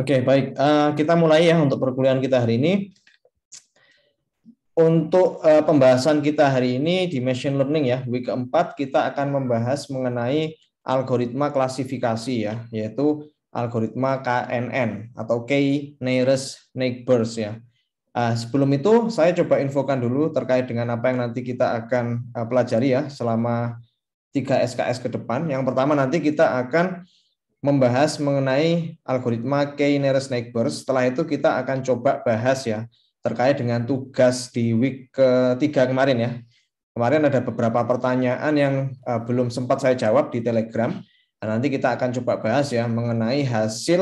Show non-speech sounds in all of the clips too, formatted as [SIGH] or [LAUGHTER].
Oke, okay, baik. Uh, kita mulai ya untuk perkuliahan kita hari ini. Untuk uh, pembahasan kita hari ini di machine learning ya, week keempat kita akan membahas mengenai algoritma klasifikasi ya, yaitu algoritma KNN atau K nearest neighbors ya. Uh, sebelum itu saya coba infokan dulu terkait dengan apa yang nanti kita akan uh, pelajari ya selama 3 SKS ke depan. Yang pertama nanti kita akan membahas mengenai algoritma K nearest neighbors. Setelah itu kita akan coba bahas ya terkait dengan tugas di week ketiga kemarin ya. Kemarin ada beberapa pertanyaan yang eh, belum sempat saya jawab di Telegram. Nah, nanti kita akan coba bahas ya mengenai hasil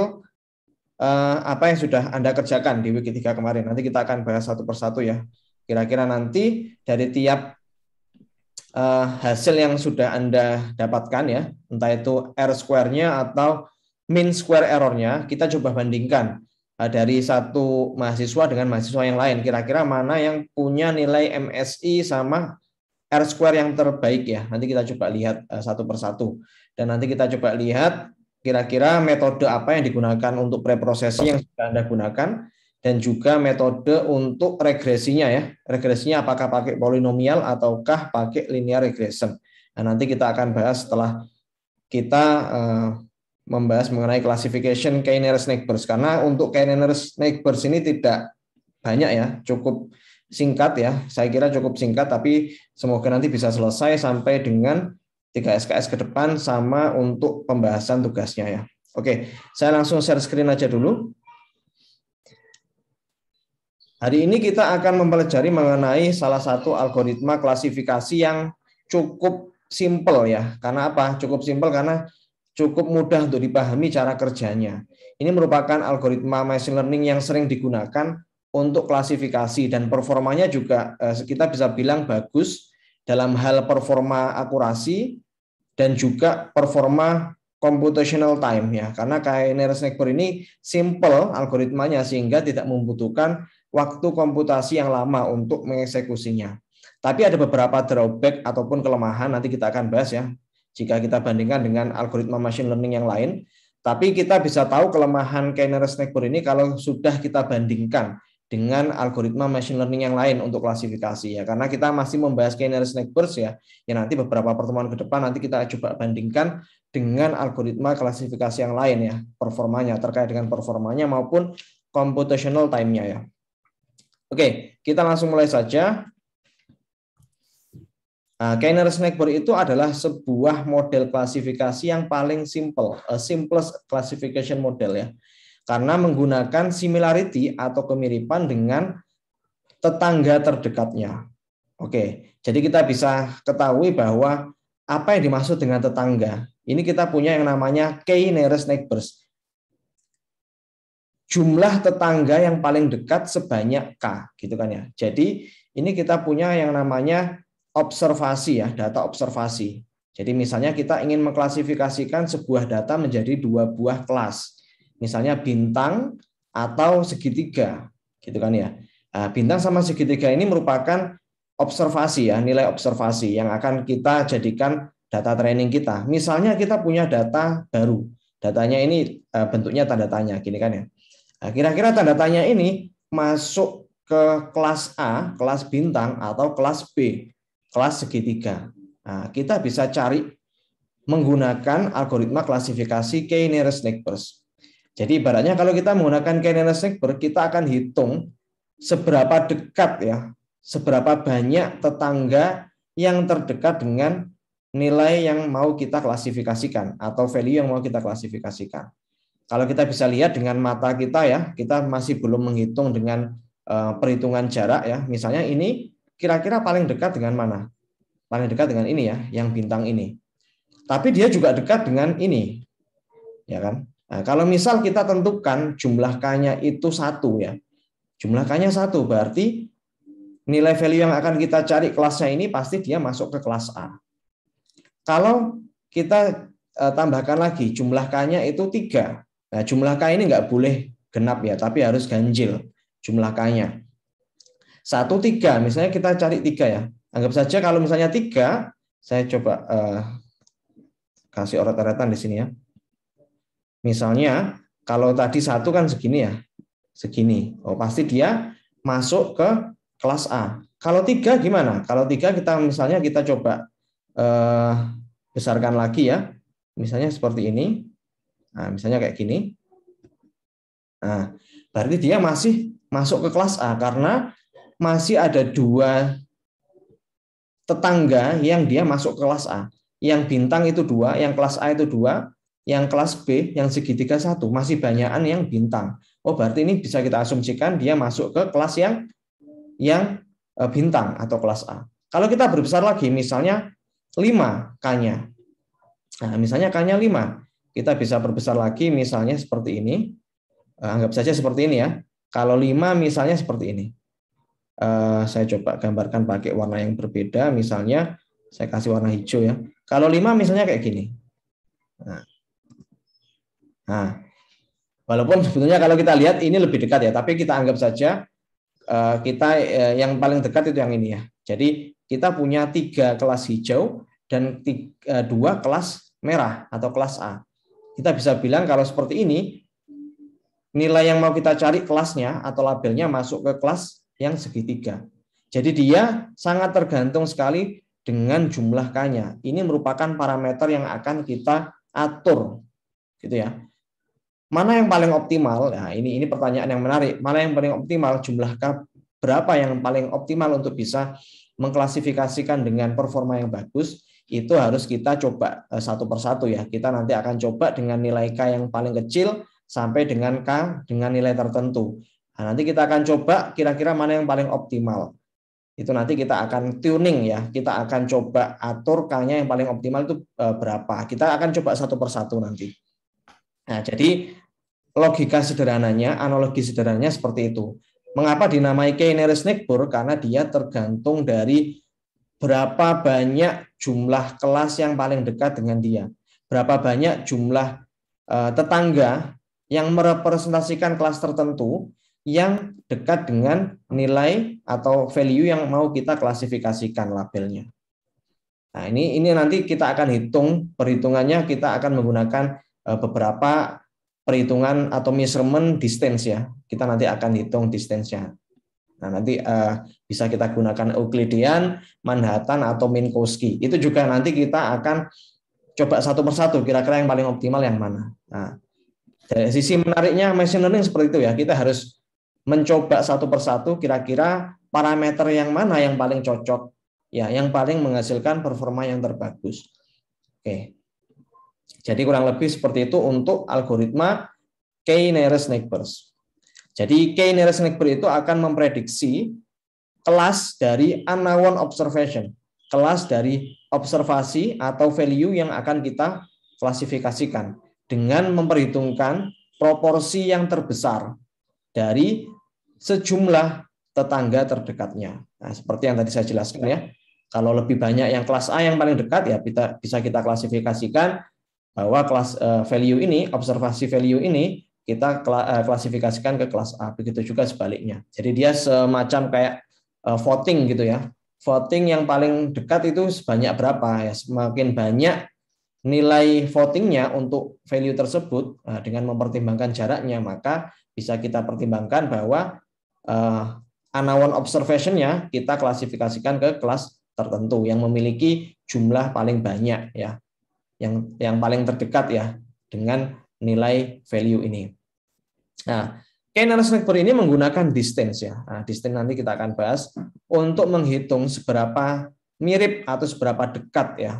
eh, apa yang sudah Anda kerjakan di week ketiga kemarin. Nanti kita akan bahas satu persatu ya. Kira-kira nanti dari tiap uh, hasil yang sudah Anda dapatkan ya, entah itu R square-nya atau mean square error-nya, kita coba bandingkan uh, dari satu mahasiswa dengan mahasiswa yang lain. Kira-kira mana yang punya nilai MSI sama R square yang terbaik ya. Nanti kita coba lihat uh, satu persatu. Dan nanti kita coba lihat kira-kira metode apa yang digunakan untuk preprosesi yang sudah Anda gunakan dan juga metode untuk regresinya ya. Regresinya apakah pakai polinomial ataukah pakai linear regression. Nah, nanti kita akan bahas setelah kita eh, membahas mengenai classification k nearest neighbors karena untuk k nearest neighbors ini tidak banyak ya, cukup singkat ya. Saya kira cukup singkat tapi semoga nanti bisa selesai sampai dengan 3 SKS ke depan sama untuk pembahasan tugasnya ya. Oke, saya langsung share screen aja dulu. Hari ini kita akan mempelajari mengenai salah satu algoritma klasifikasi yang cukup simple ya. Karena apa? Cukup simple karena cukup mudah untuk dipahami cara kerjanya. Ini merupakan algoritma machine learning yang sering digunakan untuk klasifikasi dan performanya juga eh, kita bisa bilang bagus dalam hal performa akurasi dan juga performa computational time ya karena kayak k-Nearest Neighbor ini simple algoritmanya sehingga tidak membutuhkan waktu komputasi yang lama untuk mengeksekusinya. Tapi ada beberapa drawback ataupun kelemahan nanti kita akan bahas ya. Jika kita bandingkan dengan algoritma machine learning yang lain, tapi kita bisa tahu kelemahan K-nearest ini kalau sudah kita bandingkan dengan algoritma machine learning yang lain untuk klasifikasi ya karena kita masih membahas k-nearest neighbors ya ya nanti beberapa pertemuan ke depan nanti kita coba bandingkan dengan algoritma klasifikasi yang lain ya performanya terkait dengan performanya maupun computational time-nya ya Oke, kita langsung mulai saja. Nah, Kainer Snackbird itu adalah sebuah model klasifikasi yang paling simple, a eh, simplest classification model ya. Karena menggunakan similarity atau kemiripan dengan tetangga terdekatnya. Oke, jadi kita bisa ketahui bahwa apa yang dimaksud dengan tetangga. Ini kita punya yang namanya K nearest neighbors jumlah tetangga yang paling dekat sebanyak K gitu kan ya. Jadi ini kita punya yang namanya observasi ya, data observasi. Jadi misalnya kita ingin mengklasifikasikan sebuah data menjadi dua buah kelas. Misalnya bintang atau segitiga gitu kan ya. Nah, bintang sama segitiga ini merupakan observasi ya, nilai observasi yang akan kita jadikan data training kita. Misalnya kita punya data baru. Datanya ini eh, bentuknya tanda tanya gini kan ya Nah, kira-kira tanda tanya ini masuk ke kelas A, kelas bintang, atau kelas B, kelas segitiga. Nah, kita bisa cari menggunakan algoritma klasifikasi K-nearest neighbors. Jadi ibaratnya kalau kita menggunakan K-nearest neighbor, kita akan hitung seberapa dekat ya, seberapa banyak tetangga yang terdekat dengan nilai yang mau kita klasifikasikan atau value yang mau kita klasifikasikan. Kalau kita bisa lihat dengan mata kita ya, kita masih belum menghitung dengan eh, perhitungan jarak ya. Misalnya ini kira-kira paling dekat dengan mana? Paling dekat dengan ini ya, yang bintang ini. Tapi dia juga dekat dengan ini, ya kan? Nah, kalau misal kita tentukan jumlah k-nya itu satu ya, jumlah k-nya satu berarti nilai value yang akan kita cari kelasnya ini pasti dia masuk ke kelas A. Kalau kita eh, tambahkan lagi jumlah k-nya itu tiga, Nah, jumlah K ini nggak boleh genap ya, tapi harus ganjil jumlah K-nya. Satu tiga, misalnya kita cari tiga ya. Anggap saja kalau misalnya tiga, saya coba eh, kasih orat oretan di sini ya. Misalnya kalau tadi satu kan segini ya, segini. Oh pasti dia masuk ke kelas A. Kalau tiga gimana? Kalau tiga kita misalnya kita coba eh, besarkan lagi ya, misalnya seperti ini. Nah, misalnya kayak gini. Nah, berarti dia masih masuk ke kelas A karena masih ada dua tetangga yang dia masuk ke kelas A. Yang bintang itu dua, yang kelas A itu dua, yang kelas B, yang segitiga satu, masih banyakan yang bintang. Oh, berarti ini bisa kita asumsikan dia masuk ke kelas yang yang e, bintang atau kelas A. Kalau kita berbesar lagi, misalnya 5 K-nya. Nah, misalnya K-nya 5 kita bisa perbesar lagi misalnya seperti ini. Eh, anggap saja seperti ini ya. Kalau 5 misalnya seperti ini. Eh, saya coba gambarkan pakai warna yang berbeda. Misalnya saya kasih warna hijau ya. Kalau 5 misalnya kayak gini. Nah. nah. Walaupun sebetulnya kalau kita lihat ini lebih dekat ya. Tapi kita anggap saja eh, kita yang paling dekat itu yang ini ya. Jadi kita punya tiga kelas hijau dan tiga, dua kelas merah atau kelas A kita bisa bilang kalau seperti ini nilai yang mau kita cari kelasnya atau labelnya masuk ke kelas yang segitiga. Jadi dia sangat tergantung sekali dengan jumlah kanya. Ini merupakan parameter yang akan kita atur, gitu ya. Mana yang paling optimal? Nah, ini ini pertanyaan yang menarik. Mana yang paling optimal jumlah k berapa yang paling optimal untuk bisa mengklasifikasikan dengan performa yang bagus? itu harus kita coba eh, satu persatu ya. Kita nanti akan coba dengan nilai K yang paling kecil sampai dengan K dengan nilai tertentu. Nah, nanti kita akan coba kira-kira mana yang paling optimal. Itu nanti kita akan tuning ya. Kita akan coba atur K-nya yang paling optimal itu eh, berapa. Kita akan coba satu persatu nanti. Nah, jadi logika sederhananya, analogi sederhananya seperti itu. Mengapa dinamai k Neighbor? Karena dia tergantung dari berapa banyak jumlah kelas yang paling dekat dengan dia, berapa banyak jumlah eh, tetangga yang merepresentasikan kelas tertentu yang dekat dengan nilai atau value yang mau kita klasifikasikan labelnya. Nah, ini ini nanti kita akan hitung perhitungannya kita akan menggunakan eh, beberapa perhitungan atau measurement distance ya. Kita nanti akan hitung distance-nya. Nah, nanti uh, bisa kita gunakan Euclidean, Manhattan, atau Minkowski. Itu juga nanti kita akan coba satu persatu kira-kira yang paling optimal yang mana. Nah, dari sisi menariknya machine learning seperti itu ya, kita harus mencoba satu persatu kira-kira parameter yang mana yang paling cocok, ya, yang paling menghasilkan performa yang terbagus. Oke. Jadi kurang lebih seperti itu untuk algoritma k nearest neighbors. Jadi K nearest neighbor itu akan memprediksi kelas dari unknown observation, kelas dari observasi atau value yang akan kita klasifikasikan dengan memperhitungkan proporsi yang terbesar dari sejumlah tetangga terdekatnya. Nah, seperti yang tadi saya jelaskan ya. Kalau lebih banyak yang kelas A yang paling dekat ya bisa kita klasifikasikan bahwa kelas eh, value ini, observasi value ini kita eh, klasifikasikan ke kelas A. Begitu juga sebaliknya. Jadi dia semacam kayak eh, voting gitu ya. Voting yang paling dekat itu sebanyak berapa ya? Semakin banyak nilai votingnya untuk value tersebut eh, dengan mempertimbangkan jaraknya maka bisa kita pertimbangkan bahwa anawan observationnya kita klasifikasikan ke kelas tertentu yang memiliki jumlah paling banyak ya yang yang paling terdekat ya dengan nilai value ini. Nah, Knowledge Network ini menggunakan distance ya. Nah, distance nanti kita akan bahas untuk menghitung seberapa mirip atau seberapa dekat ya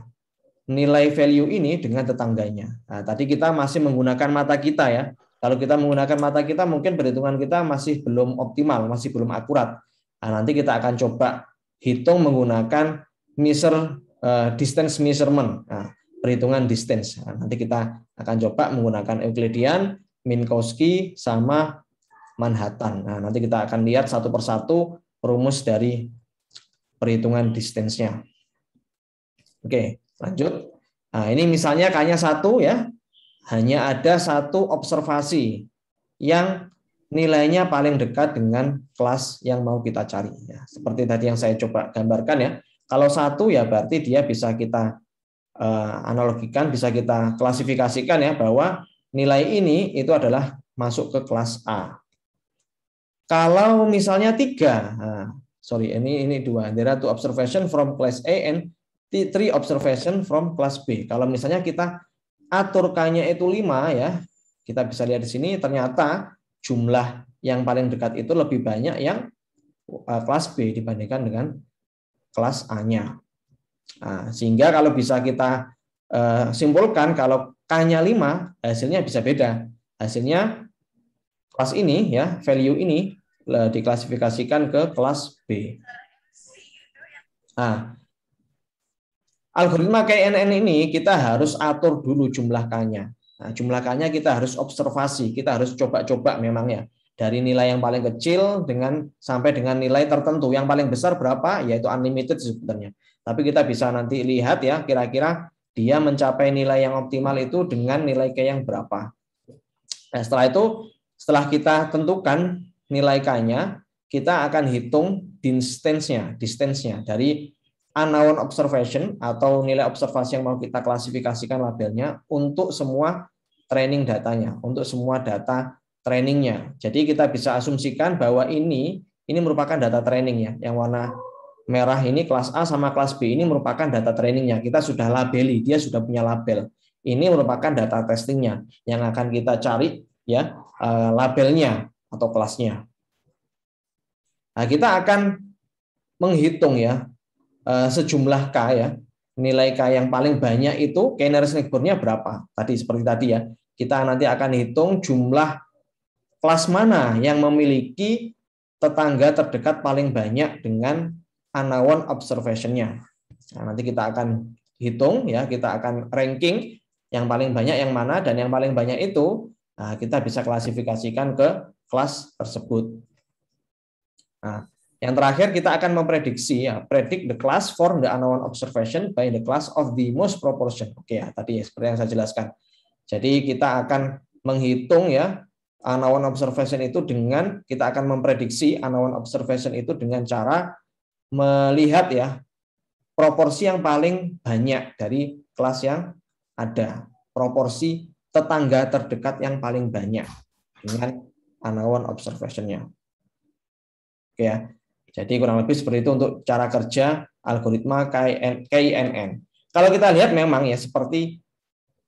nilai value ini dengan tetangganya. Nah, tadi kita masih menggunakan mata kita ya. Kalau kita menggunakan mata kita mungkin perhitungan kita masih belum optimal, masih belum akurat. Nah, nanti kita akan coba hitung menggunakan measure uh, distance measurement. Nah, perhitungan distance. Nah, nanti kita akan coba menggunakan Euclidean Minkowski sama Manhattan. Nah, nanti kita akan lihat satu persatu rumus dari perhitungan distance-nya. Oke, lanjut. Nah, ini misalnya kayaknya satu ya, hanya ada satu observasi yang nilainya paling dekat dengan kelas yang mau kita cari. Ya, seperti tadi yang saya coba gambarkan ya, kalau satu ya berarti dia bisa kita eh, analogikan, bisa kita klasifikasikan ya bahwa nilai ini itu adalah masuk ke kelas A. Kalau misalnya tiga, ah, sorry ini ini dua, there are two observation from class A and three observation from class B. Kalau misalnya kita atur k itu lima ya, kita bisa lihat di sini ternyata jumlah yang paling dekat itu lebih banyak yang ah, kelas B dibandingkan dengan kelas A-nya. Nah, sehingga kalau bisa kita Eh, simpulkan kalau K-nya 5, hasilnya bisa beda. Hasilnya kelas ini ya, value ini diklasifikasikan ke kelas B. Nah, algoritma KNN ini kita harus atur dulu jumlah K-nya. Nah, jumlah K-nya kita harus observasi, kita harus coba-coba memang ya. Dari nilai yang paling kecil dengan sampai dengan nilai tertentu. Yang paling besar berapa? Yaitu unlimited sebenarnya. Tapi kita bisa nanti lihat ya kira-kira dia mencapai nilai yang optimal itu dengan nilai K yang berapa. Nah, setelah itu, setelah kita tentukan nilai K-nya, kita akan hitung distance-nya, distance-nya dari unknown observation atau nilai observasi yang mau kita klasifikasikan labelnya untuk semua training datanya, untuk semua data trainingnya. Jadi kita bisa asumsikan bahwa ini ini merupakan data training ya, yang warna merah ini kelas A sama kelas B ini merupakan data trainingnya. Kita sudah labeli, dia sudah punya label. Ini merupakan data testingnya yang akan kita cari ya eh, labelnya atau kelasnya. Nah, kita akan menghitung ya eh, sejumlah K ya. Nilai K yang paling banyak itu Kenner neighbor nya berapa? Tadi seperti tadi ya. Kita nanti akan hitung jumlah kelas mana yang memiliki tetangga terdekat paling banyak dengan anawan observationnya. Nah, nanti kita akan hitung ya, kita akan ranking yang paling banyak yang mana dan yang paling banyak itu nah, kita bisa klasifikasikan ke kelas tersebut. Nah, yang terakhir kita akan memprediksi ya, predict the class for the unknown observation by the class of the most proportion. Oke ya, tadi ya, seperti yang saya jelaskan. Jadi kita akan menghitung ya unknown observation itu dengan kita akan memprediksi unknown observation itu dengan cara melihat ya proporsi yang paling banyak dari kelas yang ada, proporsi tetangga terdekat yang paling banyak dengan anawan observationnya. Oke ya. Jadi kurang lebih seperti itu untuk cara kerja algoritma KNN Kalau kita lihat memang ya seperti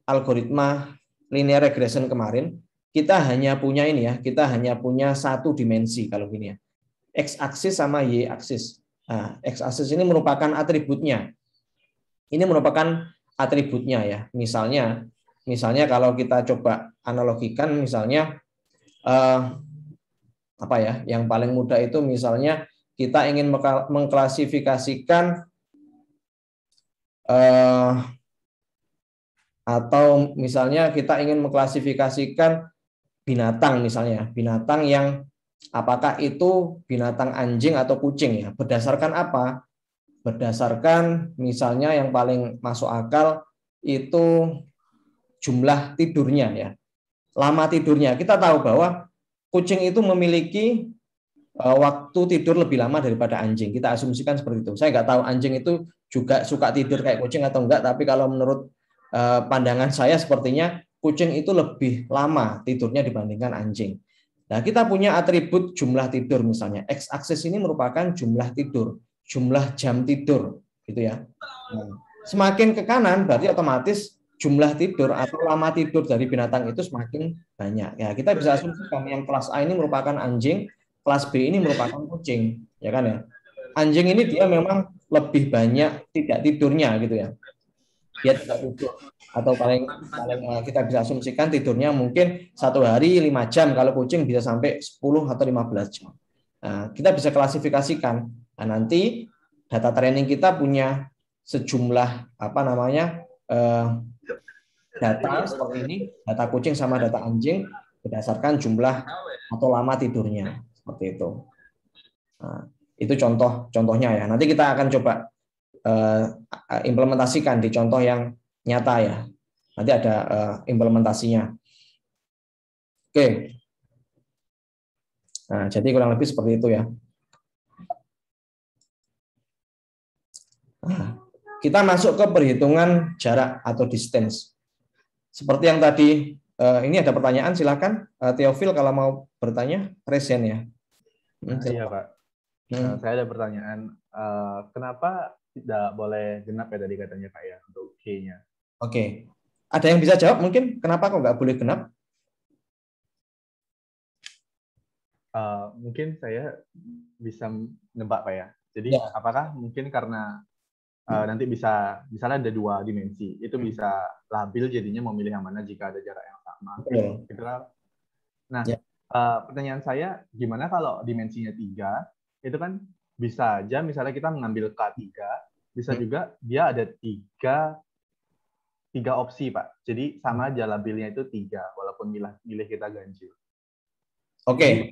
algoritma linear regression kemarin, kita hanya punya ini ya, kita hanya punya satu dimensi kalau gini ya. x axis sama y axis Nah, x-axis ini merupakan atributnya. Ini merupakan atributnya ya. Misalnya, misalnya kalau kita coba analogikan, misalnya eh, apa ya? Yang paling mudah itu misalnya kita ingin mengklasifikasikan eh, atau misalnya kita ingin mengklasifikasikan binatang misalnya binatang yang Apakah itu binatang anjing atau kucing ya? Berdasarkan apa? Berdasarkan misalnya yang paling masuk akal itu jumlah tidurnya ya. Lama tidurnya. Kita tahu bahwa kucing itu memiliki e, waktu tidur lebih lama daripada anjing. Kita asumsikan seperti itu. Saya nggak tahu anjing itu juga suka tidur kayak kucing atau enggak, tapi kalau menurut e, pandangan saya sepertinya kucing itu lebih lama tidurnya dibandingkan anjing. Nah, kita punya atribut jumlah tidur misalnya. x axis ini merupakan jumlah tidur, jumlah jam tidur, gitu ya. Nah, semakin ke kanan berarti otomatis jumlah tidur atau lama tidur dari binatang itu semakin banyak. Ya, kita bisa asumsikan yang kelas A ini merupakan anjing, kelas B ini merupakan kucing, ya kan ya. Anjing ini dia memang lebih banyak tidak tidurnya gitu ya dia tidak tidur atau paling paling eh, kita bisa asumsikan tidurnya mungkin satu hari lima jam kalau kucing bisa sampai 10 atau 15 jam nah, kita bisa klasifikasikan nah, nanti data training kita punya sejumlah apa namanya eh, data seperti ini data kucing sama data anjing berdasarkan jumlah atau lama tidurnya seperti itu nah, itu contoh contohnya ya nanti kita akan coba Eh, implementasikan di contoh yang nyata ya. Nanti ada eh, implementasinya. Oke. Nah, jadi kurang lebih seperti itu ya. Nah, kita masuk ke perhitungan jarak atau distance. Seperti yang tadi, eh, ini ada pertanyaan, silakan Teofil kalau mau bertanya, resen ya. Hmm, iya Pak. Hmm. Saya ada pertanyaan, kenapa tidak boleh genap ya tadi katanya Pak ya untuk G-nya. Oke. Okay. Ada yang bisa jawab mungkin kenapa kok nggak boleh genap? Uh, mungkin saya bisa nebak Pak ya. Jadi ya. apakah mungkin karena uh, nanti bisa misalnya ada dua dimensi, itu hmm. bisa labil jadinya memilih yang mana jika ada jarak yang sama. Ya. Nah, ya. Uh, pertanyaan saya gimana kalau dimensinya tiga itu kan bisa aja misalnya kita mengambil K3 bisa hmm. juga dia ada tiga tiga opsi pak jadi sama aja hmm. labelnya itu tiga walaupun milih milih kita ganjil oke okay.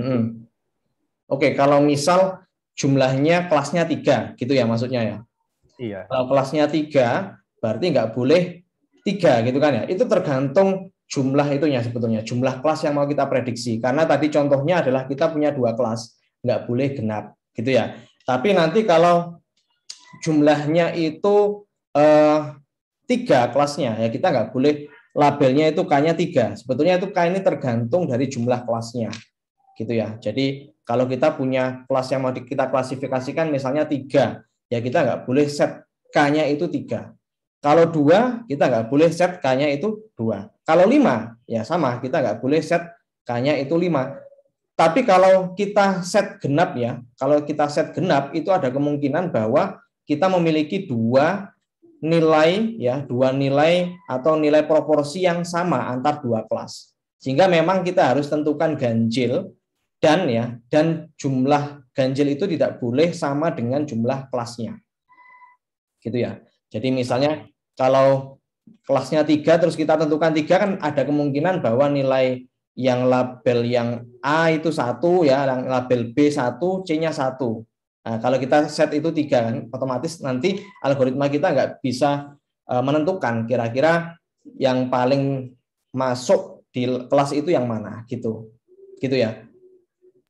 hmm. oke okay, kalau misal jumlahnya kelasnya tiga gitu ya maksudnya ya iya kalau kelasnya tiga berarti nggak boleh tiga gitu kan ya itu tergantung jumlah itunya sebetulnya jumlah kelas yang mau kita prediksi karena tadi contohnya adalah kita punya dua kelas nggak boleh genap gitu ya tapi nanti kalau jumlahnya itu eh, tiga kelasnya ya kita nggak boleh labelnya itu k-nya tiga sebetulnya itu k ini tergantung dari jumlah kelasnya gitu ya jadi kalau kita punya kelas yang mau kita klasifikasikan misalnya tiga ya kita nggak boleh set k-nya itu tiga kalau dua kita nggak boleh set k-nya itu dua kalau lima ya sama kita nggak boleh set k-nya itu lima tapi kalau kita set genap ya kalau kita set genap itu ada kemungkinan bahwa kita memiliki dua nilai ya, dua nilai atau nilai proporsi yang sama antar dua kelas. Sehingga memang kita harus tentukan ganjil dan ya dan jumlah ganjil itu tidak boleh sama dengan jumlah kelasnya. Gitu ya. Jadi misalnya kalau kelasnya tiga terus kita tentukan tiga kan ada kemungkinan bahwa nilai yang label yang A itu satu ya, yang label B satu, C-nya satu. Nah, kalau kita set itu tiga kan, otomatis nanti algoritma kita nggak bisa eh, menentukan kira-kira yang paling masuk di kelas itu yang mana gitu, gitu ya.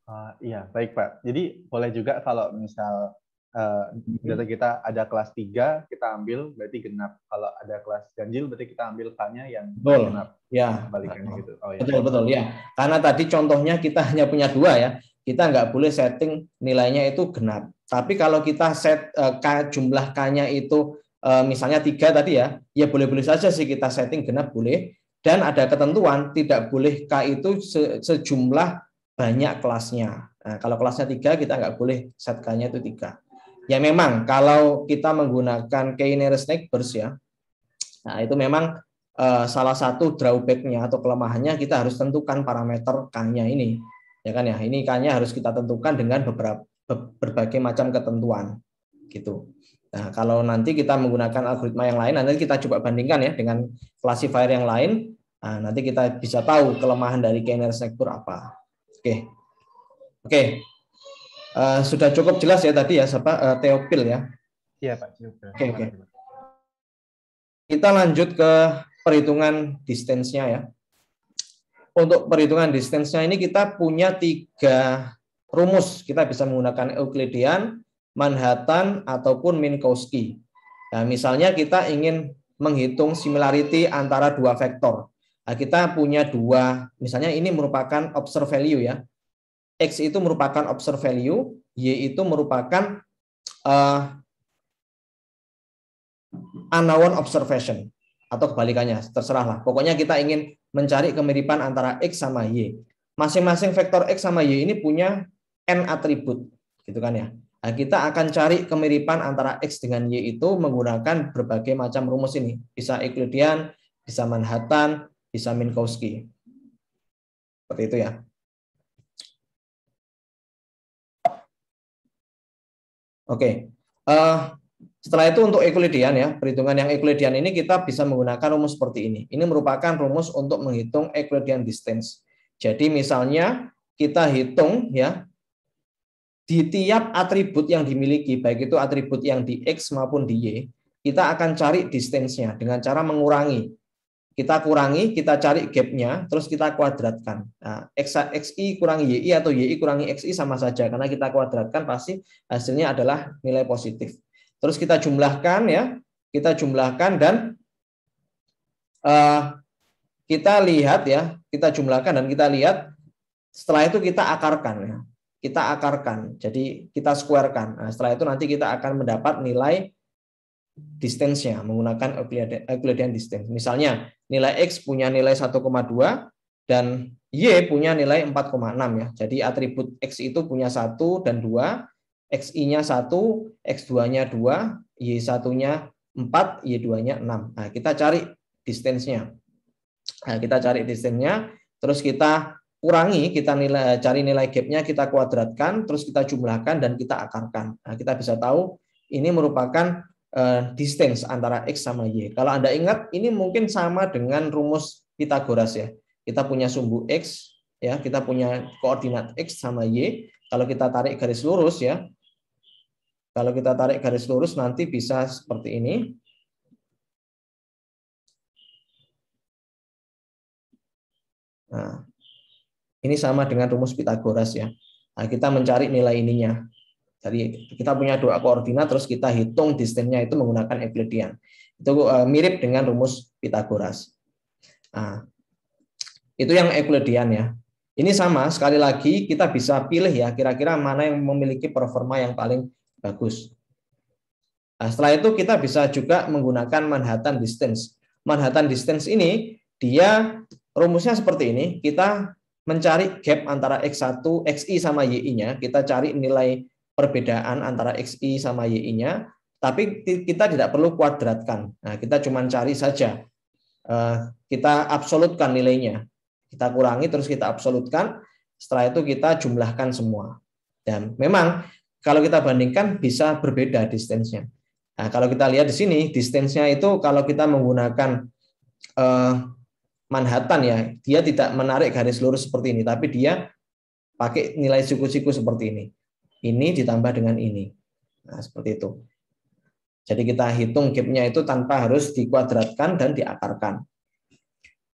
Uh, iya baik pak. Jadi boleh juga kalau misal Uh, eh, data mm-hmm. kita ada kelas 3 kita ambil berarti genap. Kalau ada kelas ganjil berarti kita ambil k yang betul. genap. Ya, balikannya gitu. Oh, ya. Betul betul ya. Karena tadi contohnya kita [LAUGHS] hanya punya dua ya. Kita nggak boleh setting nilainya itu genap. Tapi kalau kita set uh, K jumlah K-nya itu uh, misalnya tiga tadi ya, ya boleh-boleh saja sih kita setting genap boleh. Dan ada ketentuan tidak boleh K itu se sejumlah banyak kelasnya. Nah, kalau kelasnya tiga kita nggak boleh set K-nya itu tiga. Ya memang kalau kita menggunakan key nearest neighbors ya, nah itu memang eh, salah satu drawbacknya atau kelemahannya kita harus tentukan parameter k-nya ini, ya kan ya. Ini k-nya harus kita tentukan dengan beberapa berbagai macam ketentuan gitu. Nah, kalau nanti kita menggunakan algoritma yang lain, nanti kita coba bandingkan ya dengan classifier yang lain. Nah, nanti kita bisa tahu kelemahan dari k-nearest neighbor apa. Oke. Oke, Uh, sudah cukup jelas ya tadi ya siapa uh, eh, Teopil ya. Iya Pak. Iya, oke okay, oke. Okay. Kita lanjut ke perhitungan distance ya. Untuk perhitungan distance ini kita punya tiga rumus. Kita bisa menggunakan Euclidean, Manhattan, ataupun Minkowski. Nah, misalnya kita ingin menghitung similarity antara dua vektor. Nah, kita punya dua, misalnya ini merupakan observe value ya X itu merupakan observed value, Y itu merupakan uh, unknown observation atau kebalikannya, terserahlah. Pokoknya kita ingin mencari kemiripan antara X sama Y. Masing-masing vektor X sama Y ini punya N atribut, gitu kan ya. Nah, kita akan cari kemiripan antara X dengan Y itu menggunakan berbagai macam rumus ini. Bisa Euclidean, bisa Manhattan, bisa Minkowski. Seperti itu ya. Oke. Okay. Uh, eh, setelah itu untuk Euclidean ya, perhitungan yang Euclidean ini kita bisa menggunakan rumus seperti ini. Ini merupakan rumus untuk menghitung Euclidean distance. Jadi misalnya kita hitung ya di tiap atribut yang dimiliki, baik itu atribut yang di X maupun di Y, kita akan cari distance-nya dengan cara mengurangi kita kurangi, kita cari gapnya, terus kita kuadratkan. Nah, XI kurangi YI atau YI kurangi XI sama saja, karena kita kuadratkan pasti hasilnya adalah nilai positif. Terus kita jumlahkan ya, kita jumlahkan dan uh, kita lihat ya, kita jumlahkan dan kita lihat. Setelah itu kita akarkan ya, kita akarkan. Jadi kita squarekan. Nah, setelah itu nanti kita akan mendapat nilai distance-nya menggunakan Euclidean distance. Misalnya nilai x punya nilai 1,2 dan y punya nilai 4,6 ya. Jadi atribut x itu punya 1 dan 2, xi-nya 1, x2-nya 2, y1-nya 4, y2-nya 6. Nah, kita cari distance-nya. Nah, kita cari distance-nya, terus kita kurangi, kita nilai cari nilai gapnya, kita kuadratkan, terus kita jumlahkan dan kita akarkan. Nah, kita bisa tahu ini merupakan Eh, distance antara X sama Y. Kalau Anda ingat, ini mungkin sama dengan rumus Pitagoras ya. Kita punya sumbu X, ya kita punya koordinat X sama Y. Kalau kita tarik garis lurus ya, kalau kita tarik garis lurus nanti bisa seperti ini. Nah, ini sama dengan rumus Pitagoras ya. Nah, kita mencari nilai ininya. Jadi kita punya dua koordinat terus kita hitung distance-nya itu menggunakan Euclidean. Itu eh, mirip dengan rumus Pitagoras. Nah, itu yang Euclidean ya. Ini sama sekali lagi kita bisa pilih ya kira-kira mana yang memiliki performa yang paling bagus. Nah, setelah itu kita bisa juga menggunakan Manhattan distance. Manhattan distance ini dia rumusnya seperti ini, kita mencari gap antara X1, XI sama YI-nya, kita cari nilai perbedaan antara XI sama YI-nya, tapi kita tidak perlu kuadratkan. Nah, kita cuma cari saja. Eh, kita absolutkan nilainya. Kita kurangi, terus kita absolutkan. Setelah itu kita jumlahkan semua. Dan memang kalau kita bandingkan bisa berbeda distance Nah, kalau kita lihat di sini, distance itu kalau kita menggunakan eh, Manhattan ya, dia tidak menarik garis lurus seperti ini, tapi dia pakai nilai siku-siku seperti ini ini ditambah dengan ini. Nah, seperti itu. Jadi kita hitung gapnya itu tanpa harus dikuadratkan dan diakarkan.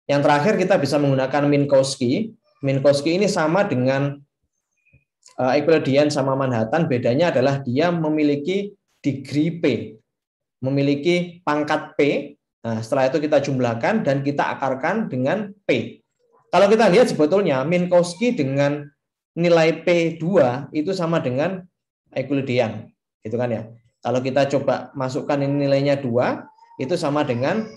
Yang terakhir kita bisa menggunakan Minkowski. Minkowski ini sama dengan eh, Euclidean sama Manhattan, bedanya adalah dia memiliki degree P, memiliki pangkat P. Nah, setelah itu kita jumlahkan dan kita akarkan dengan P. Kalau kita lihat sebetulnya Minkowski dengan nilai P2 itu sama dengan Euclidean, gitu kan ya. Kalau kita coba masukkan ini nilainya 2, itu sama dengan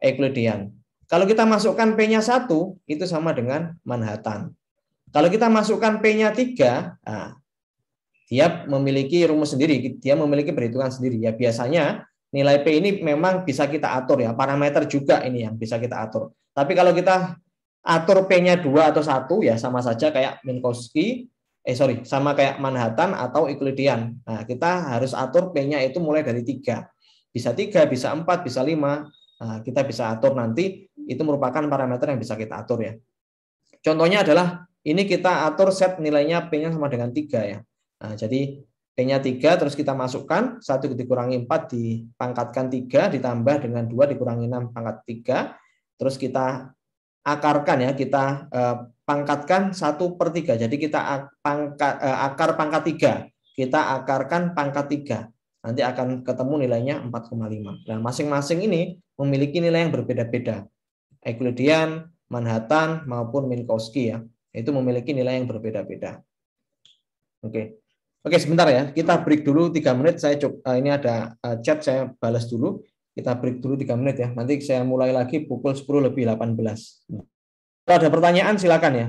Euclidean. Kalau kita masukkan P-nya 1, itu sama dengan Manhattan. Kalau kita masukkan P-nya 3, nah, dia memiliki rumus sendiri, dia memiliki perhitungan sendiri. Ya biasanya nilai P ini memang bisa kita atur ya, parameter juga ini yang bisa kita atur. Tapi kalau kita atur P-nya 2 atau 1 ya sama saja kayak Minkowski, eh sorry, sama kayak Manhattan atau Euclidean. Nah, kita harus atur P-nya itu mulai dari tiga Bisa tiga bisa empat bisa lima Nah, kita bisa atur nanti, itu merupakan parameter yang bisa kita atur ya. Contohnya adalah, ini kita atur set nilainya P-nya sama dengan tiga ya. Nah, jadi P-nya 3, terus kita masukkan, satu dikurangi empat dipangkatkan tiga ditambah dengan dua dikurangi enam pangkat tiga terus kita akarkan ya kita eh, pangkatkan satu per tiga. Jadi kita pangkat, eh, akar pangkat tiga, kita akarkan pangkat tiga. Nanti akan ketemu nilainya 4,5. Nah, masing-masing ini memiliki nilai yang berbeda-beda. Euclidean, Manhattan, maupun Minkowski ya. Itu memiliki nilai yang berbeda-beda. Oke. Oke, sebentar ya. Kita break dulu tiga menit. Saya coba, eh, ini ada chat saya balas dulu. Kita break dulu tiga menit ya. Nanti saya mulai lagi pukul 10 lebih 18. Kalau ada pertanyaan silakan ya.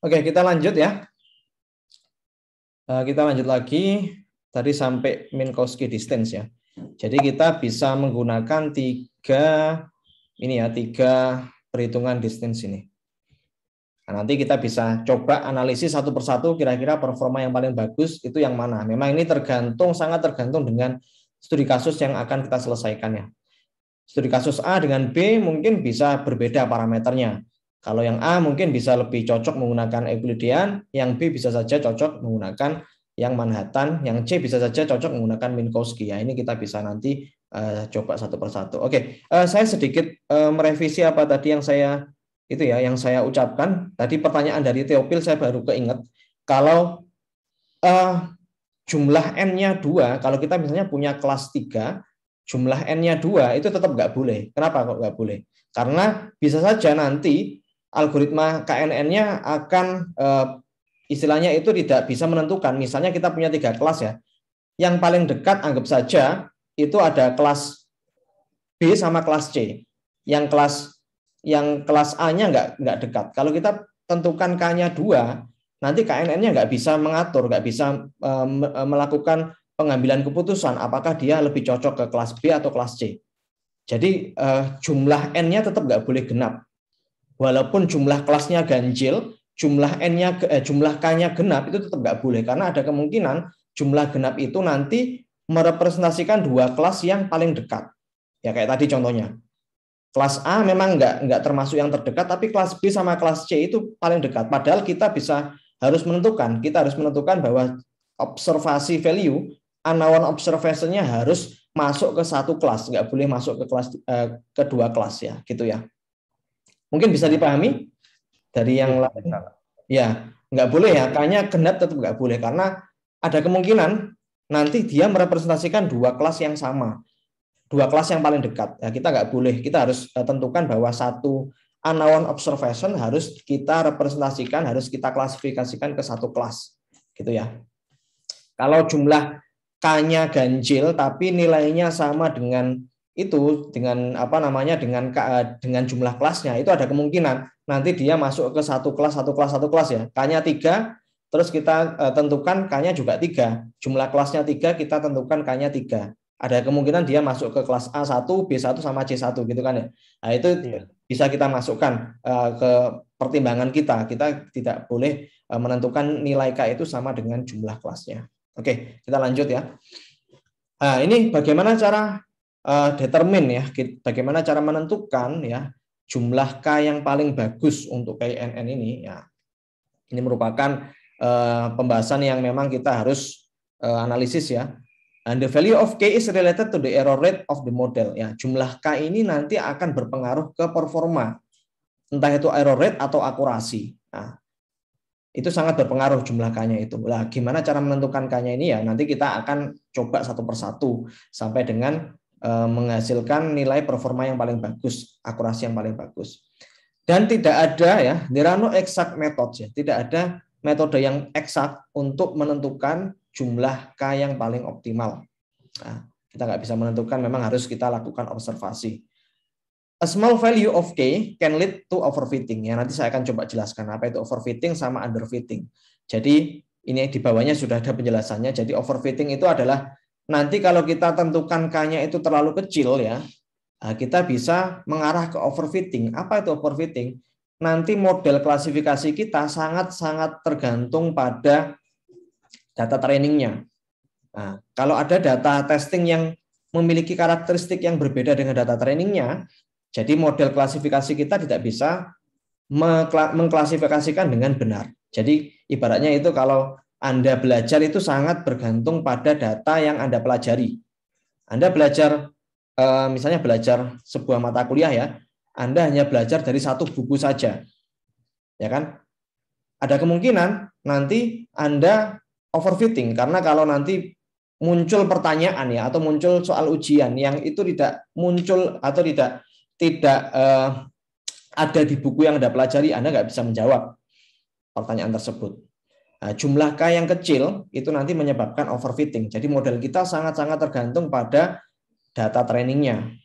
Oke, kita lanjut ya. Eh, kita lanjut lagi. Tadi sampai Minkowski distance ya. Jadi kita bisa menggunakan tiga ini ya, tiga perhitungan distance ini. Nah, nanti kita bisa coba analisis satu persatu kira-kira performa yang paling bagus itu yang mana. Memang ini tergantung sangat tergantung dengan studi kasus yang akan kita selesaikan ya. Studi kasus A dengan B mungkin bisa berbeda parameternya. Kalau yang A mungkin bisa lebih cocok menggunakan Euclidean, yang B bisa saja cocok menggunakan yang Manhattan, yang C bisa saja cocok menggunakan Minkowski. Ya, ini kita bisa nanti uh, coba satu persatu. Oke, okay. uh, eh, saya sedikit uh, merevisi apa tadi yang saya itu ya, yang saya ucapkan. Tadi pertanyaan dari Teopil saya baru keinget. Kalau uh, jumlah n-nya dua, kalau kita misalnya punya kelas tiga jumlah n-nya dua itu tetap nggak boleh. Kenapa kok nggak boleh? Karena bisa saja nanti algoritma KNN-nya akan eh, istilahnya itu tidak bisa menentukan. Misalnya kita punya tiga kelas ya, yang paling dekat anggap saja itu ada kelas B sama kelas C. Yang kelas yang kelas A-nya nggak nggak dekat. Kalau kita tentukan K-nya dua, nanti KNN-nya nggak bisa mengatur, nggak bisa eh, eh, melakukan pengambilan keputusan apakah dia lebih cocok ke kelas B atau kelas C. Jadi jumlah n-nya tetap nggak boleh genap walaupun jumlah kelasnya ganjil, jumlah n-nya eh, jumlah k-nya genap itu tetap nggak boleh karena ada kemungkinan jumlah genap itu nanti merepresentasikan dua kelas yang paling dekat. Ya kayak tadi contohnya. Kelas A memang nggak nggak termasuk yang terdekat, tapi kelas B sama kelas C itu paling dekat. Padahal kita bisa harus menentukan, kita harus menentukan bahwa observasi value anawan observasenya harus masuk ke satu kelas, nggak boleh masuk ke kelas eh, kedua kelas ya, gitu ya. Mungkin bisa dipahami dari yang iya, lain. Ya, nggak boleh ya. Kayaknya genap tetap nggak boleh karena ada kemungkinan nanti dia merepresentasikan dua kelas yang sama, dua kelas yang paling dekat. Ya, kita nggak boleh. Kita harus eh, tentukan bahwa satu unknown observation harus kita representasikan, harus kita klasifikasikan ke satu kelas, gitu ya. Kalau jumlah k-nya ganjil tapi nilainya sama dengan itu dengan apa namanya dengan dengan jumlah kelasnya itu ada kemungkinan nanti dia masuk ke satu kelas satu kelas satu kelas ya k-nya tiga terus kita e, tentukan k-nya juga tiga jumlah kelasnya tiga kita tentukan k-nya tiga ada kemungkinan dia masuk ke kelas A1, B1 sama C1 gitu kan ya. Nah, itu iya. bisa kita masukkan e, ke pertimbangan kita. Kita tidak boleh e, menentukan nilai K itu sama dengan jumlah kelasnya. Oke, kita lanjut ya. Nah, ini bagaimana cara uh, determine ya bagaimana cara menentukan ya jumlah K yang paling bagus untuk KNN ini ya. Ini merupakan uh, pembahasan yang memang kita harus uh, analisis ya. And the value of K is related to the error rate of the model. Ya, jumlah K ini nanti akan berpengaruh ke performa. Entah itu error rate atau akurasi. Nah, itu sangat berpengaruh jumlah K-nya itu. Nah, gimana cara menentukan K-nya ini ya? Nanti kita akan coba satu persatu sampai dengan Eh, menghasilkan nilai performa yang paling bagus, akurasi yang paling bagus. Dan tidak ada ya, there are no exact methods ya, tidak ada metode yang eksak untuk menentukan jumlah K yang paling optimal. Nah, kita nggak bisa menentukan, memang harus kita lakukan observasi. A small value of K can lead to overfitting. Ya, nanti saya akan coba jelaskan apa itu overfitting sama underfitting. Jadi ini di bawahnya sudah ada penjelasannya. Jadi overfitting itu adalah Nanti kalau kita tentukan K-nya itu terlalu kecil ya, eh, kita bisa mengarah ke overfitting. Apa itu overfitting? Nanti model klasifikasi kita sangat-sangat tergantung pada data trainingnya. Nah, kalau ada data testing yang memiliki karakteristik yang berbeda dengan data trainingnya, jadi model klasifikasi kita tidak bisa mengklasifikasikan dengan benar. Jadi ibaratnya itu kalau anda belajar itu sangat bergantung pada data yang Anda pelajari. Anda belajar, eh, misalnya belajar sebuah mata kuliah ya, Anda hanya belajar dari satu buku saja. Ya kan? Ada kemungkinan nanti Anda overfitting karena kalau nanti muncul pertanyaan ya atau muncul soal ujian yang itu tidak muncul atau tidak tidak eh, ada di buku yang Anda pelajari, Anda nggak bisa menjawab pertanyaan tersebut. Nah, jumlah K yang kecil itu nanti menyebabkan overfitting. Jadi model kita sangat-sangat tergantung pada data trainingnya.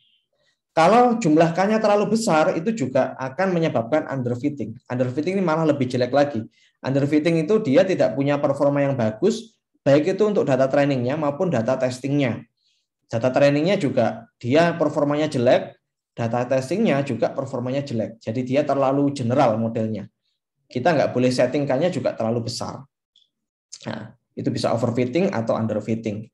Kalau jumlah K-nya terlalu besar, itu juga akan menyebabkan underfitting. Underfitting ini malah lebih jelek lagi. Underfitting itu dia tidak punya performa yang bagus, baik itu untuk data trainingnya maupun data testingnya. Data trainingnya juga dia performanya jelek, data testingnya juga performanya jelek. Jadi dia terlalu general modelnya kita nggak boleh settingkannya juga terlalu besar. Nah, itu bisa overfitting atau underfitting.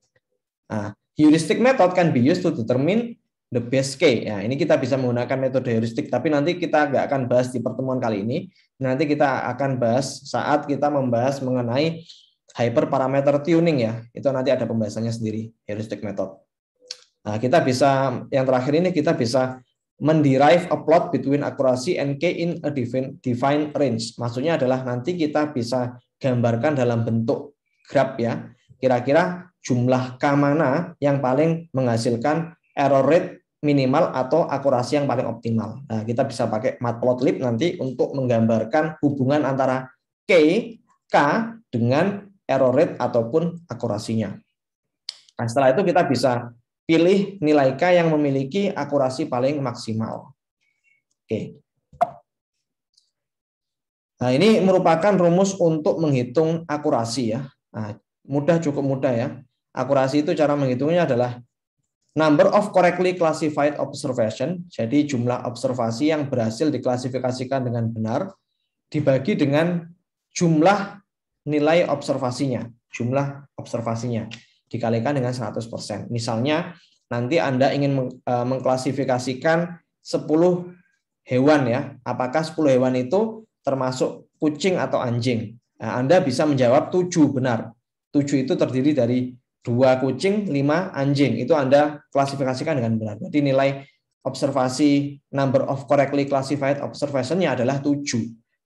Nah, heuristic method can be used to determine the best case. Ya, ini kita bisa menggunakan metode heuristik, tapi nanti kita nggak akan bahas di pertemuan kali ini. Nanti kita akan bahas saat kita membahas mengenai hyperparameter tuning ya. Itu nanti ada pembahasannya sendiri, heuristic method. Nah, kita bisa yang terakhir ini kita bisa menderive a plot between akurasi and k in a defined, range. Maksudnya adalah nanti kita bisa gambarkan dalam bentuk graf ya. Kira-kira jumlah k mana yang paling menghasilkan error rate minimal atau akurasi yang paling optimal. Nah, kita bisa pakai matplotlib nanti untuk menggambarkan hubungan antara k k dengan error rate ataupun akurasinya. Nah, setelah itu kita bisa Pilih nilai K yang memiliki akurasi paling maksimal. Oke. Nah, ini merupakan rumus untuk menghitung akurasi ya. Nah, mudah cukup mudah ya. Akurasi itu cara menghitungnya adalah number of correctly classified observation, jadi jumlah observasi yang berhasil diklasifikasikan dengan benar dibagi dengan jumlah nilai observasinya, jumlah observasinya dikalikan dengan 100%. Misalnya nanti Anda ingin e, mengklasifikasikan 10 hewan ya. Apakah 10 hewan itu termasuk kucing atau anjing? Nah, Anda bisa menjawab 7 benar. 7 itu terdiri dari dua kucing, 5 anjing. Itu Anda klasifikasikan dengan benar. Jadi nilai observasi number of correctly classified observation-nya adalah 7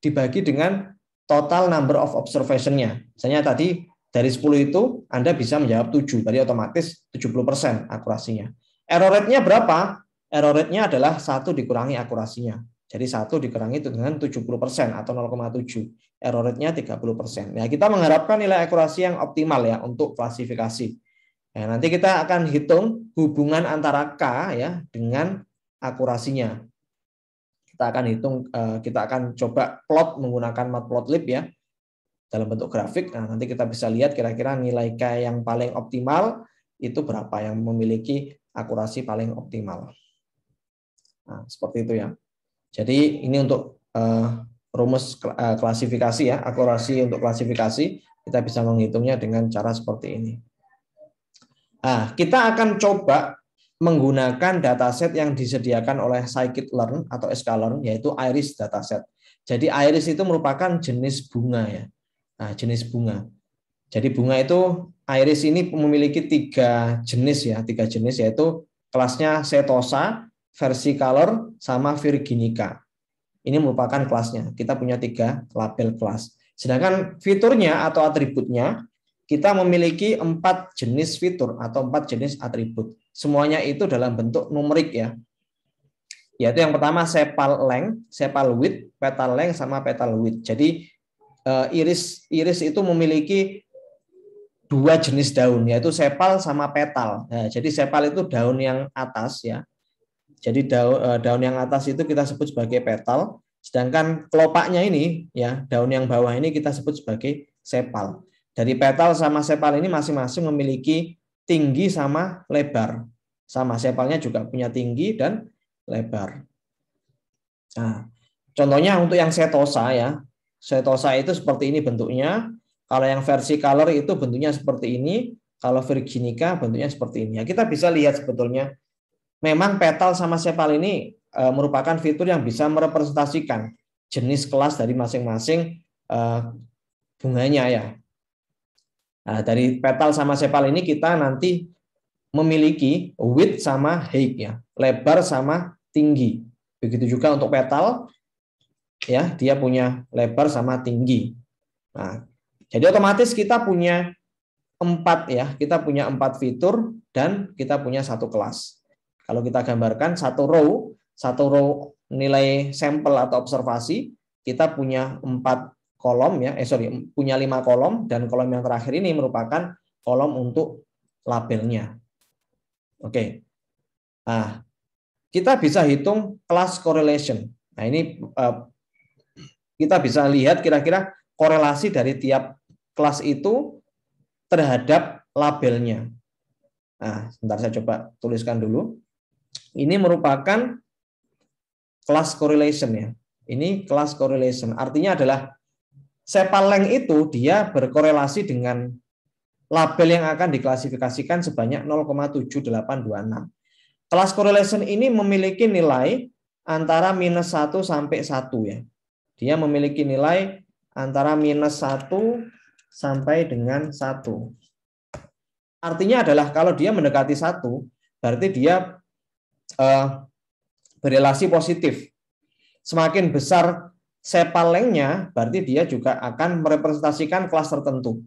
dibagi dengan total number of observation-nya. Misalnya tadi dari 10 itu Anda bisa menjawab 7. Tadi otomatis 70% akurasinya. Error rate-nya berapa? Error rate-nya adalah 1 dikurangi akurasinya. Jadi 1 dikurangi itu dengan 70% atau 0,7. Error rate-nya 30%. Nah, kita mengharapkan nilai akurasi yang optimal ya untuk klasifikasi. Nah, nanti kita akan hitung hubungan antara K ya dengan akurasinya. Kita akan hitung eh, kita akan coba plot menggunakan matplotlib ya dalam bentuk grafik. Nah, nanti kita bisa lihat kira-kira nilai K yang paling optimal itu berapa yang memiliki akurasi paling optimal. Nah, seperti itu ya. Jadi ini untuk uh, rumus eh, klasifikasi ya, akurasi untuk klasifikasi kita bisa menghitungnya dengan cara seperti ini. Nah, kita akan coba menggunakan dataset yang disediakan oleh scikit-learn atau sklearn yaitu iris dataset. Jadi iris itu merupakan jenis bunga ya. Nah, jenis bunga. Jadi bunga itu iris ini memiliki tiga jenis ya, tiga jenis yaitu kelasnya setosa, versicolor, sama virginica. Ini merupakan kelasnya. Kita punya tiga label kelas. Sedangkan fiturnya atau atributnya kita memiliki empat jenis fitur atau empat jenis atribut. Semuanya itu dalam bentuk numerik ya. Yaitu yang pertama sepal length, sepal width, petal length sama petal width. Jadi Eh, iris iris itu memiliki dua jenis daun yaitu sepal sama petal. Nah, jadi sepal itu daun yang atas ya. Jadi daun, eh, daun yang atas itu kita sebut sebagai petal, sedangkan kelopaknya ini ya daun yang bawah ini kita sebut sebagai sepal. Dari petal sama sepal ini masing-masing memiliki tinggi sama lebar. Sama sepalnya juga punya tinggi dan lebar. Nah, contohnya untuk yang setosa ya, Setosa itu seperti ini bentuknya. Kalau yang versi color itu bentuknya seperti ini. Kalau virginica bentuknya seperti ini. Ya, kita bisa lihat sebetulnya. Memang petal sama sepal ini e, merupakan fitur yang bisa merepresentasikan jenis kelas dari masing-masing e, bunganya ya. Nah, dari petal sama sepal ini kita nanti memiliki width sama height ya, lebar sama tinggi. Begitu juga untuk petal, ya dia punya lebar sama tinggi. Nah, jadi otomatis kita punya empat ya, kita punya empat fitur dan kita punya satu kelas. Kalau kita gambarkan satu row, satu row nilai sampel atau observasi, kita punya empat kolom ya, eh sorry, punya lima kolom dan kolom yang terakhir ini merupakan kolom untuk labelnya. Oke. Nah, kita bisa hitung kelas correlation. Nah, ini eh, kita bisa lihat kira-kira korelasi dari tiap kelas itu terhadap labelnya. Nah, sebentar saya coba tuliskan dulu. Ini merupakan kelas correlation ya. Ini kelas correlation. Artinya adalah sepaleng itu dia berkorelasi dengan label yang akan diklasifikasikan sebanyak 0,7826. Kelas correlation ini memiliki nilai antara minus satu sampai satu ya. Dia memiliki nilai antara minus 1 sampai dengan 1. Artinya adalah kalau dia mendekati 1, berarti dia eh, berelasi positif. Semakin besar lengnya, berarti dia juga akan merepresentasikan kelas tertentu.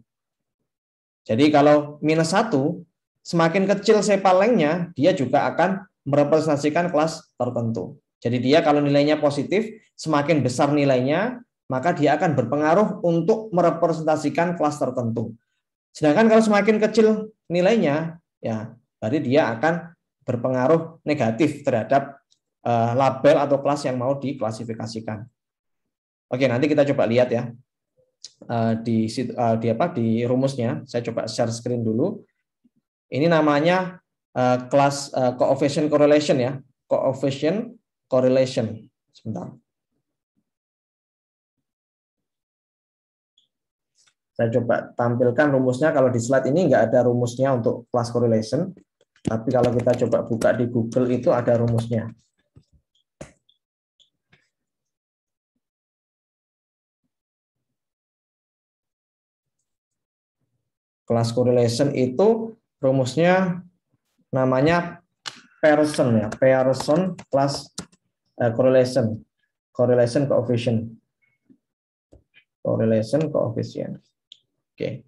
Jadi kalau minus 1, semakin kecil lengnya, dia juga akan merepresentasikan kelas tertentu. Jadi dia kalau nilainya positif, semakin besar nilainya, maka dia akan berpengaruh untuk merepresentasikan kelas tertentu. Sedangkan kalau semakin kecil nilainya, ya berarti dia akan berpengaruh negatif terhadap uh, label atau kelas yang mau diklasifikasikan. Oke, nanti kita coba lihat ya uh, di uh, di apa di rumusnya. Saya coba share screen dulu. Ini namanya uh, uh, coefficient correlation ya, coefficient correlation. Sebentar. Saya coba tampilkan rumusnya. Kalau di slide ini nggak ada rumusnya untuk class correlation. Tapi kalau kita coba buka di Google itu ada rumusnya. Class correlation itu rumusnya namanya person ya, person class uh, correlation correlation coefficient correlation coefficient oke okay.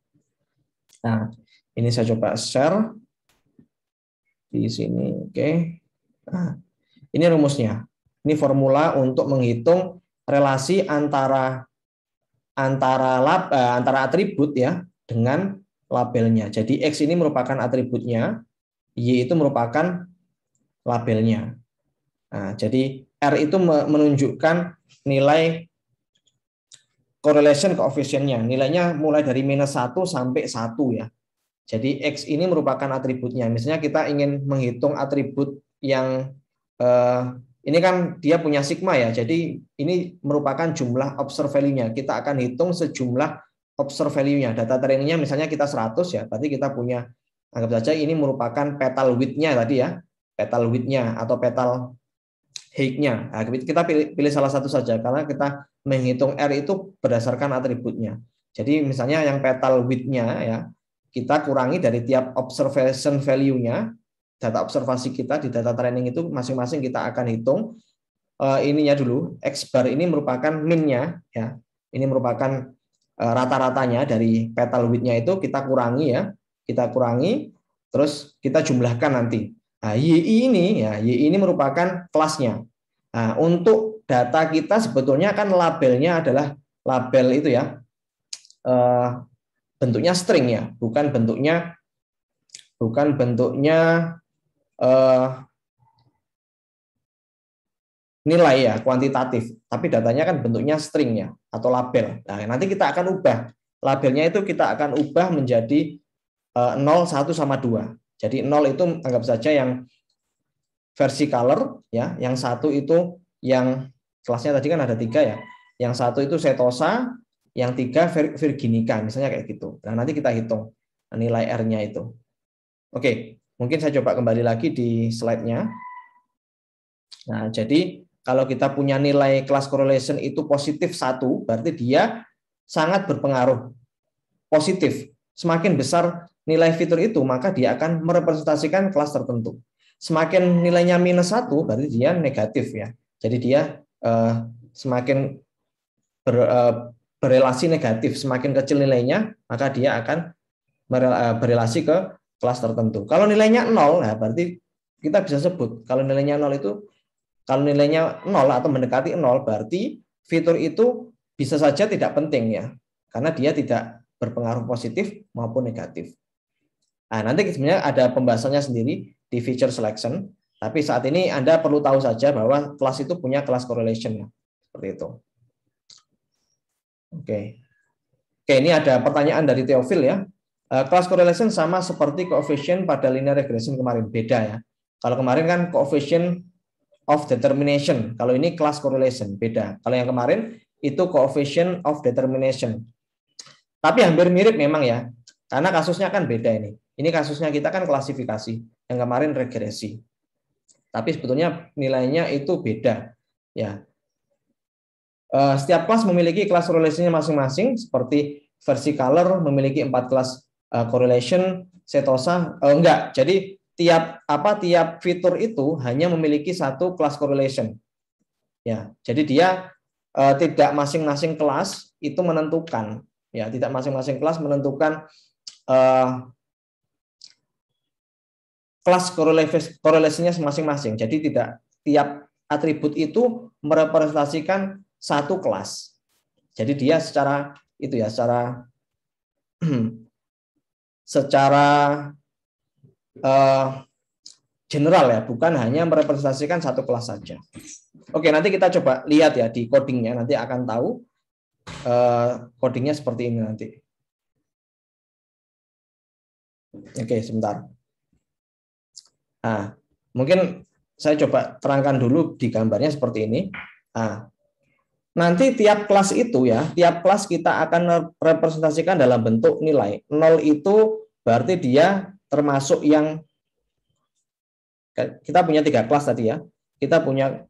nah ini saya coba share di sini oke okay. nah, ini rumusnya ini formula untuk menghitung relasi antara antara lab eh, antara atribut ya dengan labelnya jadi x ini merupakan atributnya y itu merupakan labelnya nah, jadi R itu menunjukkan nilai correlation coefficientnya. Nilainya mulai dari minus 1 sampai 1 ya. Jadi X ini merupakan atributnya. Misalnya kita ingin menghitung atribut yang eh, ini kan dia punya sigma ya. Jadi ini merupakan jumlah observe value-nya. Kita akan hitung sejumlah observe value-nya. Data training-nya misalnya kita 100 ya. Berarti kita punya anggap saja ini merupakan petal width-nya tadi ya. Petal width-nya atau petal height nya Nah, kita pilih, pilih salah satu saja karena kita menghitung R itu berdasarkan atributnya. Jadi misalnya yang petal width-nya ya, kita kurangi dari tiap observation value-nya, data observasi kita di data training itu masing-masing kita akan hitung uh, ininya dulu. X bar ini merupakan minnya ya. Ini merupakan uh, rata-ratanya dari petal width itu kita kurangi ya, kita kurangi terus kita jumlahkan nanti Nah, YI ini ya, YI ini merupakan kelasnya. Nah, untuk data kita sebetulnya kan labelnya adalah label itu ya. Eh, bentuknya string ya, bukan bentuknya bukan bentuknya eh, nilai ya, kuantitatif, tapi datanya kan bentuknya string ya atau label. Nah, nanti kita akan ubah labelnya itu kita akan ubah menjadi 0 eh, 1 sama 2. Jadi nol itu anggap saja yang versi color ya, yang satu itu yang kelasnya tadi kan ada tiga ya, yang satu itu setosa, yang tiga virginica misalnya kayak gitu. Nah nanti kita hitung nilai R-nya itu. Oke, mungkin saya coba kembali lagi di slide-nya. Nah jadi kalau kita punya nilai kelas correlation itu positif satu, berarti dia sangat berpengaruh positif. Semakin besar nilai fitur itu, maka dia akan merepresentasikan kelas tertentu. Semakin nilainya minus satu, berarti dia negatif ya. Jadi dia uh, semakin ber, uh, berelasi negatif, semakin kecil nilainya, maka dia akan eh, berrelasi ke kelas tertentu. Kalau nilainya nol, nah berarti kita bisa sebut kalau nilainya nol itu kalau nilainya nol atau mendekati nol berarti fitur itu bisa saja tidak penting ya karena dia tidak berpengaruh positif maupun negatif. Nah, nanti sebenarnya ada pembahasannya sendiri di feature selection, tapi saat ini Anda perlu tahu saja bahwa kelas itu punya kelas correlation Seperti itu. Oke. Oke, ini ada pertanyaan dari Teofil ya. Eh, kelas correlation sama seperti coefficient pada linear regression kemarin, beda ya. Kalau kemarin kan coefficient of determination, kalau ini class correlation, beda. Kalau yang kemarin itu coefficient of determination. Tapi hampir mirip memang ya, karena kasusnya kan beda ini. Ini kasusnya kita kan klasifikasi, yang kemarin regresi. Tapi sebetulnya nilainya itu beda. Ya, eh, setiap kelas memiliki kelas korelasinya masing-masing, seperti versi color memiliki empat kelas eh, correlation, setosa eh, enggak. Jadi tiap apa tiap fitur itu hanya memiliki satu kelas correlation. Ya, jadi dia eh, tidak masing-masing kelas itu menentukan, ya tidak masing-masing kelas menentukan kelas korelasinya masing-masing. Jadi tidak tiap atribut itu merepresentasikan satu kelas. Jadi dia secara itu ya secara [CLEARS THROAT] secara uh, general ya, bukan hanya merepresentasikan satu kelas saja. Oke, nanti kita coba lihat ya di codingnya nanti akan tahu uh, codingnya seperti ini nanti. Oke, sebentar. Nah, mungkin saya coba terangkan dulu di gambarnya seperti ini. Nah, nanti tiap kelas itu ya, tiap kelas kita akan representasikan dalam bentuk nilai. Nol itu berarti dia termasuk yang kita punya tiga kelas tadi ya. Kita punya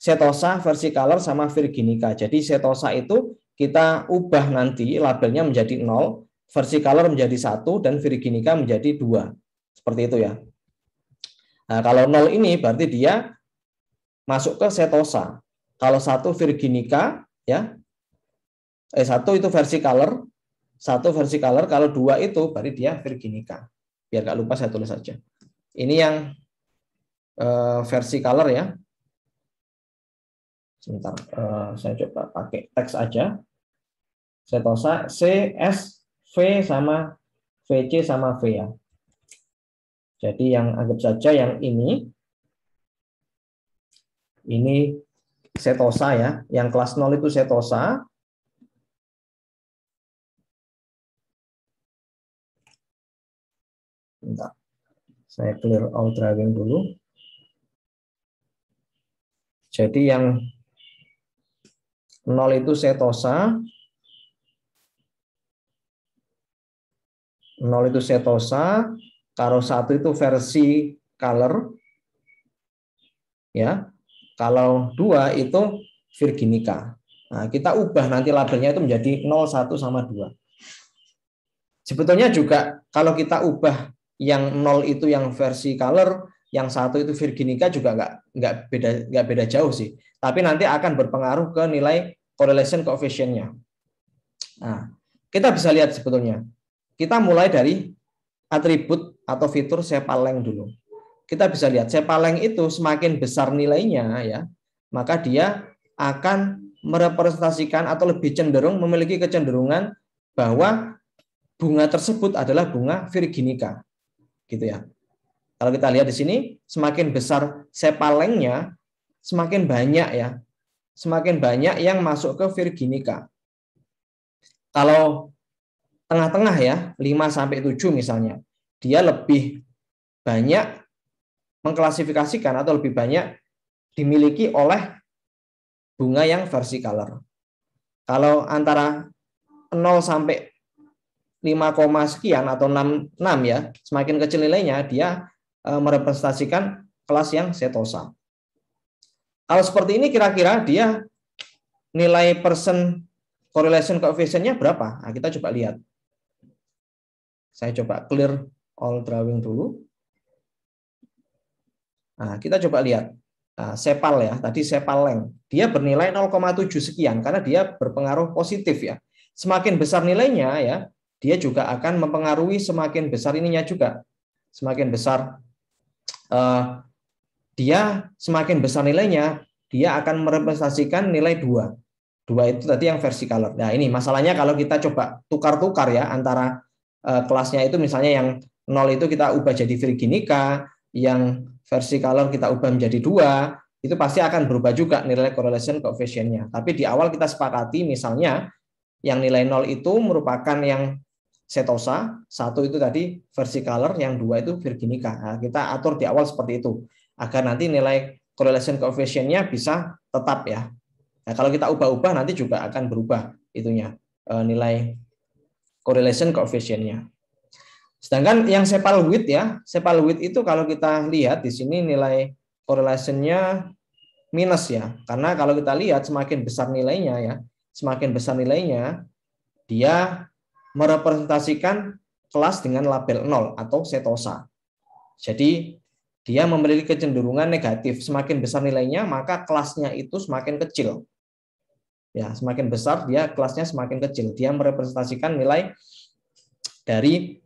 setosa, versi color, sama virginica. Jadi setosa itu kita ubah nanti labelnya menjadi nol, versi color menjadi satu, dan virginica menjadi dua. Seperti itu ya. Nah, kalau nol ini berarti dia masuk ke setosa. Kalau satu virginica, ya, eh satu itu versi color, satu versi color. Kalau dua itu berarti dia virginica. Biar nggak lupa saya tulis saja. Ini yang eh, versi color ya. Sebentar, eh, saya coba pakai teks aja. Setosa C, S, V sama VC sama V ya. Jadi yang anggap saja yang ini ini setosa ya, yang kelas 0 itu setosa. Bentar. Saya clear all driving dulu. Jadi yang 0 itu setosa, 0 itu setosa, kalau satu itu versi color, ya. Kalau dua itu Virginica. Nah, kita ubah nanti labelnya itu menjadi 0, 1, sama 2. Sebetulnya juga kalau kita ubah yang 0 itu yang versi color, yang satu itu Virginica juga nggak nggak beda nggak beda jauh sih. Tapi nanti akan berpengaruh ke nilai correlation coefficientnya. Nah, kita bisa lihat sebetulnya. Kita mulai dari atribut atau fitur sepaleng dulu. Kita bisa lihat sepaleng itu semakin besar nilainya ya, maka dia akan merepresentasikan atau lebih cenderung memiliki kecenderungan bahwa bunga tersebut adalah bunga virginica. Gitu ya. Kalau kita lihat di sini, semakin besar sepalengnya, semakin banyak ya. Semakin banyak yang masuk ke virginica. Kalau tengah-tengah ya, 5 sampai 7 misalnya dia lebih banyak mengklasifikasikan atau lebih banyak dimiliki oleh bunga yang versi color. Kalau antara 0 sampai 5, sekian atau 6, 6 ya, semakin kecil nilainya dia e, merepresentasikan kelas yang setosa. Kalau seperti ini kira-kira dia nilai persen correlation coefficient berapa? Nah, kita coba lihat. Saya coba clear all drawing dulu. Nah, kita coba lihat. Nah, sepal ya, tadi sepal leng. Dia bernilai 0,7 sekian karena dia berpengaruh positif ya. Semakin besar nilainya ya, dia juga akan mempengaruhi semakin besar ininya juga. Semakin besar uh, dia semakin besar nilainya, dia akan merepresentasikan nilai 2. 2 itu tadi yang versi color. Nah, ini masalahnya kalau kita coba tukar-tukar ya antara uh, kelasnya itu misalnya yang nol itu kita ubah jadi virginika, yang versi color kita ubah menjadi dua, itu pasti akan berubah juga nilai correlation coefficient-nya. Tapi di awal kita sepakati misalnya yang nilai nol itu merupakan yang setosa, satu itu tadi versi color, yang dua itu virginika. Nah, kita atur di awal seperti itu agar nanti nilai correlation coefficient-nya bisa tetap ya. Nah, kalau kita ubah-ubah nanti juga akan berubah itunya eh, nilai correlation coefficient-nya. Sedangkan yang width ya, width itu kalau kita lihat di sini nilai correlation minus ya. Karena kalau kita lihat semakin besar nilainya ya, semakin besar nilainya dia merepresentasikan kelas dengan label 0 atau setosa. Jadi dia memiliki kecenderungan negatif. Semakin besar nilainya, maka kelasnya itu semakin kecil. Ya, semakin besar dia kelasnya semakin kecil. Dia merepresentasikan nilai dari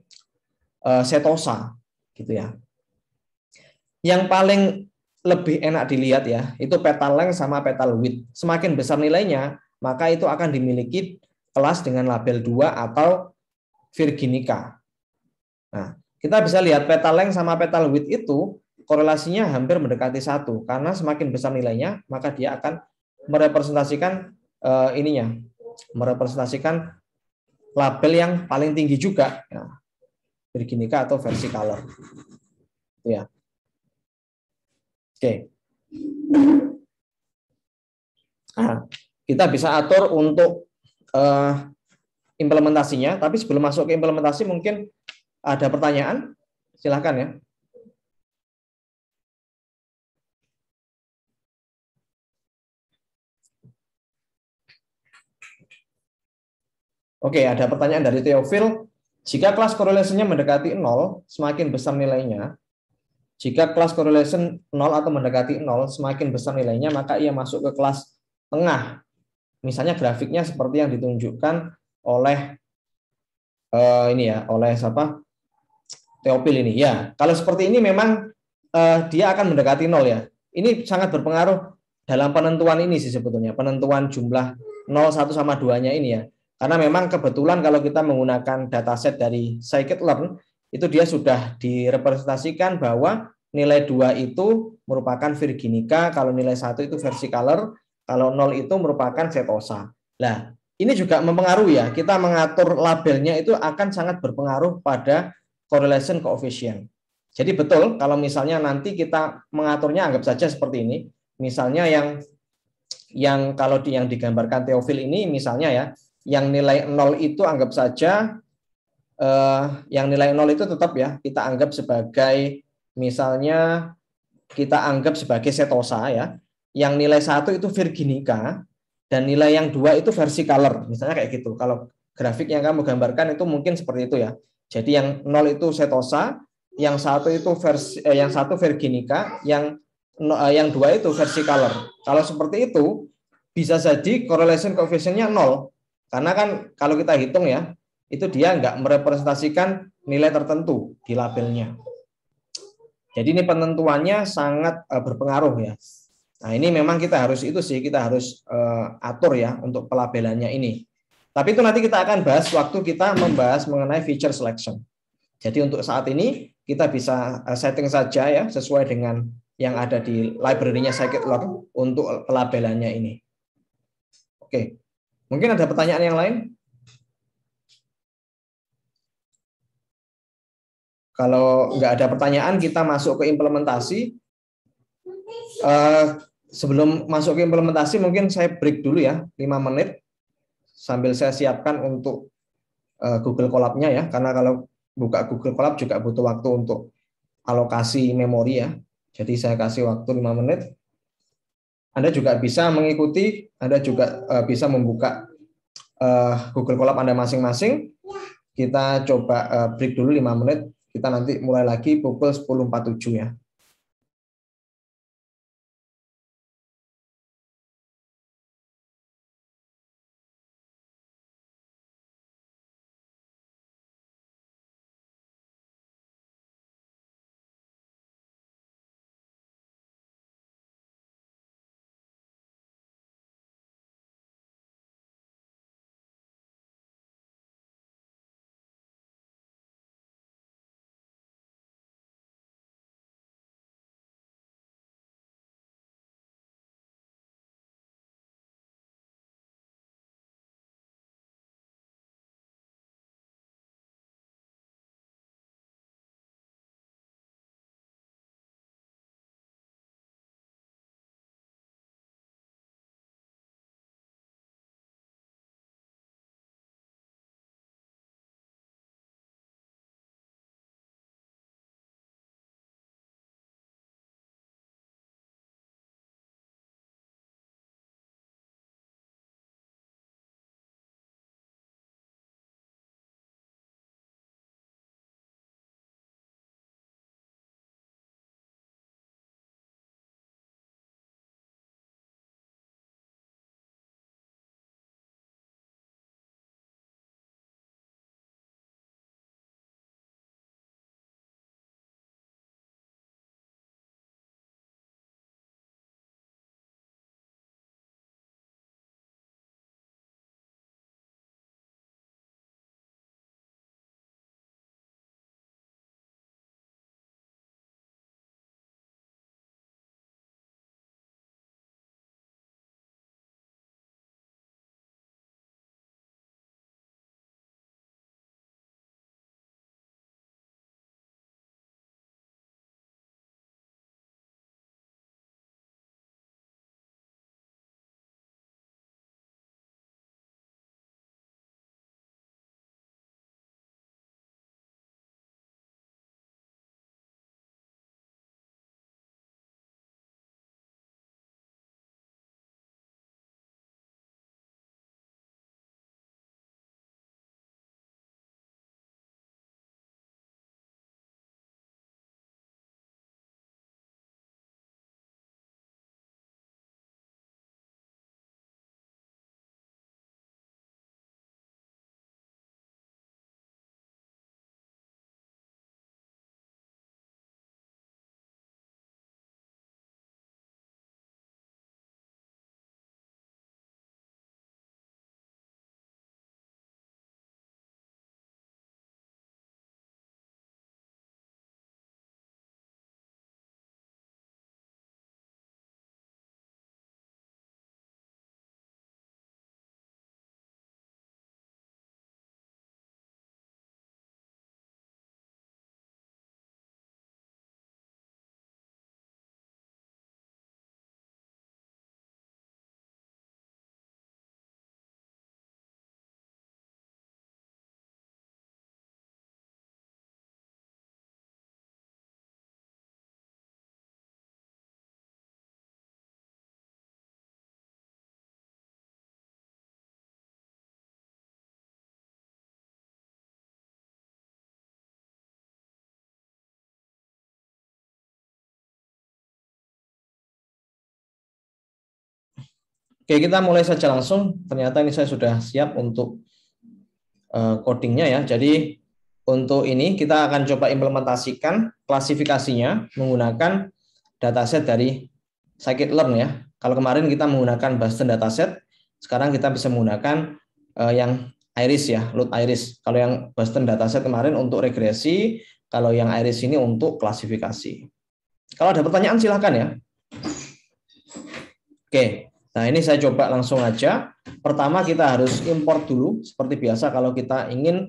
Eh, setosa gitu ya. Yang paling lebih enak dilihat ya, itu petal length sama petal width. Semakin besar nilainya, maka itu akan dimiliki kelas dengan label 2 atau virginica. Nah, kita bisa lihat petal length sama petal width itu korelasinya hampir mendekati satu karena semakin besar nilainya maka dia akan merepresentasikan uh, ininya merepresentasikan label yang paling tinggi juga. Nah, Virginica atau versi color. Ya. Oke. Okay. Nah, kita bisa atur untuk uh, implementasinya, tapi sebelum masuk ke implementasi mungkin ada pertanyaan? Silahkan ya. Oke, ada pertanyaan dari Teofil. Jika kelas korelasinya mendekati 0, semakin besar nilainya. Jika kelas correlation 0 atau mendekati 0, semakin besar nilainya, maka ia masuk ke kelas tengah. Misalnya grafiknya seperti yang ditunjukkan oleh eh, ini ya, oleh siapa? Teopil ini. Ya, kalau seperti ini memang eh, dia akan mendekati 0 ya. Ini sangat berpengaruh dalam penentuan ini sih sebetulnya, penentuan jumlah 0, 1 sama 2-nya ini ya karena memang kebetulan kalau kita menggunakan dataset dari scikit-learn, itu dia sudah direpresentasikan bahwa nilai 2 itu merupakan virginica, kalau nilai satu itu versi Color, kalau nol itu merupakan setosa. Nah, ini juga mempengaruhi ya, kita mengatur labelnya itu akan sangat berpengaruh pada correlation coefficient. Jadi betul kalau misalnya nanti kita mengaturnya anggap saja seperti ini, misalnya yang yang kalau di, yang digambarkan Teofil ini misalnya ya, yang nilai nol itu anggap saja eh, yang nilai nol itu tetap ya kita anggap sebagai misalnya kita anggap sebagai setosa ya yang nilai satu itu virginica dan nilai yang dua itu versi color misalnya kayak gitu kalau grafik yang kamu gambarkan itu mungkin seperti itu ya jadi yang nol itu setosa yang satu itu versi eh, yang satu virginica yang eh, yang dua itu versi color kalau seperti itu bisa jadi correlation coefficientnya nol karena kan kalau kita hitung ya, itu dia nggak merepresentasikan nilai tertentu di labelnya. Jadi ini penentuannya sangat eh, berpengaruh ya. Nah ini memang kita harus itu sih kita harus uh, atur ya untuk pelabelannya ini. Tapi itu nanti kita akan bahas waktu kita membahas mengenai feature selection. Jadi untuk saat ini kita bisa eh, setting saja ya sesuai dengan yang ada di library-nya scikit-learn untuk pelabelannya ini. Oke. Mungkin ada pertanyaan yang lain? Kalau nggak ada pertanyaan, kita masuk ke implementasi. Uh, sebelum masuk ke implementasi, mungkin saya break dulu ya, 5 menit, sambil saya siapkan untuk uh, Google collab nya ya, karena kalau buka Google Collab juga butuh waktu untuk alokasi memori ya. Jadi saya kasih waktu 5 menit. Anda juga bisa mengikuti, Anda juga uh, bisa membuka uh, Google Colab Anda masing-masing. Kita coba uh, break dulu 5 menit, kita nanti mulai lagi pukul 10.47 ya. Oke, kita mulai saja langsung. Ternyata ini saya sudah siap untuk eh, codingnya ya. Jadi untuk ini kita akan coba implementasikan klasifikasinya menggunakan dataset dari scikit-learn ya. Kalau kemarin kita menggunakan Boston dataset, sekarang kita bisa menggunakan eh, yang iris ya, load iris. Kalau yang Boston dataset kemarin untuk regresi, kalau yang iris ini untuk klasifikasi. Kalau ada pertanyaan silahkan ya. Oke, Nah, ini saya coba langsung aja. Pertama kita harus import dulu seperti biasa kalau kita ingin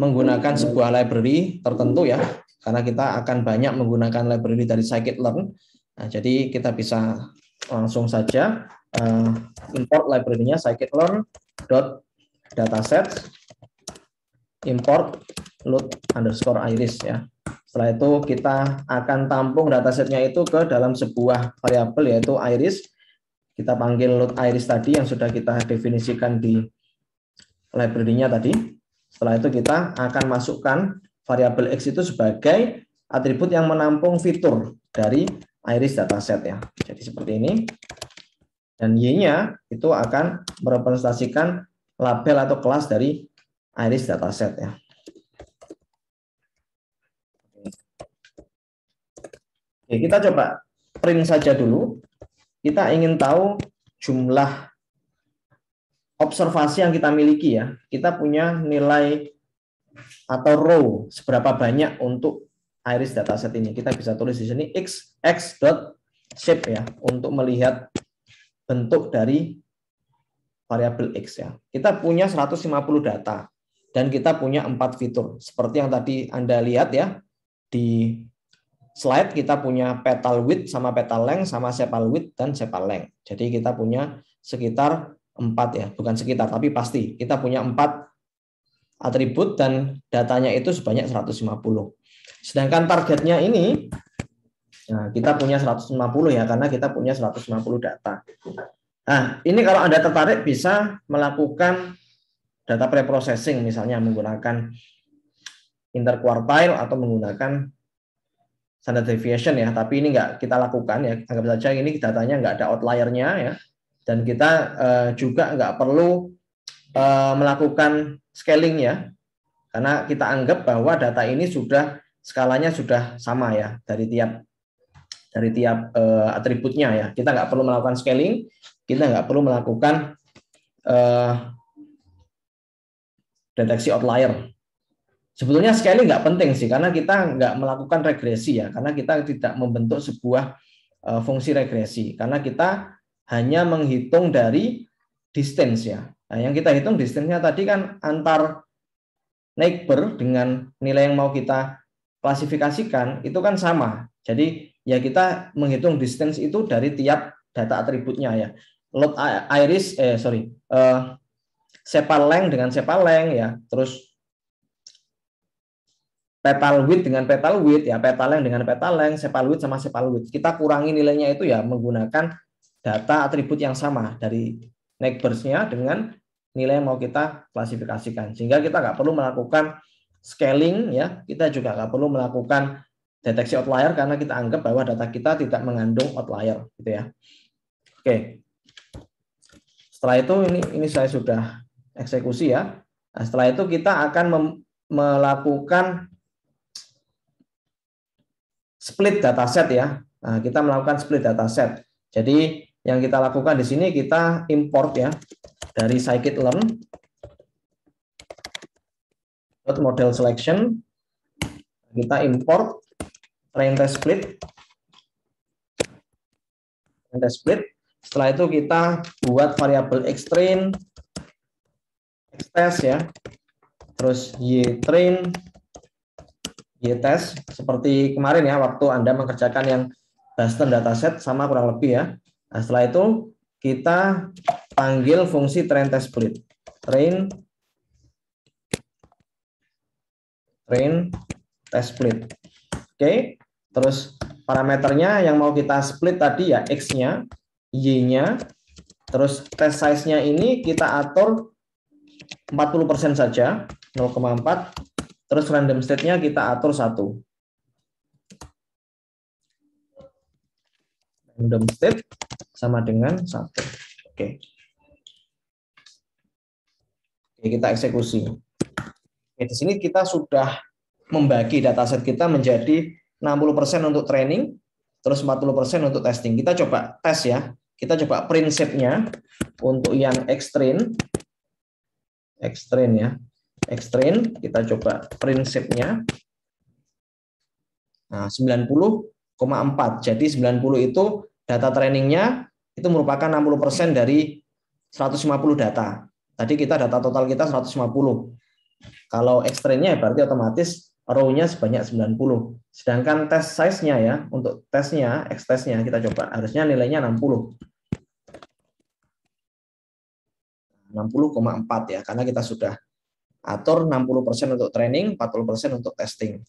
menggunakan sebuah library tertentu ya. Karena kita akan banyak menggunakan library dari scikit-learn. Nah, jadi kita bisa langsung saja uh, import library-nya scikit-learn.dataset import load underscore iris ya. Setelah itu kita akan tampung datasetnya itu ke dalam sebuah variabel yaitu iris kita panggil load iris tadi yang sudah kita definisikan di library-nya tadi. Setelah itu kita akan masukkan variabel x itu sebagai atribut yang menampung fitur dari iris dataset ya. Jadi seperti ini. Dan y-nya itu akan merepresentasikan label atau kelas dari iris dataset ya. Oke, kita coba print saja dulu kita ingin tahu jumlah observasi yang kita miliki ya. Kita punya nilai atau row seberapa banyak untuk iris dataset ini. Kita bisa tulis di sini x x dot shape ya untuk melihat bentuk dari variabel x ya. Kita punya 150 data dan kita punya empat fitur seperti yang tadi Anda lihat ya di slide kita punya petal width sama petal length sama sepal width dan sepal length. Jadi kita punya sekitar empat ya, bukan sekitar tapi pasti kita punya empat atribut dan datanya itu sebanyak 150. Sedangkan targetnya ini nah kita punya 150 ya karena kita punya 150 data. Nah, ini kalau Anda tertarik bisa melakukan data preprocessing misalnya menggunakan interquartile atau menggunakan standard deviation ya, tapi ini nggak kita lakukan ya. Anggap saja ini datanya nggak ada outliernya ya, dan kita uh, juga nggak perlu uh, melakukan scaling ya, karena kita anggap bahwa data ini sudah skalanya sudah sama ya dari tiap dari tiap uh, atributnya ya. Kita nggak perlu melakukan scaling, kita nggak perlu melakukan uh, deteksi outlier Sebetulnya scaling nggak penting sih, karena kita nggak melakukan regresi ya, karena kita tidak membentuk sebuah eh, fungsi regresi, karena kita hanya menghitung dari distance ya. Nah, yang kita hitung distance-nya tadi kan antar neighbor dengan nilai yang mau kita klasifikasikan itu kan sama. Jadi ya kita menghitung distance itu dari tiap data atributnya ya. Lot iris eh sorry, uh, length dengan sepal length ya, terus petal width dengan petal width ya petal length dengan petal length sepal width sama sepal width kita kurangi nilainya itu ya menggunakan data atribut yang sama dari neighbors-nya dengan nilai yang mau kita klasifikasikan sehingga kita nggak perlu melakukan scaling ya kita juga nggak perlu melakukan deteksi outlier karena kita anggap bahwa data kita tidak mengandung outlier gitu ya oke setelah itu ini ini saya sudah eksekusi ya nah, setelah itu kita akan melakukan split dataset ya. Nah, kita melakukan split dataset. Jadi yang kita lakukan di sini kita import ya dari scikit-learn model selection kita import train test split train test split setelah itu kita buat variabel x train x test ya terus y train Y iya, test seperti kemarin ya waktu Anda mengerjakan yang Boston dataset sama kurang lebih ya. Nah, setelah itu kita panggil fungsi train test split. Train train test split. Oke. Terus parameternya yang mau kita split tadi ya x-nya, y-nya. Terus test size-nya ini kita atur 40% saja, 0,4 Terus random state-nya kita atur satu. Random state sama dengan satu. Oke. Oke, kita eksekusi. Oke, di sini kita sudah membagi dataset kita menjadi 60% untuk training, terus 40% untuk testing. Kita coba tes ya. Kita coba prinsipnya untuk yang ekstrim. Ekstrim ya ekstrin kita coba prinsipnya. Nah, 90,4. Jadi 90 itu data trainingnya itu merupakan 60% dari 150 data. Tadi kita data total kita 150. Kalau ekstrinnya berarti otomatis row-nya sebanyak 90. Sedangkan tes size-nya ya, untuk tesnya, X testnya kita coba, harusnya nilainya 60. 60,4 ya, karena kita sudah Atur 60% untuk training, 40% untuk testing.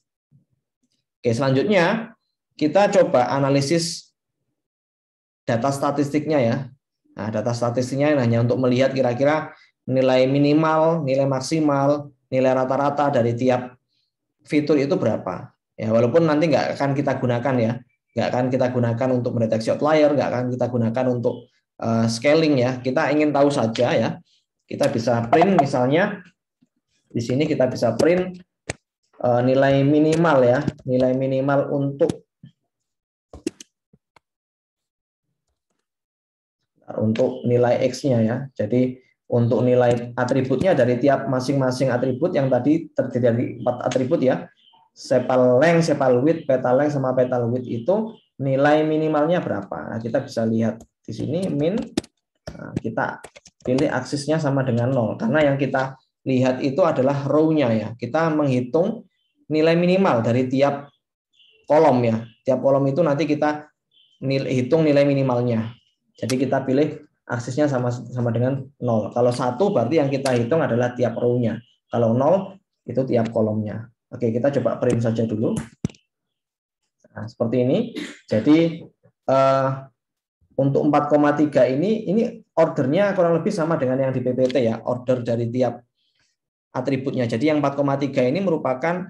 Oke, selanjutnya kita coba analisis data statistiknya ya. Nah, data statistiknya hanya untuk melihat kira-kira nilai minimal, nilai maksimal, nilai rata-rata dari tiap fitur itu berapa. Ya, walaupun nanti nggak akan kita gunakan ya, nggak akan kita gunakan untuk mendeteksi outlier, nggak akan kita gunakan untuk eh, scaling ya. Kita ingin tahu saja ya. Kita bisa print misalnya di sini kita bisa print uh, nilai minimal ya, nilai minimal untuk untuk nilai x-nya ya. Jadi untuk nilai atributnya dari tiap masing-masing atribut yang tadi terdiri dari empat atribut ya. Sepal length, sepal width, petal length sama petal width itu nilai minimalnya berapa. Nah, kita bisa lihat di sini min nah, kita pilih aksisnya sama dengan nol karena yang kita lihat itu adalah row-nya ya. Kita menghitung nilai minimal dari tiap kolom ya. Tiap kolom itu nanti kita nilai, hitung nilai minimalnya. Jadi kita pilih aksisnya sama sama dengan nol Kalau satu berarti yang kita hitung adalah tiap row-nya. Kalau nol itu tiap kolomnya. Oke, kita coba print saja dulu. Nah, seperti ini. Jadi eh, untuk 4,3 ini ini ordernya kurang lebih sama dengan yang di PPT ya. Order dari tiap atributnya. Jadi yang 4,3 ini merupakan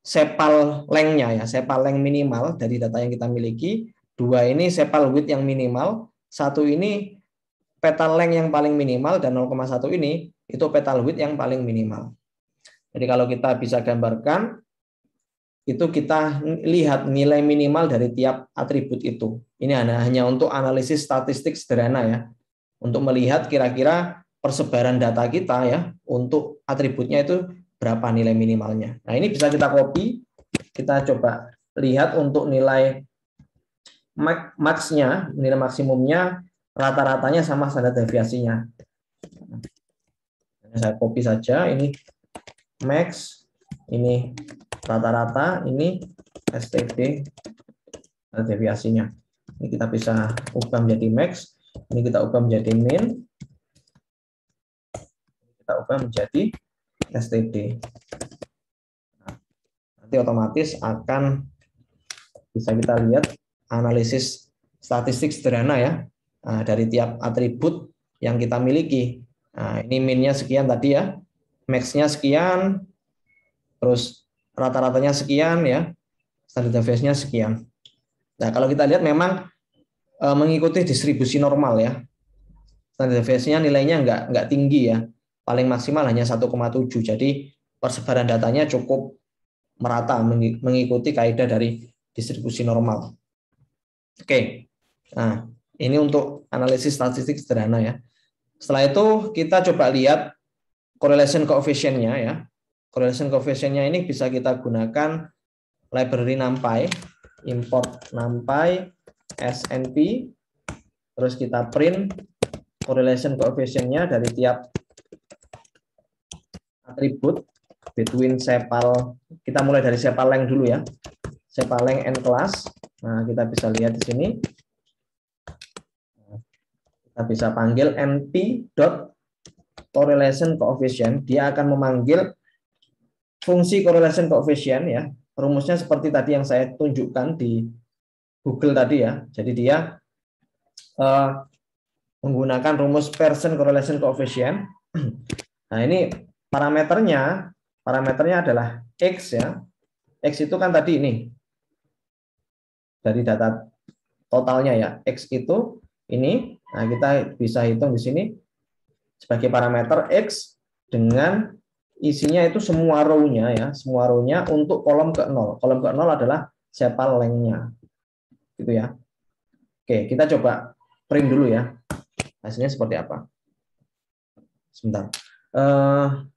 sepal lengnya ya, sepal leng minimal dari data yang kita miliki. Dua ini sepal width yang minimal, satu ini petal leng yang paling minimal dan 0,1 ini itu petal width yang paling minimal. Jadi kalau kita bisa gambarkan itu kita lihat nilai minimal dari tiap atribut itu. Ini hanya untuk analisis statistik sederhana ya. Untuk melihat kira-kira persebaran data kita ya untuk atributnya itu berapa nilai minimalnya. Nah, ini bisa kita copy, kita coba lihat untuk nilai max-nya, nilai maksimumnya rata-ratanya sama standar deviasinya. Nah, saya copy saja, ini max, ini rata-rata, ini STD deviasinya. Ini kita bisa ubah menjadi max, ini kita ubah menjadi min, kita ubah menjadi std. Nah, nanti otomatis akan bisa kita lihat analisis statistik sederhana ya eh, dari tiap atribut yang kita miliki. Nah, ini minnya sekian tadi ya, maxnya sekian, terus rata-ratanya sekian ya, standard deviation sekian. Nah kalau kita lihat memang eh, mengikuti distribusi normal ya, standard deviation nilainya nggak nggak tinggi ya, paling maksimal hanya 1,7. Jadi persebaran datanya cukup merata mengikuti kaidah dari distribusi normal. Oke. Nah, ini untuk analisis statistik sederhana ya. Setelah itu kita coba lihat correlation coefficient-nya ya. Correlation coefficient-nya ini bisa kita gunakan library NumPy, import NumPy SNP terus kita print correlation coefficient-nya dari tiap atribut between sepal kita mulai dari sepal length dulu ya sepal length and class nah kita bisa lihat di sini kita bisa panggil np dot correlation coefficient dia akan memanggil fungsi correlation coefficient ya rumusnya seperti tadi yang saya tunjukkan di Google tadi ya jadi dia uh, menggunakan rumus Pearson correlation coefficient [CLEARS THROAT] nah ini parameternya parameternya adalah x ya. X itu kan tadi ini. Dari data totalnya ya. X itu ini. Nah, kita bisa hitung di sini sebagai parameter X dengan isinya itu semua row-nya ya, semua row-nya untuk kolom ke nol. Kolom ke nol adalah siapa length Gitu ya. Oke, kita coba print dulu ya. Hasilnya seperti apa? Sebentar. Uh,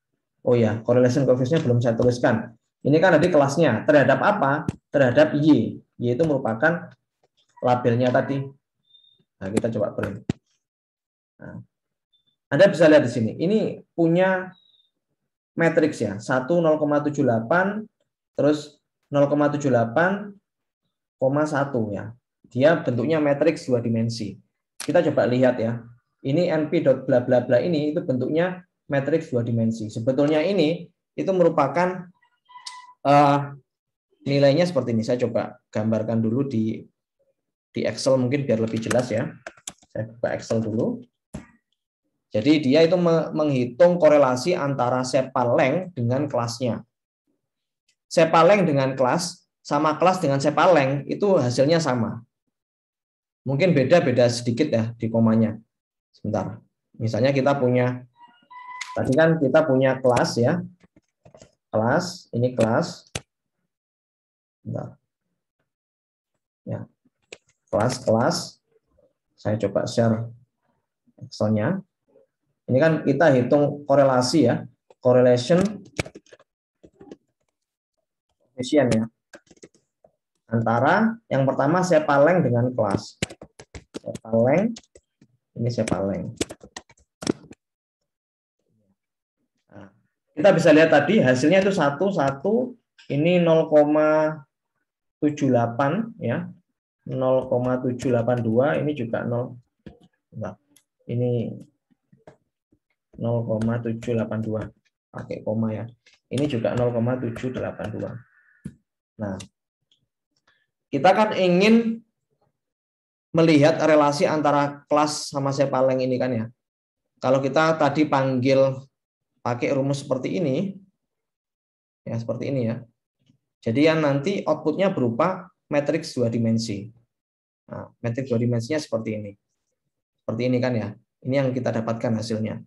Oh ya, correlation coefficient belum saya tuliskan. Ini kan tadi kelasnya terhadap apa? Terhadap Y. Y itu merupakan labelnya tadi. Nah, kita coba print. Nah, Anda bisa lihat di sini. Ini punya matriks ya. 1 0,78 terus 0,78,1 satu ya. Dia bentuknya matriks dua dimensi. Kita coba lihat ya. Ini np dot bla bla bla ini itu bentuknya matriks dua dimensi. Sebetulnya ini itu merupakan uh, nilainya seperti ini. Saya coba gambarkan dulu di di Excel mungkin biar lebih jelas ya. Saya buka Excel dulu. Jadi dia itu menghitung korelasi antara sepal sepaleng dengan kelasnya. Sepal Sepaleng dengan kelas sama kelas dengan sepal sepaleng itu hasilnya sama. Mungkin beda-beda sedikit ya di komanya. Sebentar. Misalnya kita punya Tadi kan kita punya kelas ya. Kelas, ini kelas. Ya. Kelas, kelas. Saya coba share Excel-nya. Ini kan kita hitung korelasi ya. Correlation koefisien ya. Antara yang pertama saya paling dengan kelas. Saya paling, ini saya paling. Kita bisa lihat tadi hasilnya itu satu satu ini 0,78 ya. 0,782 ini juga 0 Ini 0,782. Pakai koma ya. Ini juga 0,782. Nah, kita kan ingin melihat relasi antara kelas sama sepaleng ini kan ya. Kalau kita tadi panggil pakai rumus seperti ini, ya seperti ini ya. Jadi yang nanti outputnya berupa matriks dua dimensi. Nah, matriks dua dimensinya seperti ini. Seperti ini kan ya. Ini yang kita dapatkan hasilnya.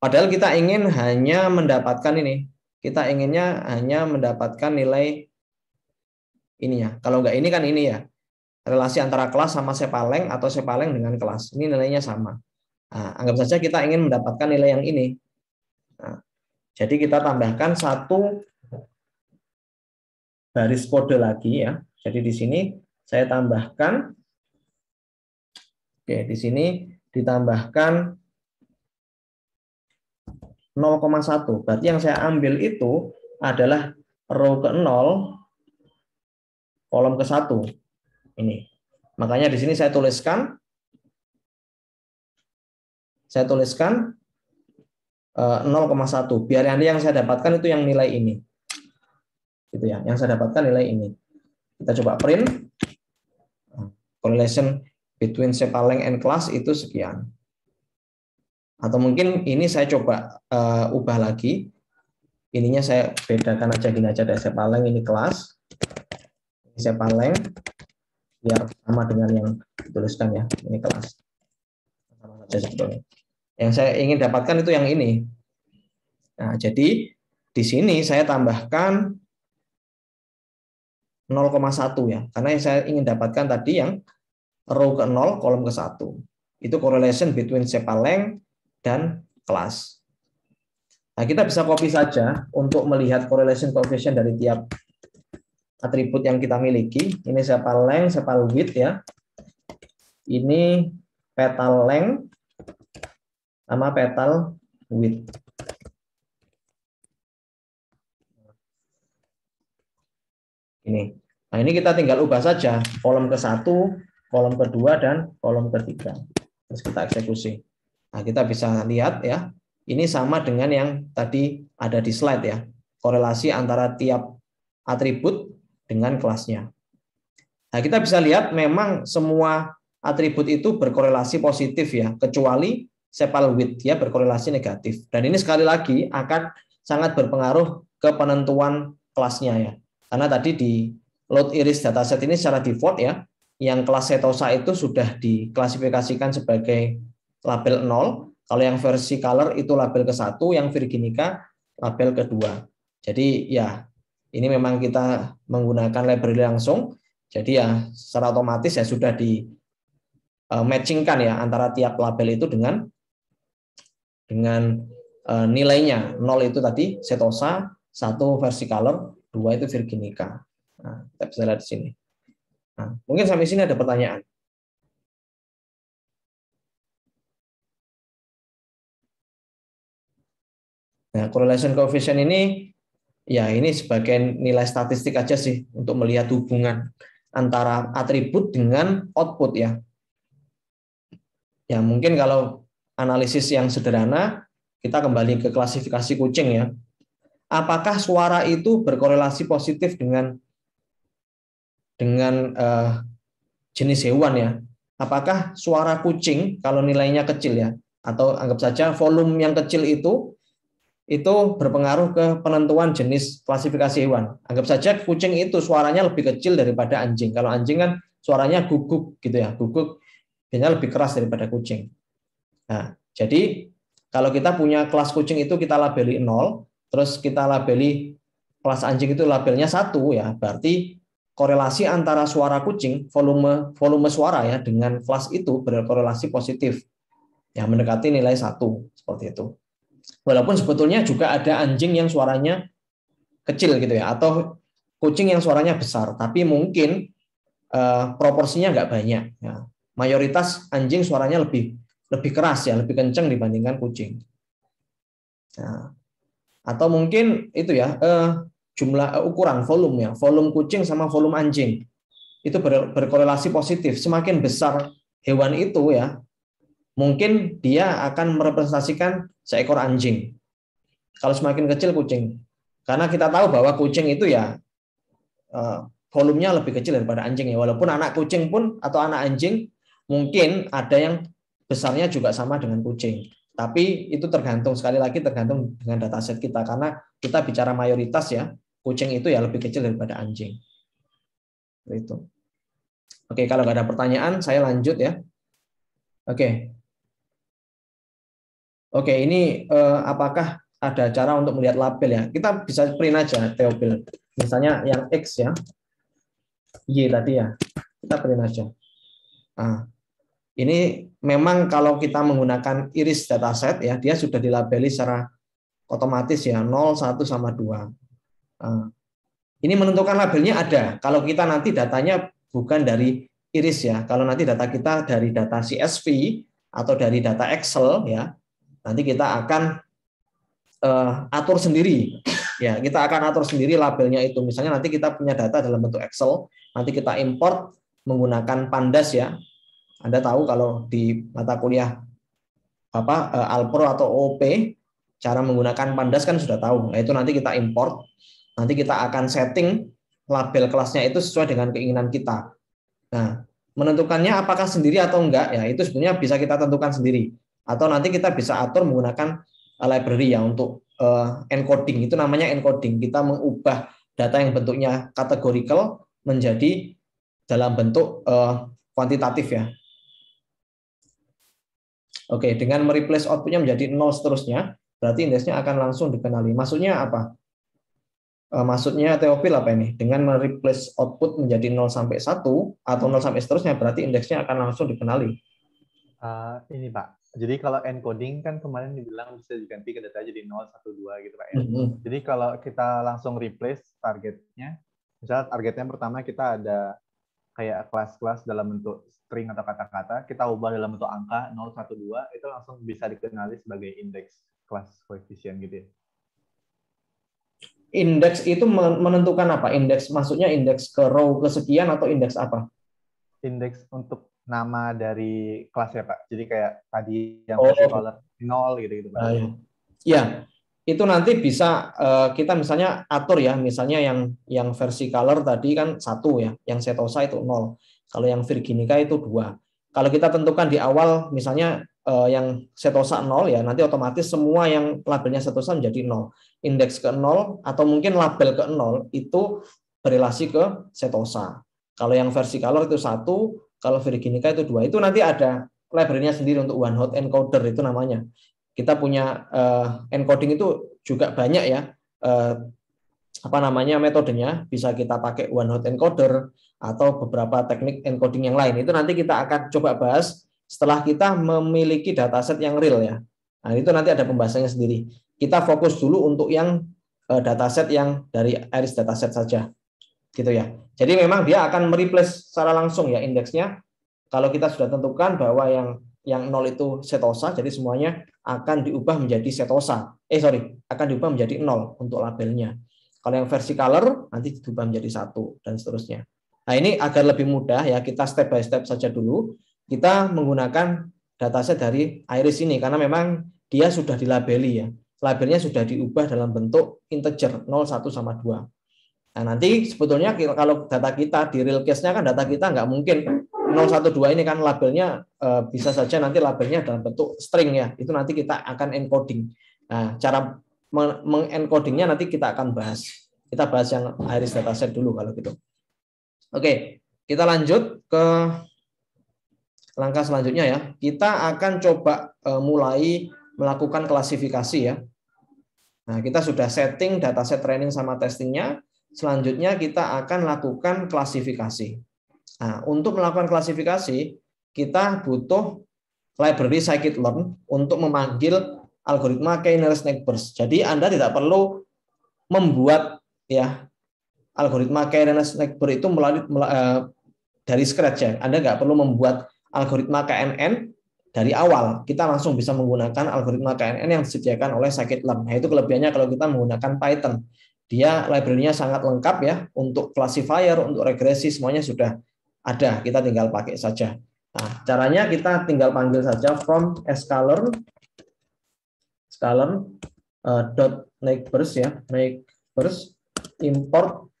Padahal kita ingin hanya mendapatkan ini. Kita inginnya hanya mendapatkan nilai ini ya. Kalau nggak ini kan ini ya. Relasi antara kelas sama sepaleng atau sepaleng dengan kelas. Ini nilainya sama. Nah, anggap saja kita ingin mendapatkan nilai yang ini. Nah, jadi kita tambahkan satu baris kode lagi ya. Jadi di sini saya tambahkan Oke, di sini ditambahkan 0,1. Berarti yang saya ambil itu adalah row ke 0 kolom ke 1. Ini. Makanya di sini saya tuliskan saya tuliskan 0,1. Eh, biar nanti yang saya dapatkan itu yang nilai ini. Gitu ya, yang saya dapatkan nilai ini. Kita coba print. Correlation between sepaleng and class itu sekian. Atau mungkin ini saya coba uh, ubah lagi. Ininya saya bedakan aja gini aja dari sepaleng ini kelas. Ini sepaleng biar sama dengan yang dituliskan ya. Ini kelas. Sama saja sebetulnya. Yang saya ingin dapatkan itu yang ini. Nah, jadi di sini saya tambahkan 0,1 ya, karena yang saya ingin dapatkan tadi yang row ke 0, kolom ke 1. Itu correlation between sepa length dan kelas. Nah, kita bisa copy saja untuk melihat correlation coefficient dari tiap atribut yang kita miliki. Ini sepa length, sepa width ya. Ini petal length, sama petal width. Ini. Nah, ini kita tinggal ubah saja kolom ke-1, kolom ke-2 dan kolom ke-3. Terus kita eksekusi. Nah, kita bisa lihat ya, ini sama dengan yang tadi ada di slide ya. Korelasi antara tiap atribut dengan kelasnya. Nah, kita bisa lihat memang semua atribut itu berkorelasi positif ya, kecuali sepal width ya berkorelasi negatif. Dan ini sekali lagi akan sangat berpengaruh ke penentuan kelasnya ya. Karena tadi di load iris dataset ini secara default ya, yang kelas setosa itu sudah diklasifikasikan sebagai label 0, kalau yang versi color itu label ke satu, yang virginica label kedua. Jadi ya ini memang kita menggunakan library langsung. Jadi ya secara otomatis ya sudah di eh, matchingkan ya antara tiap label itu dengan dengan uh, nilainya nol itu tadi setosa, satu versi Color, dua itu virginica. Nah, kita bisa lihat di sini. Nah, mungkin sampai sini ada pertanyaan. Nah, correlation coefficient ini ya ini sebagai nilai statistik aja sih untuk melihat hubungan antara atribut dengan output ya. Ya mungkin kalau analisis yang sederhana, kita kembali ke klasifikasi kucing ya. Apakah suara itu berkorelasi positif dengan dengan uh, jenis hewan ya? Apakah suara kucing kalau nilainya kecil ya atau anggap saja volume yang kecil itu itu berpengaruh ke penentuan jenis klasifikasi hewan. Anggap saja kucing itu suaranya lebih kecil daripada anjing. Kalau anjing kan suaranya guguk gitu ya, guguk biasanya lebih keras daripada kucing. Nah, jadi kalau kita punya kelas kucing itu kita labeli 0, terus kita labeli kelas anjing itu labelnya satu ya, berarti korelasi antara suara kucing, volume volume suara ya dengan kelas itu berkorelasi positif. Ya, mendekati nilai satu seperti itu. Walaupun sebetulnya juga ada anjing yang suaranya kecil gitu ya atau kucing yang suaranya besar, tapi mungkin eh, proporsinya nggak banyak. Ya. Mayoritas anjing suaranya lebih lebih keras ya, lebih kenceng dibandingkan kucing. Nah, atau mungkin itu ya eh, jumlah eh, ukuran volume ya, volume kucing sama volume anjing itu ber, berkorelasi positif. Semakin besar hewan itu ya, mungkin dia akan merepresentasikan seekor anjing. Kalau semakin kecil kucing, karena kita tahu bahwa kucing itu ya eh, volumenya lebih kecil daripada anjing ya. Walaupun anak kucing pun atau anak anjing mungkin ada yang besarnya juga sama dengan kucing. Tapi itu tergantung sekali lagi tergantung dengan dataset kita karena kita bicara mayoritas ya kucing itu ya lebih kecil daripada anjing. Itu. Oke kalau nggak ada pertanyaan saya lanjut ya. Oke. Oke ini eh, apakah ada cara untuk melihat label ya? Kita bisa print aja teobil. Misalnya yang X ya, Y tadi ya, kita print aja. Ah, ini memang kalau kita menggunakan iris dataset ya, dia sudah dilabeli secara otomatis ya 0, 1 sama 2. Nah, ini menentukan labelnya ada. Kalau kita nanti datanya bukan dari iris ya. Kalau nanti data kita dari data CSV atau dari data Excel ya, nanti kita akan uh, atur sendiri ya kita akan atur sendiri labelnya itu misalnya nanti kita punya data dalam bentuk Excel nanti kita import menggunakan pandas ya anda tahu kalau di mata kuliah apa eh, Alpro atau OP cara menggunakan Pandas kan sudah tahu. Nah, itu nanti kita import, nanti kita akan setting label kelasnya itu sesuai dengan keinginan kita. Nah, menentukannya apakah sendiri atau enggak ya itu sebenarnya bisa kita tentukan sendiri atau nanti kita bisa atur menggunakan eh, library ya untuk eh, encoding itu namanya encoding kita mengubah data yang bentuknya kategorikal menjadi dalam bentuk kuantitatif ya Oke, dengan mereplace outputnya menjadi nol seterusnya, berarti indeksnya akan langsung dikenali. Maksudnya apa? Eh, maksudnya teofil apa ini? Dengan mereplace output menjadi nol sampai satu atau nol sampai seterusnya, berarti indeksnya akan langsung dikenali. Uh, ini Pak, jadi kalau encoding kan kemarin dibilang bisa diganti ke data jadi 0, 1, 2 gitu Pak. Mm -hmm. Jadi kalau kita langsung replace targetnya, misalnya targetnya pertama kita ada kayak kelas-kelas dalam bentuk string atau kata-kata, kita ubah dalam bentuk angka 0, 1, 2, itu langsung bisa dikenali sebagai indeks kelas koefisien gitu ya. Indeks itu menentukan apa? Indeks maksudnya indeks ke row kesekian atau indeks apa? Indeks untuk nama dari kelas ya Pak. Jadi kayak tadi yang oh. color 0 gitu-gitu Pak. Uh, ya itu nanti bisa uh, kita misalnya atur ya misalnya yang yang versi color tadi kan satu ya yang setosa itu 0. Kalau yang virginika itu dua. Kalau kita tentukan di awal misalnya eh, yang setosa nol ya nanti otomatis semua yang labelnya setosa menjadi nol. Indeks ke nol atau mungkin label ke nol itu berrelasi ke setosa. Kalau yang versi color itu satu, kalau virginika itu dua. Itu nanti ada labelnya sendiri untuk one hot encoder itu namanya. Kita punya eh, encoding itu juga banyak ya. Eh, apa namanya metodenya bisa kita pakai one hot encoder atau beberapa teknik encoding yang lain itu nanti kita akan coba bahas setelah kita memiliki dataset yang real ya nah itu nanti ada pembahasannya sendiri kita fokus dulu untuk yang eh, dataset yang dari Iris dataset saja gitu ya jadi memang dia akan mereplace secara langsung ya indeksnya kalau kita sudah tentukan bahwa yang yang nol itu setosa, jadi semuanya akan diubah menjadi setosa. Eh sorry, akan diubah menjadi nol untuk labelnya. Kalau yang versi color nanti diubah menjadi satu dan seterusnya. Nah ini agar lebih mudah ya kita step by step saja dulu. Kita menggunakan dataset dari Iris ini karena memang dia sudah dilabeli ya. Labelnya sudah diubah dalam bentuk integer 0, 1, sama 2. Nah, nanti sebetulnya kalau data kita di real case-nya kan data kita nggak mungkin 012 ini kan labelnya eh, bisa saja nanti labelnya dalam bentuk string ya. Itu nanti kita akan encoding. Nah, cara mengencodingnya nanti kita akan bahas. Kita bahas yang iris dataset dulu kalau gitu. Oke, kita lanjut ke langkah selanjutnya ya. Kita akan coba eh, mulai melakukan klasifikasi ya. Nah, kita sudah setting dataset training sama testingnya. Selanjutnya kita akan lakukan klasifikasi. Nah, untuk melakukan klasifikasi, kita butuh library scikit-learn untuk memanggil algoritma k nearest neighbors. Jadi Anda tidak perlu membuat ya algoritma k nearest neighbor itu melalui, melalui eh, dari scratch ya. Anda nggak perlu membuat algoritma KNN dari awal. Kita langsung bisa menggunakan algoritma KNN yang disediakan oleh scikit-learn. Nah, itu kelebihannya kalau kita menggunakan Python. Dia library-nya sangat lengkap ya untuk classifier, untuk regresi semuanya sudah ada. Kita tinggal pakai saja. Nah, caranya kita tinggal panggil saja from sklearn scalar uh, eh, dot neighbors ya neighbors import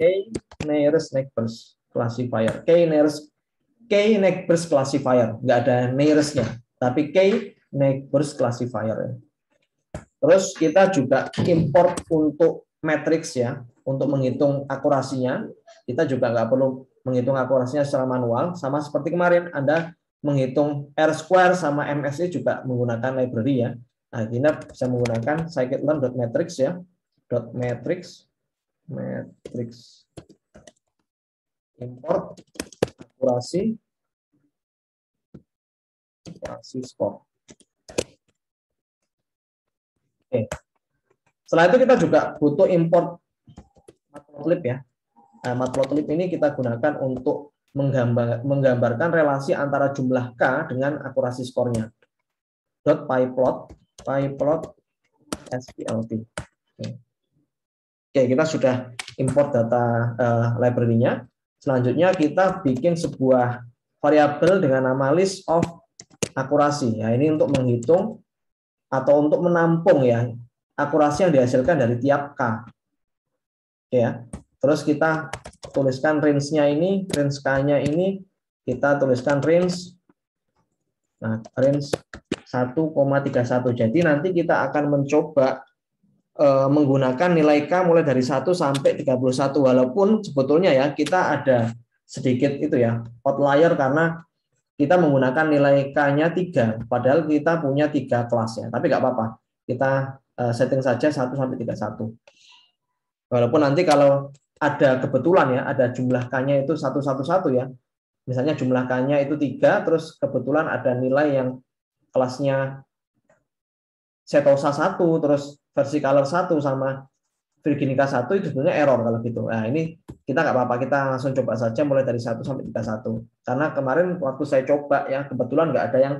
k nearest neighbors classifier k nearest k neighbors classifier nggak ada nearestnya tapi k neighbors classifier terus kita juga import untuk matrix ya untuk menghitung akurasinya kita juga nggak perlu menghitung akurasinya secara manual sama seperti kemarin Anda menghitung R square sama MSI juga menggunakan library ya. Nah, akhirnya bisa menggunakan scikit-learn dot ya. dot matrix matrix import akurasi akurasi skor. Oke. Setelah itu kita juga butuh import matplotlib ya. Nah, matplotlib ini kita gunakan untuk menggambar, menggambarkan relasi antara jumlah K dengan akurasi skornya. Dot pie plot, pie plot SPLT. Oke, kita sudah import data uh, library-nya. Selanjutnya kita bikin sebuah variabel dengan nama list of akurasi. Ya, ini untuk menghitung atau untuk menampung ya akurasi yang dihasilkan dari tiap K. ya. Terus kita tuliskan range-nya ini, range K-nya ini, kita tuliskan range nah, range 1,31. Jadi nanti kita akan mencoba e, menggunakan nilai K mulai dari 1 sampai 31 walaupun sebetulnya ya kita ada sedikit itu ya outlier karena kita menggunakan nilai K-nya 3 padahal kita punya tiga kelas ya. Tapi nggak apa-apa. Kita eh, setting saja 1 sampai 31. Walaupun nanti kalau ada kebetulan ya, ada jumlah K-nya itu satu satu satu ya. Misalnya jumlah K-nya itu tiga, terus kebetulan ada nilai yang kelasnya setosa satu, terus versi color satu sama virginica satu itu sebenarnya error kalau gitu. Nah ini kita nggak apa-apa, kita langsung coba saja mulai dari satu sampai tiga satu. Karena kemarin waktu saya coba ya kebetulan nggak ada yang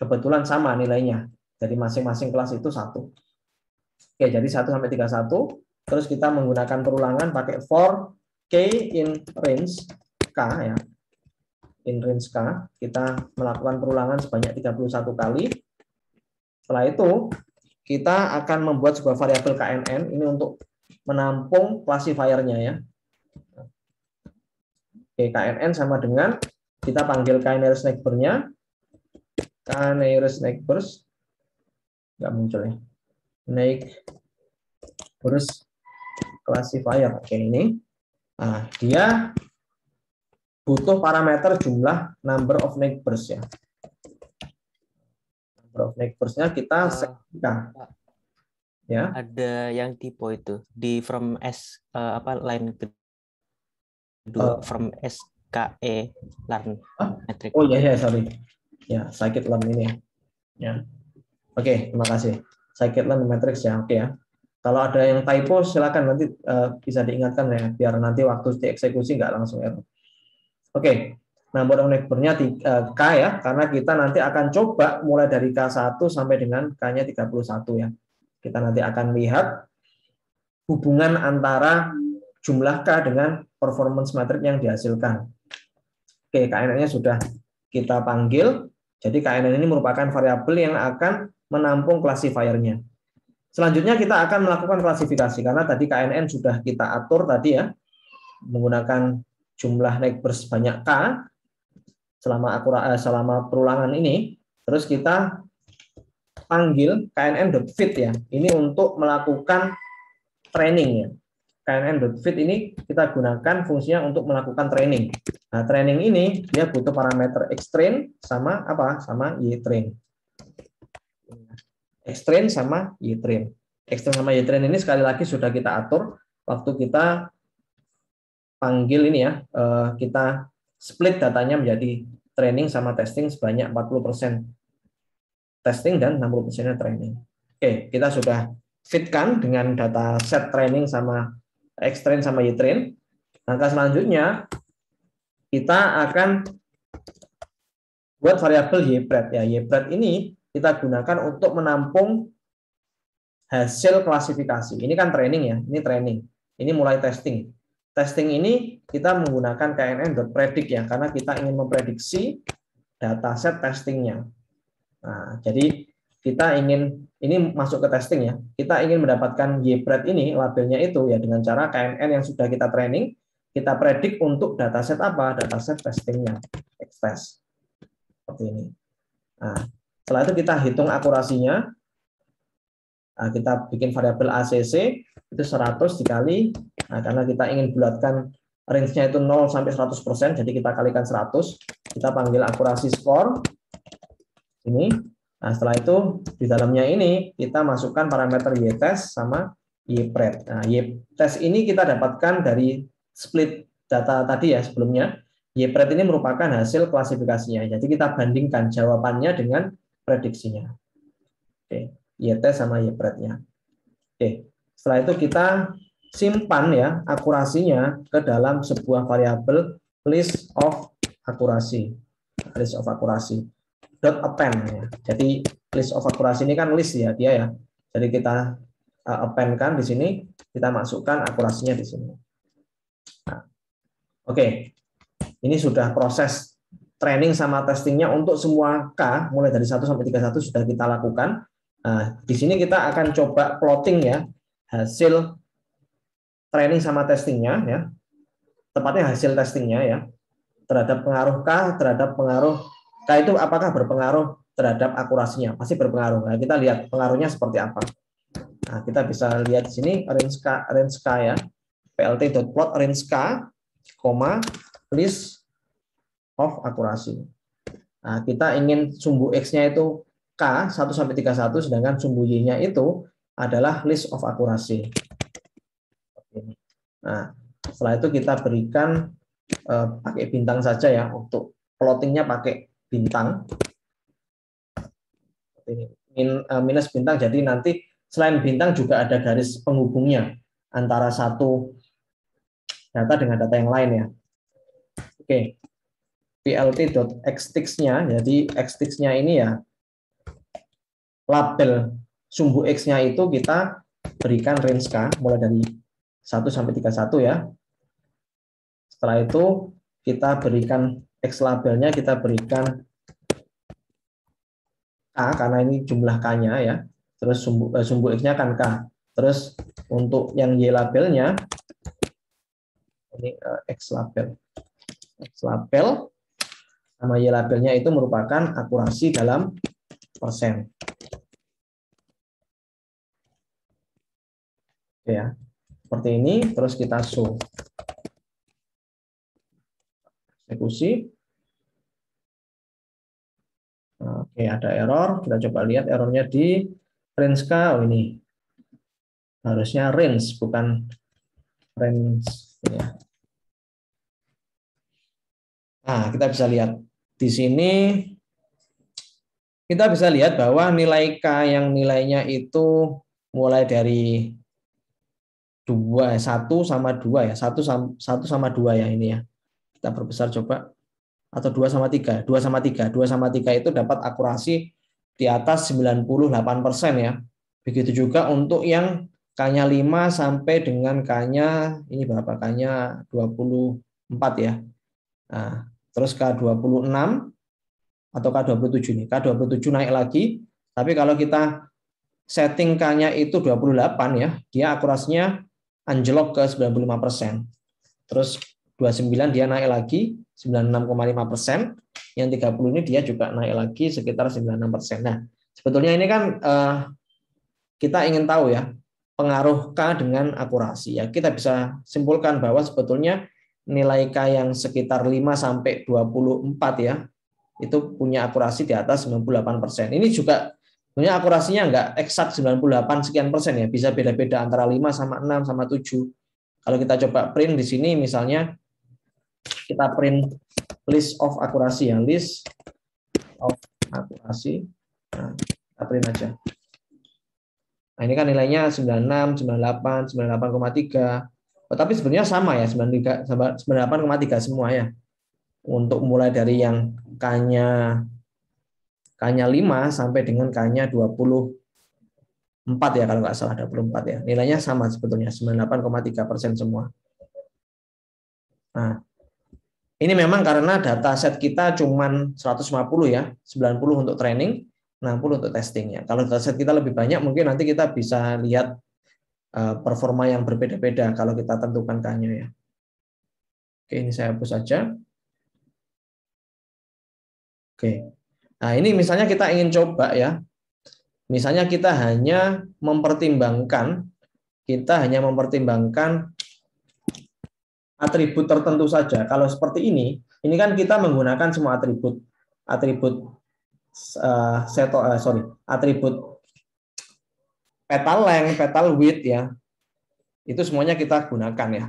kebetulan sama nilainya. Jadi masing-masing kelas itu satu. Oke, jadi satu sampai tiga satu terus kita menggunakan perulangan pakai for k in range k ya in range k kita melakukan perulangan sebanyak 31 kali setelah itu kita akan membuat sebuah variabel knn ini untuk menampung classifier-nya ya Oke, KNN sama dengan kita panggil K nearest neighbor-nya. K nearest neighbors nggak muncul ya. Neighbors classifier oke ini nah, dia butuh parameter jumlah number of neighbors ya number of neighborsnya kita ah, sekitar ya ada yang tipe itu di from s uh, apa line kedua uh, oh. from s KE e, Learn ah. Metric. Oh iya, iya, sorry. Ya, Scikit Learn ini. Ya. Oke, okay, terima kasih. Scikit Learn Metrics ya, oke okay, ya. Kalau ada yang typo, silakan nanti eh, bisa diingatkan ya, biar nanti waktu dieksekusi nggak langsung error. Oke, nah number of neighbor-nya eh, K ya, karena kita nanti akan coba mulai dari K1 sampai dengan K-nya 31 ya. Kita nanti akan lihat hubungan antara jumlah K dengan performance matrix yang dihasilkan. Oke, KNN-nya sudah kita panggil. Jadi KNN ini merupakan variabel yang akan menampung klasifiernya. Selanjutnya kita akan melakukan klasifikasi karena tadi KNN sudah kita atur tadi ya menggunakan jumlah neighbors banyak k selama akura, eh, selama perulangan ini. Terus kita panggil KNN fit ya. Ini untuk melakukan training ya. KNN fit ini kita gunakan fungsinya untuk melakukan training. Nah, training ini dia butuh parameter X train sama apa? Sama Y train. Extrain sama Y-train. Extrain sama Y-train ini sekali lagi sudah kita atur waktu kita panggil ini ya, eh, kita split datanya menjadi training sama testing sebanyak 40% testing dan 60%-nya training. Oke, kita sudah fitkan dengan data set training sama extrain sama E-Train. Langkah selanjutnya kita akan buat variabel y-pred ya. Ypret ini kita gunakan untuk menampung hasil klasifikasi. Ini kan training ya, ini training. Ini mulai testing. Testing ini kita menggunakan knn.predict ya, karena kita ingin memprediksi dataset testingnya. Nah, jadi kita ingin ini masuk ke testing ya. Kita ingin mendapatkan ypred ini labelnya itu ya dengan cara KNN yang sudah kita training, kita predik untuk dataset apa, dataset testingnya, X seperti ini. Nah, setelah itu kita hitung akurasinya. Nah, kita bikin variabel ACC itu 100 dikali nah, karena kita ingin bulatkan range-nya itu 0 sampai 100%, jadi kita kalikan 100. Kita panggil akurasi skor. Ini. Nah, setelah itu di dalamnya ini kita masukkan parameter y test sama y pred. Nah, y test ini kita dapatkan dari split data tadi ya sebelumnya. Y pred ini merupakan hasil klasifikasinya. Jadi kita bandingkan jawabannya dengan prediksinya. Oke, YT sama YPRED-nya. Oke, setelah itu kita simpan ya akurasinya ke dalam sebuah variabel list of akurasi. List of akurasi. Dot append. Ya. Jadi list of akurasi ini kan list ya dia ya. Jadi kita eh, append kan di sini, kita masukkan akurasinya di sini. Nah, Oke, okay. ini sudah proses training sama testingnya untuk semua K mulai dari 1 sampai 31 sudah kita lakukan. Nah, di sini kita akan coba plotting ya hasil training sama testingnya ya. Tepatnya hasil testingnya ya terhadap pengaruh K, terhadap pengaruh K itu apakah berpengaruh terhadap akurasinya? Pasti berpengaruh. Nah, kita lihat pengaruhnya seperti apa. Nah, kita bisa lihat di sini range K, range K ya. plt.plot range K, koma list of akurasi. Nah, kita ingin sumbu X-nya itu K 1 sampai 31 sedangkan sumbu Y-nya itu adalah list of akurasi. Nah, setelah itu kita berikan eh, pakai bintang saja ya untuk plottingnya pakai bintang. min, eh, minus bintang jadi nanti selain bintang juga ada garis penghubungnya antara satu data dengan data yang lain ya. Oke plt.xtix-nya. Jadi xtix-nya ini ya label sumbu x-nya itu kita berikan range k mulai dari 1 sampai 31 ya. Setelah itu kita berikan x labelnya kita berikan k karena ini jumlah k-nya ya. Terus sumbu eh, sumbu x-nya kan k. Terus untuk yang y labelnya ini eh, x label. X label nama Y labelnya itu merupakan akurasi dalam persen. Ya, seperti ini. Terus kita show Eksekusi. Oke, ada error. Kita coba lihat errornya di range kau oh, ini. Harusnya range, bukan range. Ya. Nah, kita bisa lihat di sini kita bisa lihat bahwa nilai K yang nilainya itu mulai dari 2, 1 eh, sama 2 ya, 1 sama, 1 sama 2 ya ini ya. Kita perbesar coba, atau 2 sama 3, 2 sama 3, 2 sama 3 itu dapat akurasi di atas 98% ya. Begitu juga untuk yang K-nya 5 sampai dengan K-nya, ini berapa K-nya 24 ya. Nah, terus K26 atau K27 nih. K27 naik lagi, tapi kalau kita setting K-nya itu 28 ya, dia akurasinya anjlok ke 95%. Terus 29 dia naik lagi 96,5%, yang 30 ini dia juga naik lagi sekitar 96%. Nah, sebetulnya ini kan eh, kita ingin tahu ya, pengaruh K dengan akurasi. Ya, kita bisa simpulkan bahwa sebetulnya nilai K yang sekitar 5 sampai 24 ya, itu punya akurasi di atas 98%. Ini juga punya akurasinya enggak eksak 98 sekian persen ya, bisa beda-beda antara 5 sama 6 sama 7. Kalau kita coba print di sini misalnya kita print list of akurasi ya, list of akurasi. Nah, kita print aja. Nah, ini kan nilainya 96, 98, 98,3, Oh, tapi sebenarnya sama ya 93 98,3 ya. Untuk mulai dari yang kanya kanya 5 sampai dengan kanya 24 ya kalau nggak salah 24 ya. Nilainya sama sebetulnya 98,3 persen semua. Nah, ini memang karena data set kita cuma 150 ya, 90 untuk training, 60 untuk testing ya. Kalau data set kita lebih banyak, mungkin nanti kita bisa lihat Eh, performa yang berbeda-beda kalau kita tentukan kanya ya. Oke, ini saya hapus saja. Oke. Nah, ini misalnya kita ingin coba ya. Misalnya kita hanya mempertimbangkan kita hanya mempertimbangkan atribut tertentu saja. Kalau seperti ini, ini kan kita menggunakan semua atribut atribut uh, seto uh, sorry atribut petal length, petal width ya. Itu semuanya kita gunakan ya.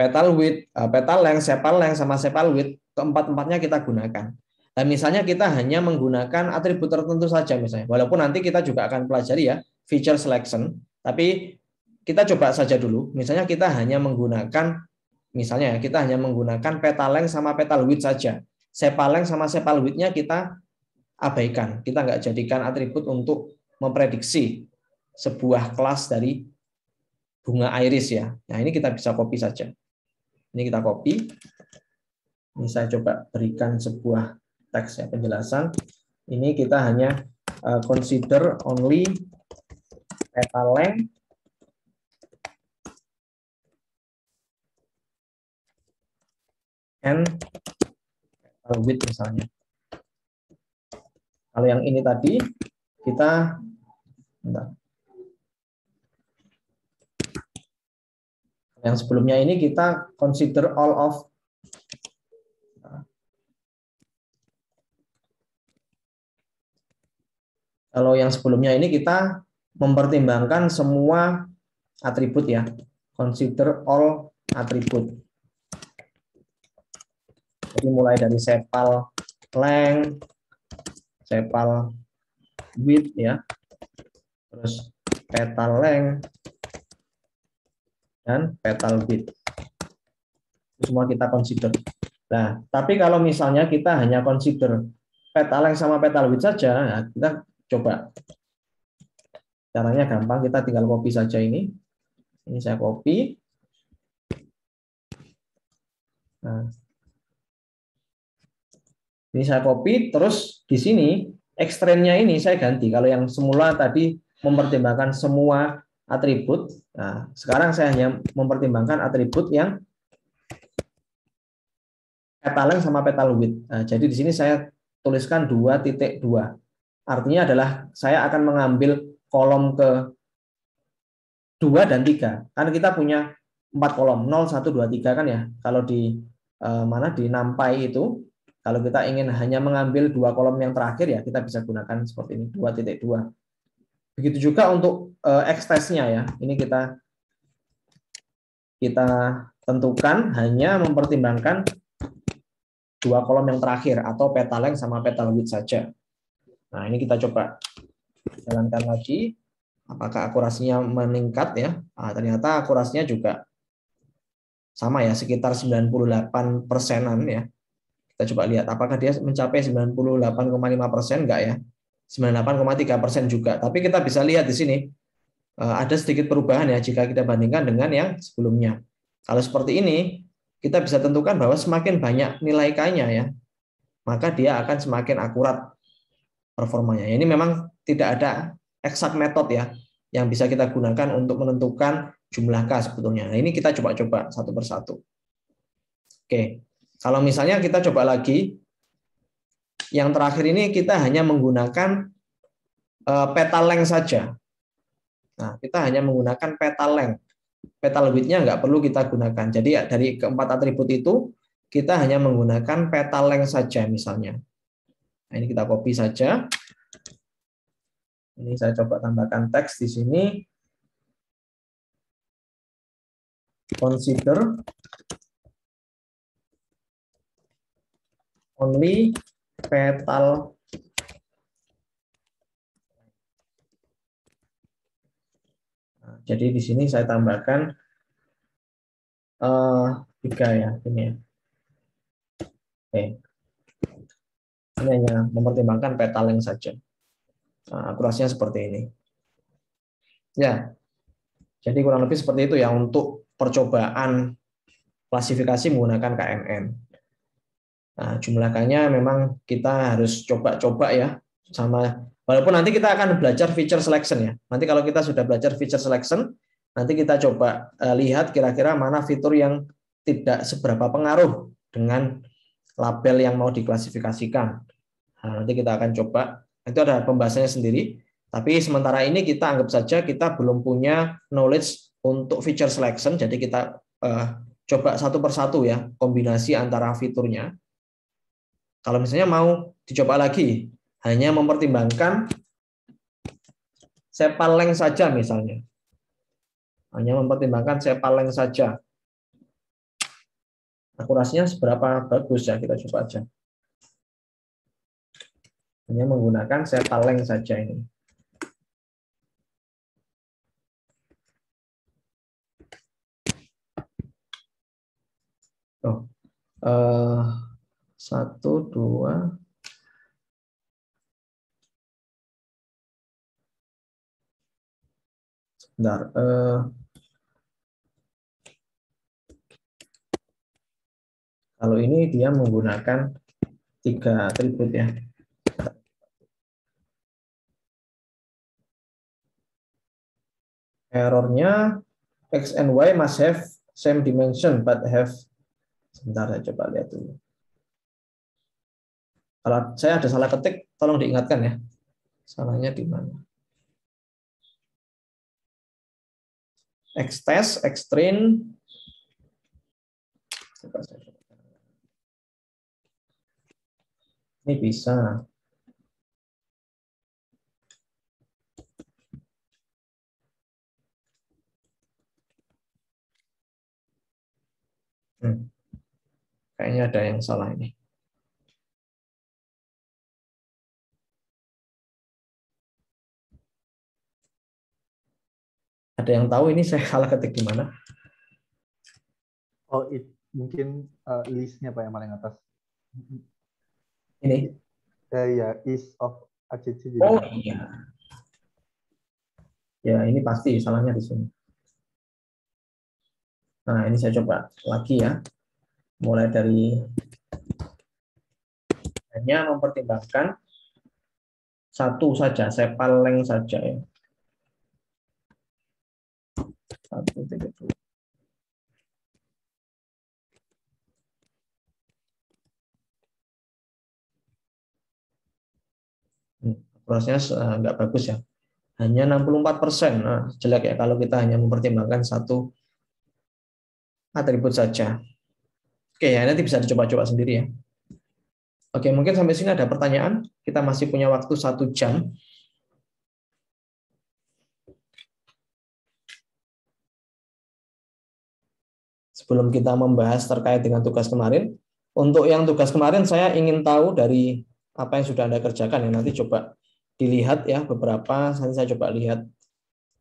Petal width, eh, petal length, sepal length sama sepal width keempat-empatnya kita gunakan. Nah, misalnya kita hanya menggunakan atribut tertentu saja misalnya. Walaupun nanti kita juga akan pelajari ya feature selection, tapi kita coba saja dulu. Misalnya kita hanya menggunakan misalnya ya kita hanya menggunakan petal length sama petal width saja. Sepal length sama sepal width-nya kita abaikan. Kita nggak jadikan atribut untuk memprediksi sebuah kelas dari bunga iris ya. Nah ini kita bisa copy saja. Ini kita copy. Ini saya coba berikan sebuah teks ya penjelasan. Ini kita hanya eh, consider only theta length and with misalnya. Kalau yang ini tadi kita Yang sebelumnya ini kita consider all of Kalau yang sebelumnya ini kita mempertimbangkan semua atribut ya. Consider all atribut. Jadi mulai dari sepal length, sepal width ya, terus petal length, dan petal width. Itu semua kita consider. Nah, tapi kalau misalnya kita hanya consider petal length sama petal width saja, nah kita coba. Caranya gampang, kita tinggal copy saja ini. Ini saya copy. Nah, ini saya copy, terus di sini ekstremnya ini saya ganti. Kalau yang semula tadi mempertimbangkan semua atribut, nah, sekarang saya hanya mempertimbangkan atribut yang petaleng sama petal width. Nah, jadi di sini saya tuliskan 2.2. Artinya adalah saya akan mengambil kolom ke 2 dan 3. karena kita punya 4 kolom, 0, 1, 2, 3 kan ya. Kalau di eh, mana di NumPy itu kalau kita ingin hanya mengambil dua kolom yang terakhir ya kita bisa gunakan seperti ini dua titik dua. Begitu juga untuk eh, ekstesnya ya. Ini kita kita tentukan hanya mempertimbangkan dua kolom yang terakhir atau petal length sama petal width saja. Nah, ini kita coba jalankan lagi apakah akurasinya meningkat ya. Nah, ternyata akurasinya juga sama ya sekitar 98 persenan ya kita coba lihat apakah dia mencapai 98,5 persen enggak ya? 98,3 persen juga. Tapi kita bisa lihat di sini eh, ada sedikit perubahan ya jika kita bandingkan dengan yang sebelumnya. Kalau seperti ini, kita bisa tentukan bahwa semakin banyak nilai k ya, maka dia akan semakin akurat performanya. Ini memang tidak ada eksak metode ya yang bisa kita gunakan untuk menentukan jumlah K sebetulnya. Nah, ini kita coba-coba satu persatu. Oke, kalau misalnya kita coba lagi, yang terakhir ini kita hanya menggunakan eh, peta length saja. Nah, kita hanya menggunakan peta length. Peta nya nggak perlu kita gunakan. Jadi dari keempat atribut itu, kita hanya menggunakan peta length saja misalnya. Nah, ini kita copy saja. Ini saya coba tambahkan teks di sini. Consider only petal nah, jadi di sini saya tambahkan eh, tiga ya ini ya oke okay. ini hanya mempertimbangkan petaling saja nah, akurasinya seperti ini ya jadi kurang lebih seperti itu ya untuk percobaan klasifikasi menggunakan KMM. Nah, jumlah memang kita harus coba-coba ya sama walaupun nanti kita akan belajar feature selection ya. Nanti kalau kita sudah belajar feature selection, nanti kita coba eh, lihat kira-kira mana fitur yang tidak seberapa pengaruh dengan label yang mau diklasifikasikan. Nah, nanti kita akan coba. Itu ada pembahasannya sendiri. Tapi sementara ini kita anggap saja kita belum punya knowledge untuk feature selection. Jadi kita uh, coba satu persatu ya kombinasi antara fiturnya. Kalau misalnya mau dicoba lagi, hanya mempertimbangkan sepaleng saja misalnya. Hanya mempertimbangkan sepaleng saja. Akurasinya seberapa bagus ya, kita coba aja. Hanya menggunakan sepaleng saja ini. Oh, uh, satu, dua, sebentar. eh kalau ini dia menggunakan tiga atribut ya. Errornya x and y must have same dimension but have sebentar saya coba lihat dulu. Kalau saya ada salah ketik, tolong diingatkan ya. Salahnya di mana? Extest, extrin. Ini bisa. Hmm. Kayaknya ada yang salah ini. Ada yang tahu ini saya salah ketik di mana? Oh, it, mungkin uh, listnya pak yang paling atas. Ini? Uh, ya, is of ACC. Oh iya. Ya ini pasti salahnya di sini. Nah ini saya coba lagi ya. Mulai dari hanya mempertimbangkan satu saja, saya paling saja ya. proses eh, nggak bagus ya. Hanya 64 persen, nah, jelek ya kalau kita hanya mempertimbangkan satu atribut saja. Oke, ya nanti bisa dicoba-coba sendiri ya. Oke, mungkin sampai sini ada pertanyaan. Kita masih punya waktu satu jam. Sebelum kita membahas terkait dengan tugas kemarin, untuk yang tugas kemarin saya ingin tahu dari apa yang sudah Anda kerjakan ya nanti coba dilihat ya beberapa nanti saya coba lihat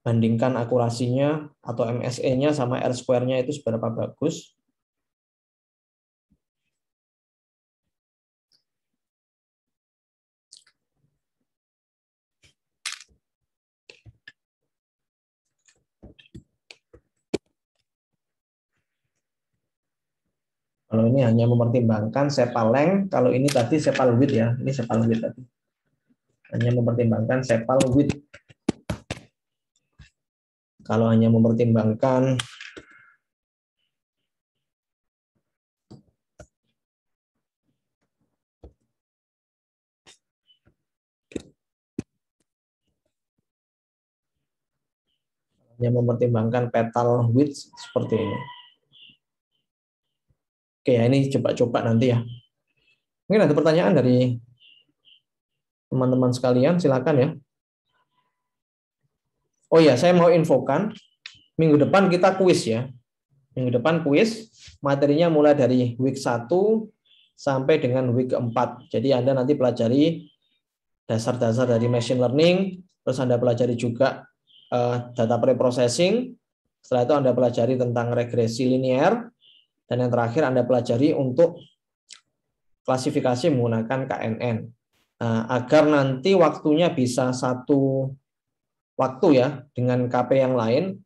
bandingkan akurasinya atau MSE-nya sama R square-nya itu seberapa bagus. Kalau ini hanya mempertimbangkan sepal length, kalau ini tadi sepal width ya, ini sepal width tadi hanya mempertimbangkan sepal width. Kalau hanya mempertimbangkan yang mempertimbangkan petal width seperti ini. Oke, ya ini coba-coba nanti ya. Mungkin ada pertanyaan dari teman-teman sekalian, silakan ya. Oh ya, saya mau infokan minggu depan kita kuis ya. Minggu depan kuis, materinya mulai dari week 1 sampai dengan week 4. Jadi Anda nanti pelajari dasar-dasar dari machine learning, terus Anda pelajari juga uh, data preprocessing, setelah itu Anda pelajari tentang regresi linier, dan yang terakhir Anda pelajari untuk klasifikasi menggunakan KNN. Eh, agar nanti waktunya bisa satu waktu ya dengan KP yang lain.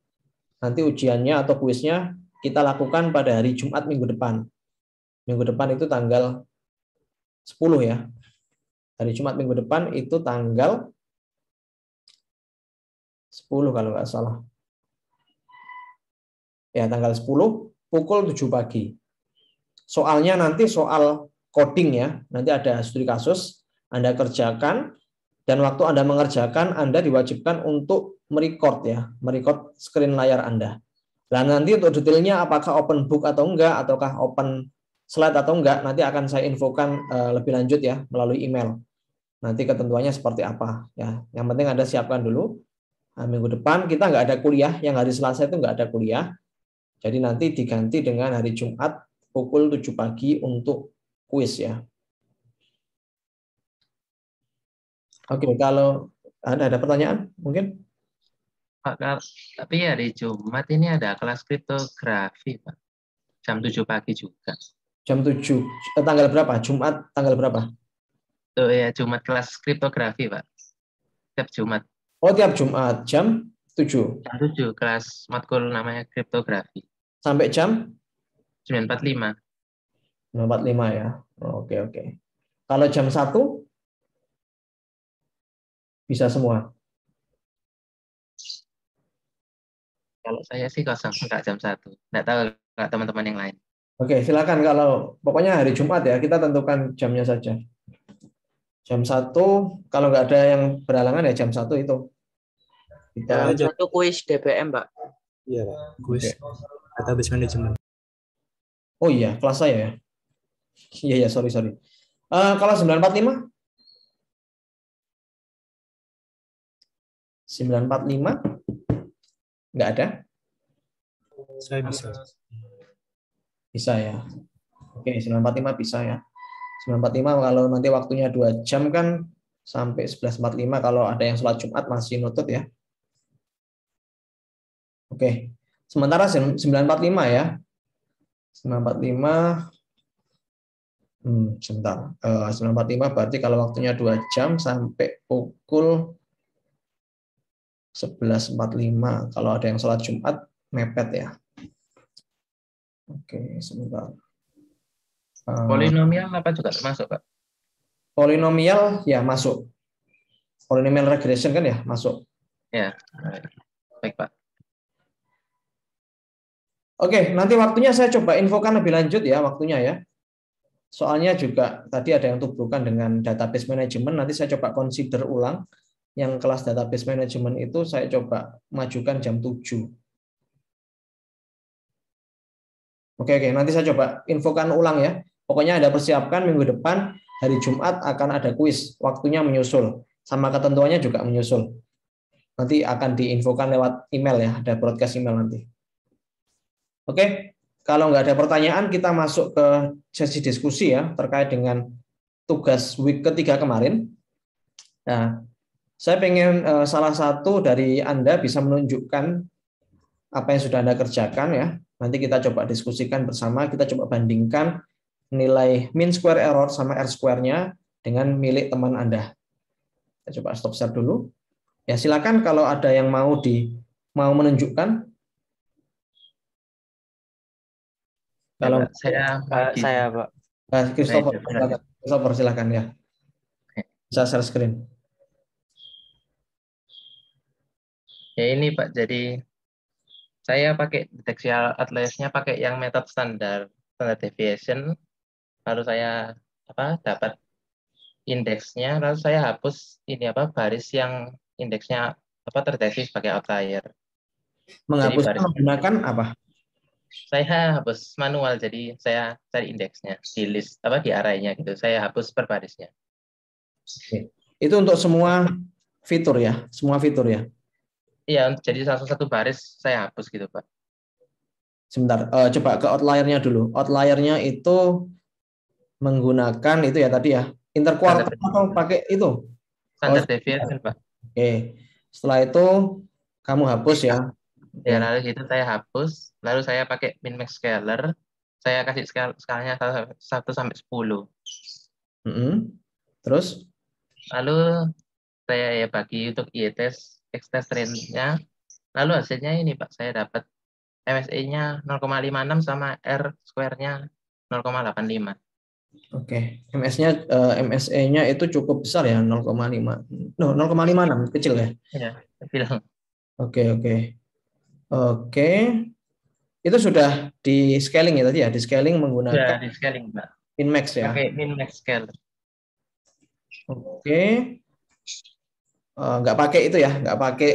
Nanti ujiannya atau kuisnya kita lakukan pada hari Jumat minggu depan. Minggu depan itu tanggal 10 ya. Hari Jumat minggu depan itu tanggal 10 kalau nggak salah. Ya, tanggal 10 pukul 7 pagi. Soalnya nanti soal coding ya. Nanti ada studi kasus anda kerjakan dan waktu Anda mengerjakan Anda diwajibkan untuk merecord ya, merecord screen layar Anda. Nah, nanti untuk detailnya apakah open book atau enggak ataukah open slide atau enggak nanti akan saya infokan eh, lebih lanjut ya melalui email. Nanti ketentuannya seperti apa ya. Yang penting Anda siapkan dulu. Nah, minggu depan kita enggak ada kuliah, yang hari Selasa itu enggak ada kuliah. Jadi nanti diganti dengan hari Jumat pukul 7 pagi untuk kuis ya. Oke, okay, kalau ada ada pertanyaan mungkin? Pak, tapi hari ya Jumat ini ada kelas kriptografi, Pak. Jam 7 pagi juga. Jam 7. Eh, tanggal berapa? Jumat tanggal berapa? Oh ya, Jumat kelas kriptografi, Pak. Tiap Jumat. Oh, tiap Jumat jam 7. Jam 7 kelas matkul namanya kriptografi. Sampai jam 9.45. 9.45 ya. Oke, oke. Kalau jam 1 bisa semua. Kalau saya sih kosong, enggak jam satu. Enggak tahu enggak teman-teman yang lain. Oke, silakan kalau pokoknya hari Jumat ya, kita tentukan jamnya saja. Jam satu, kalau nggak ada yang berhalangan ya jam satu itu. Kita... Jam satu kuis DBM Pak. Iya, Pak. Kuis okay. habis manajemen. Oh iya, kelas saya ya. Iya, iya, sorry, sorry. Uh, kalau 945? 945? Enggak ada? Saya bisa. Bisa ya. Oke, 945 bisa ya. 945 kalau nanti waktunya dua jam kan sampai 11.45 kalau ada yang sholat Jumat masih nutut ya. Oke. Sementara 945 ya. 945 Hmm, sebentar. Uh, eh, 945 berarti kalau waktunya dua jam sampai pukul 11.45. Kalau ada yang sholat Jumat, mepet ya. Oke, sebentar. Eh, Polinomial apa juga masuk, Pak? Polinomial, ya masuk. Polinomial regression kan ya, masuk. Ya, baik Pak. Oke, nanti waktunya saya coba infokan lebih lanjut ya waktunya ya. Soalnya juga tadi ada yang tubuhkan dengan database management, nanti saya coba consider ulang yang kelas database management itu saya coba majukan jam 7. Oke oke, nanti saya coba infokan ulang ya. Pokoknya ada persiapkan minggu depan hari Jumat akan ada kuis, waktunya menyusul. Sama ketentuannya juga menyusul. Nanti akan diinfokan lewat email ya, ada broadcast email nanti. Oke, kalau nggak ada pertanyaan kita masuk ke sesi diskusi ya terkait dengan tugas week ketiga kemarin. Nah, saya pengen eh, salah satu dari Anda bisa menunjukkan apa yang sudah Anda kerjakan ya. Nanti kita coba diskusikan bersama, kita coba bandingkan nilai mean square error sama R square-nya dengan milik teman Anda. Kita coba stop share dulu. Ya, silakan kalau ada yang mau di mau menunjukkan kalau saya Pak saya Pak. Christopher, silakan. Christopher silakan ya. Bisa share screen. Ya ini Pak, jadi saya pakai deteksi atlasnya pakai yang metode standar standar deviation. Lalu saya apa dapat indeksnya, lalu saya hapus ini apa baris yang indeksnya apa terdeteksi sebagai outlier. Menghapus menggunakan apa? Saya hapus manual, jadi saya cari indeksnya di list apa di arahnya gitu. Saya hapus per barisnya. Itu untuk semua fitur ya, semua fitur ya. Iya, untuk jadi langsung satu baris saya hapus gitu, Pak. Sebentar, uh, coba ke outliernya dulu. Outliernya itu menggunakan itu ya tadi ya, interquartile atau pakai itu? Standard oh, deviation, Pak. Oke. Okay. Setelah itu kamu hapus ya. Ya, lalu itu saya hapus, lalu saya pakai min-max scaler, Saya kasih skal skalanya satu sampai sepuluh. Mm -hmm. Terus lalu saya ya bagi untuk IETS test range-nya. Lalu hasilnya ini Pak, saya dapat MSI-nya 0,56 sama R square-nya 0,85. Oke, MS-nya uh, eh, MSE-nya itu cukup besar ya 0,5. No, 0,56 kecil ya. Iya, kecil Oke, oke. Oke. Itu sudah di scaling ya tadi ya, di scaling menggunakan inmax di scaling, Pak. max ya. Oke, minmax scale. Oke. Eh, nggak pakai itu ya nggak pakai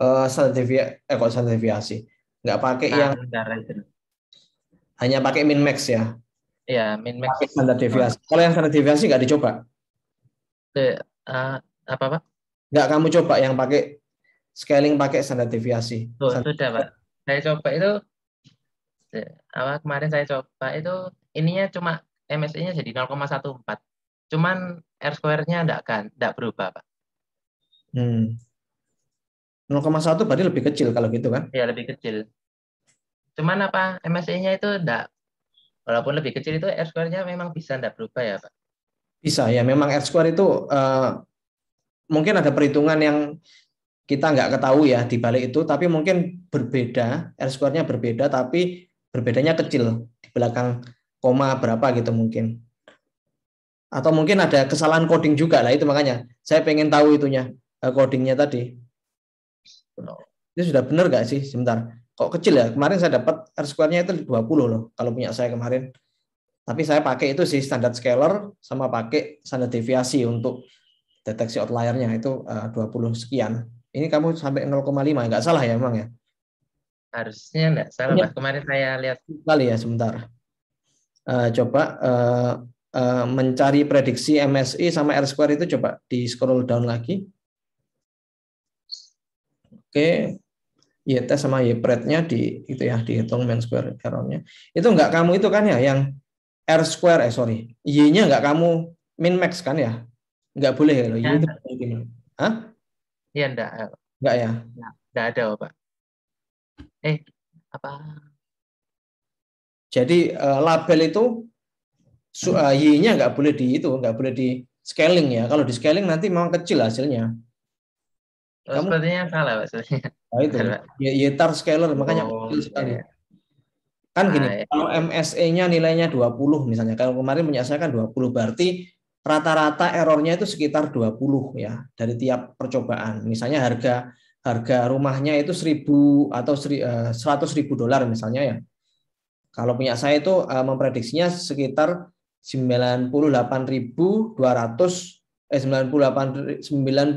uh, eh, standar eh kok sertifikasi nggak pakai nah, yang hanya pakai min max ya iya min max standar deviasi kalau yang standar deviasi nggak dicoba De, eh, apa pak nggak kamu coba yang pakai scaling pakai standar deviasi Tuh, sudah pak saya coba itu apa kemarin saya coba itu ininya cuma MSI-nya jadi 0,14 cuman R square-nya enggak kan, enggak berubah, Pak. Hmm. 0,1 berarti lebih kecil kalau gitu kan? Iya, lebih kecil. Cuman apa MSI-nya itu enggak walaupun lebih kecil itu R square-nya memang bisa enggak berubah ya, Pak? Bisa ya, memang R square itu uh, mungkin ada perhitungan yang kita nggak ketahui ya di balik itu, tapi mungkin berbeda, R square-nya berbeda, tapi berbedanya kecil di belakang koma berapa gitu mungkin. Atau mungkin ada kesalahan coding juga lah itu makanya. Saya pengen tahu itunya codingnya tadi. Itu sudah benar nggak sih? Sebentar. Kok kecil ya? Kemarin saya dapat R square-nya itu 20 loh kalau punya saya kemarin. Tapi saya pakai itu sih standar scalar sama pakai standar deviasi untuk deteksi outlier-nya itu 20 eh, sekian. Ini kamu sampai 0,5 nggak salah ya emang ya? Harusnya enggak salah. Ya. Kemarin saya lihat kali ya sebentar. Uh, coba uh, uh, mencari prediksi MSI sama R square itu coba di scroll down lagi Oke, Y test sama Y pretnya di itu ya dihitung mean square errornya. Itu enggak kamu itu kan ya yang R square eh sorry Y-nya enggak kamu min max kan ya? Enggak boleh ya loh. Iya, eh. ya, itu mungkin. Iya enggak. Enggak ya? Enggak ada, Pak. Eh, apa? Jadi uh, label itu uh, Y-nya nggak boleh di itu, nggak boleh di scaling ya. Kalau di scaling nanti memang kecil hasilnya. Oh, Kamu... Sepertinya salah maksudnya. Nah, itu. Ya, ya, tar scalar makanya oh, sekali. Iya. Kan gini, ah, iya. kalau MSE-nya nilainya 20 misalnya. Kalau kemarin menyelesaikan dua puluh 20 berarti rata-rata errornya itu sekitar 20 ya dari tiap percobaan. Misalnya harga harga rumahnya itu 1000 atau 100 eh, ribu dolar misalnya ya. Kalau punya saya itu eh, memprediksinya sekitar 98.200 eh 98 99.000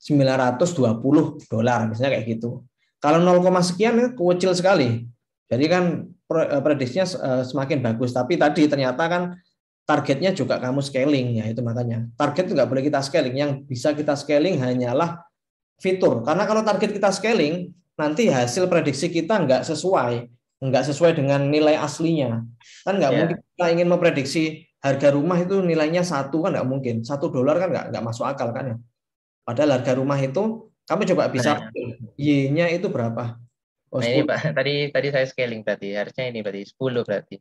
920 dolar misalnya kayak gitu. Kalau 0, sekian itu kecil sekali. Jadi kan eh, prediksinya eh, semakin bagus. Tapi tadi ternyata kan targetnya juga kamu scaling ya itu makanya. Target itu nggak boleh kita scaling. Yang bisa kita scaling hanyalah fitur. Karena kalau target kita scaling, nanti hasil prediksi kita nggak sesuai, nggak sesuai dengan nilai aslinya. Kan nggak yeah. mungkin kita ingin memprediksi harga rumah itu nilainya satu kan nggak mungkin. Satu dolar kan nggak nggak masuk akal kan ya. Padahal harga rumah itu kamu coba bisa nah. Ya. Y-nya itu berapa? Oh, nah, ini Pak, tadi tadi saya scaling berarti harusnya ini berarti 10 berarti.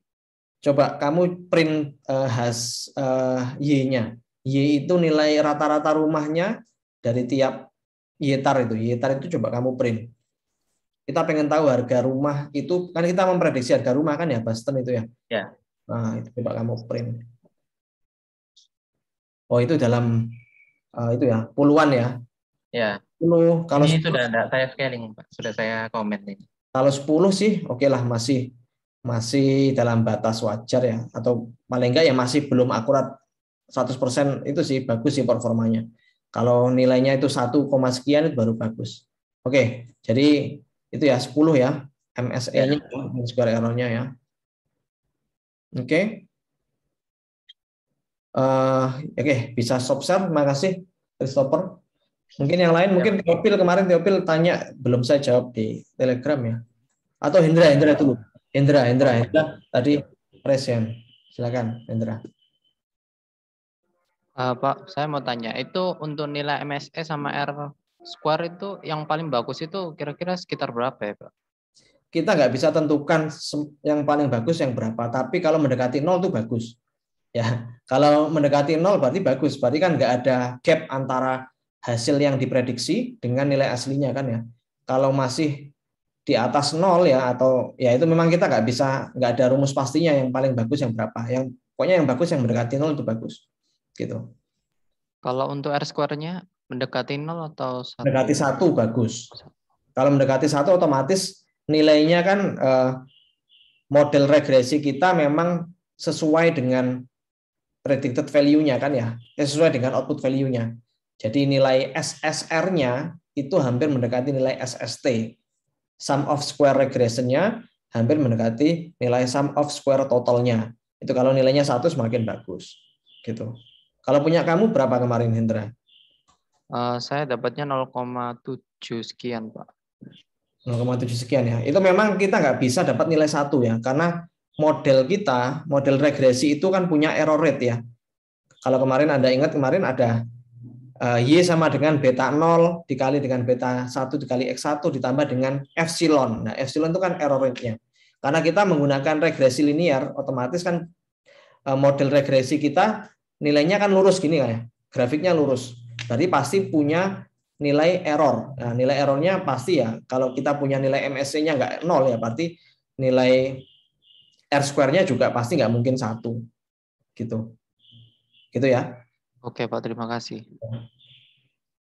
Coba kamu print uh, has uh, Y-nya. Y itu nilai rata-rata rumahnya dari tiap yetar itu. Yetar itu coba kamu print. Kita pengen tahu harga rumah itu kan kita memprediksi harga rumah kan ya Basten itu ya. Ya. Nah, itu coba kamu print. Oh, itu dalam uh, itu ya puluhan ya. Ya. 10 kalau ini sudah ada saya scaling Pak, sudah saya komen ini. Kalau 10 sih oke okay lah masih masih dalam batas wajar ya atau paling enggak ya masih belum akurat 100% itu sih bagus sih performanya. Kalau nilainya itu satu koma sekian itu baru bagus. Oke, jadi itu ya 10 ya MSE-nya, ya. square error-nya ya. Oke. Uh, Oke, okay, bisa stop share. Terima kasih, Christopher. Mungkin yang lain, ya. mungkin Teopil kemarin Teopil tanya, belum saya jawab di Telegram ya. Atau Hendra, Hendra itu, Hendra, Hendra, Hendra. Tadi present. Silakan, Hendra. Uh, Pak, saya mau tanya, itu untuk nilai MSE sama R square itu yang paling bagus itu kira-kira sekitar berapa ya, Pak? Kita nggak bisa tentukan yang paling bagus yang berapa, tapi kalau mendekati nol itu bagus. Ya, kalau mendekati nol berarti bagus, berarti kan nggak ada gap antara hasil yang diprediksi dengan nilai aslinya kan ya. Kalau masih di atas nol ya atau ya itu memang kita nggak bisa nggak ada rumus pastinya yang paling bagus yang berapa. Yang pokoknya yang bagus yang mendekati nol itu bagus, gitu. Kalau untuk R square-nya mendekati nol atau satu? Mendekati satu bagus. Kalau mendekati satu otomatis nilainya kan eh, model regresi kita memang sesuai dengan predicted value-nya kan ya, ya, sesuai dengan output value-nya. Jadi nilai SSR-nya itu hampir mendekati nilai SST. Sum of square regression-nya hampir mendekati nilai sum of square total-nya. Itu kalau nilainya satu semakin bagus. Gitu. Kalau punya kamu berapa kemarin Hendra? Uh, saya dapatnya 0,7 sekian, Pak. 0,7 sekian ya. Itu memang kita nggak bisa dapat nilai satu ya, karena model kita, model regresi itu kan punya error rate ya. Kalau kemarin Anda ingat kemarin ada eh, Y sama dengan beta 0 dikali dengan beta 1 dikali X1 ditambah dengan epsilon. Nah, epsilon itu kan error rate-nya. Karena kita menggunakan regresi linear, otomatis kan eh, model regresi kita nilainya kan lurus gini kan ya. Grafiknya lurus. Berarti pasti punya nilai error. Nah, nilai errornya pasti ya kalau kita punya nilai MSC-nya nggak nol ya, berarti nilai R square-nya juga pasti nggak mungkin satu. Gitu. Gitu ya. Oke Pak, terima kasih.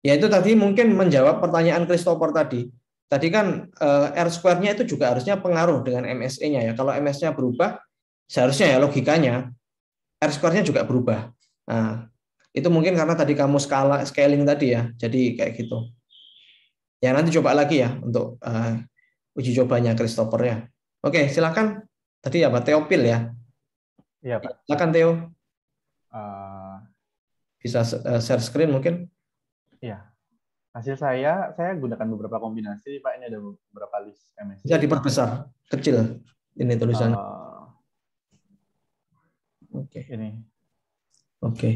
Ya itu tadi mungkin menjawab pertanyaan Christopher tadi. Tadi kan eh, R square-nya itu juga harusnya pengaruh dengan MSE-nya ya. Kalau mse nya berubah, seharusnya ya logikanya R square-nya juga berubah. Nah, itu mungkin karena tadi kamu skala scaling tadi ya. Jadi kayak gitu. Ya nanti coba lagi ya untuk uh, uji cobanya Christopher ya. Oke, silakan Tadi apa? Teopil ya? Iya, Pak. Silakan Teo. Uh, eh, Bisa eh, share screen mungkin? Iya. Hasil saya, saya gunakan beberapa kombinasi, Pak. Ini ada beberapa list MSC. Bisa diperbesar, kecil. Ini tulisannya. Uh, Oke. Okay. Ini. Oke. Okay.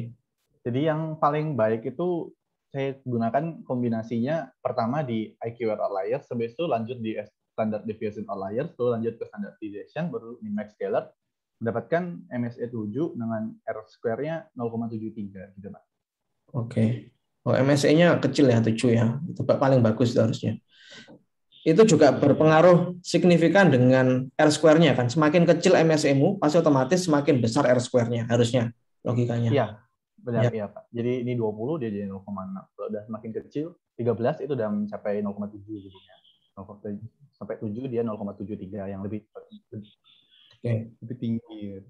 Jadi yang paling baik itu saya gunakan kombinasinya pertama di IQR Alliance, sebesar itu lanjut di s standard deviation or layers, lalu lanjut ke deviation, baru min-max scalar, mendapatkan MSE 7 dengan R square-nya 0,73 gitu Pak. Oke. Okay. Oh, MSE-nya kecil ya 7 ya. Itu paling bagus seharusnya. Itu juga berpengaruh signifikan dengan R square-nya kan. Semakin kecil MSE-mu, pasti otomatis semakin besar R square-nya harusnya logikanya. Iya. Benar ya. ya Pak. Jadi ini 20 dia jadi 0,6. Kalau udah semakin kecil 13 itu udah mencapai 0,7 jadinya. ya sampai 7 dia 0,73 yang lebih okay. lebih tinggi.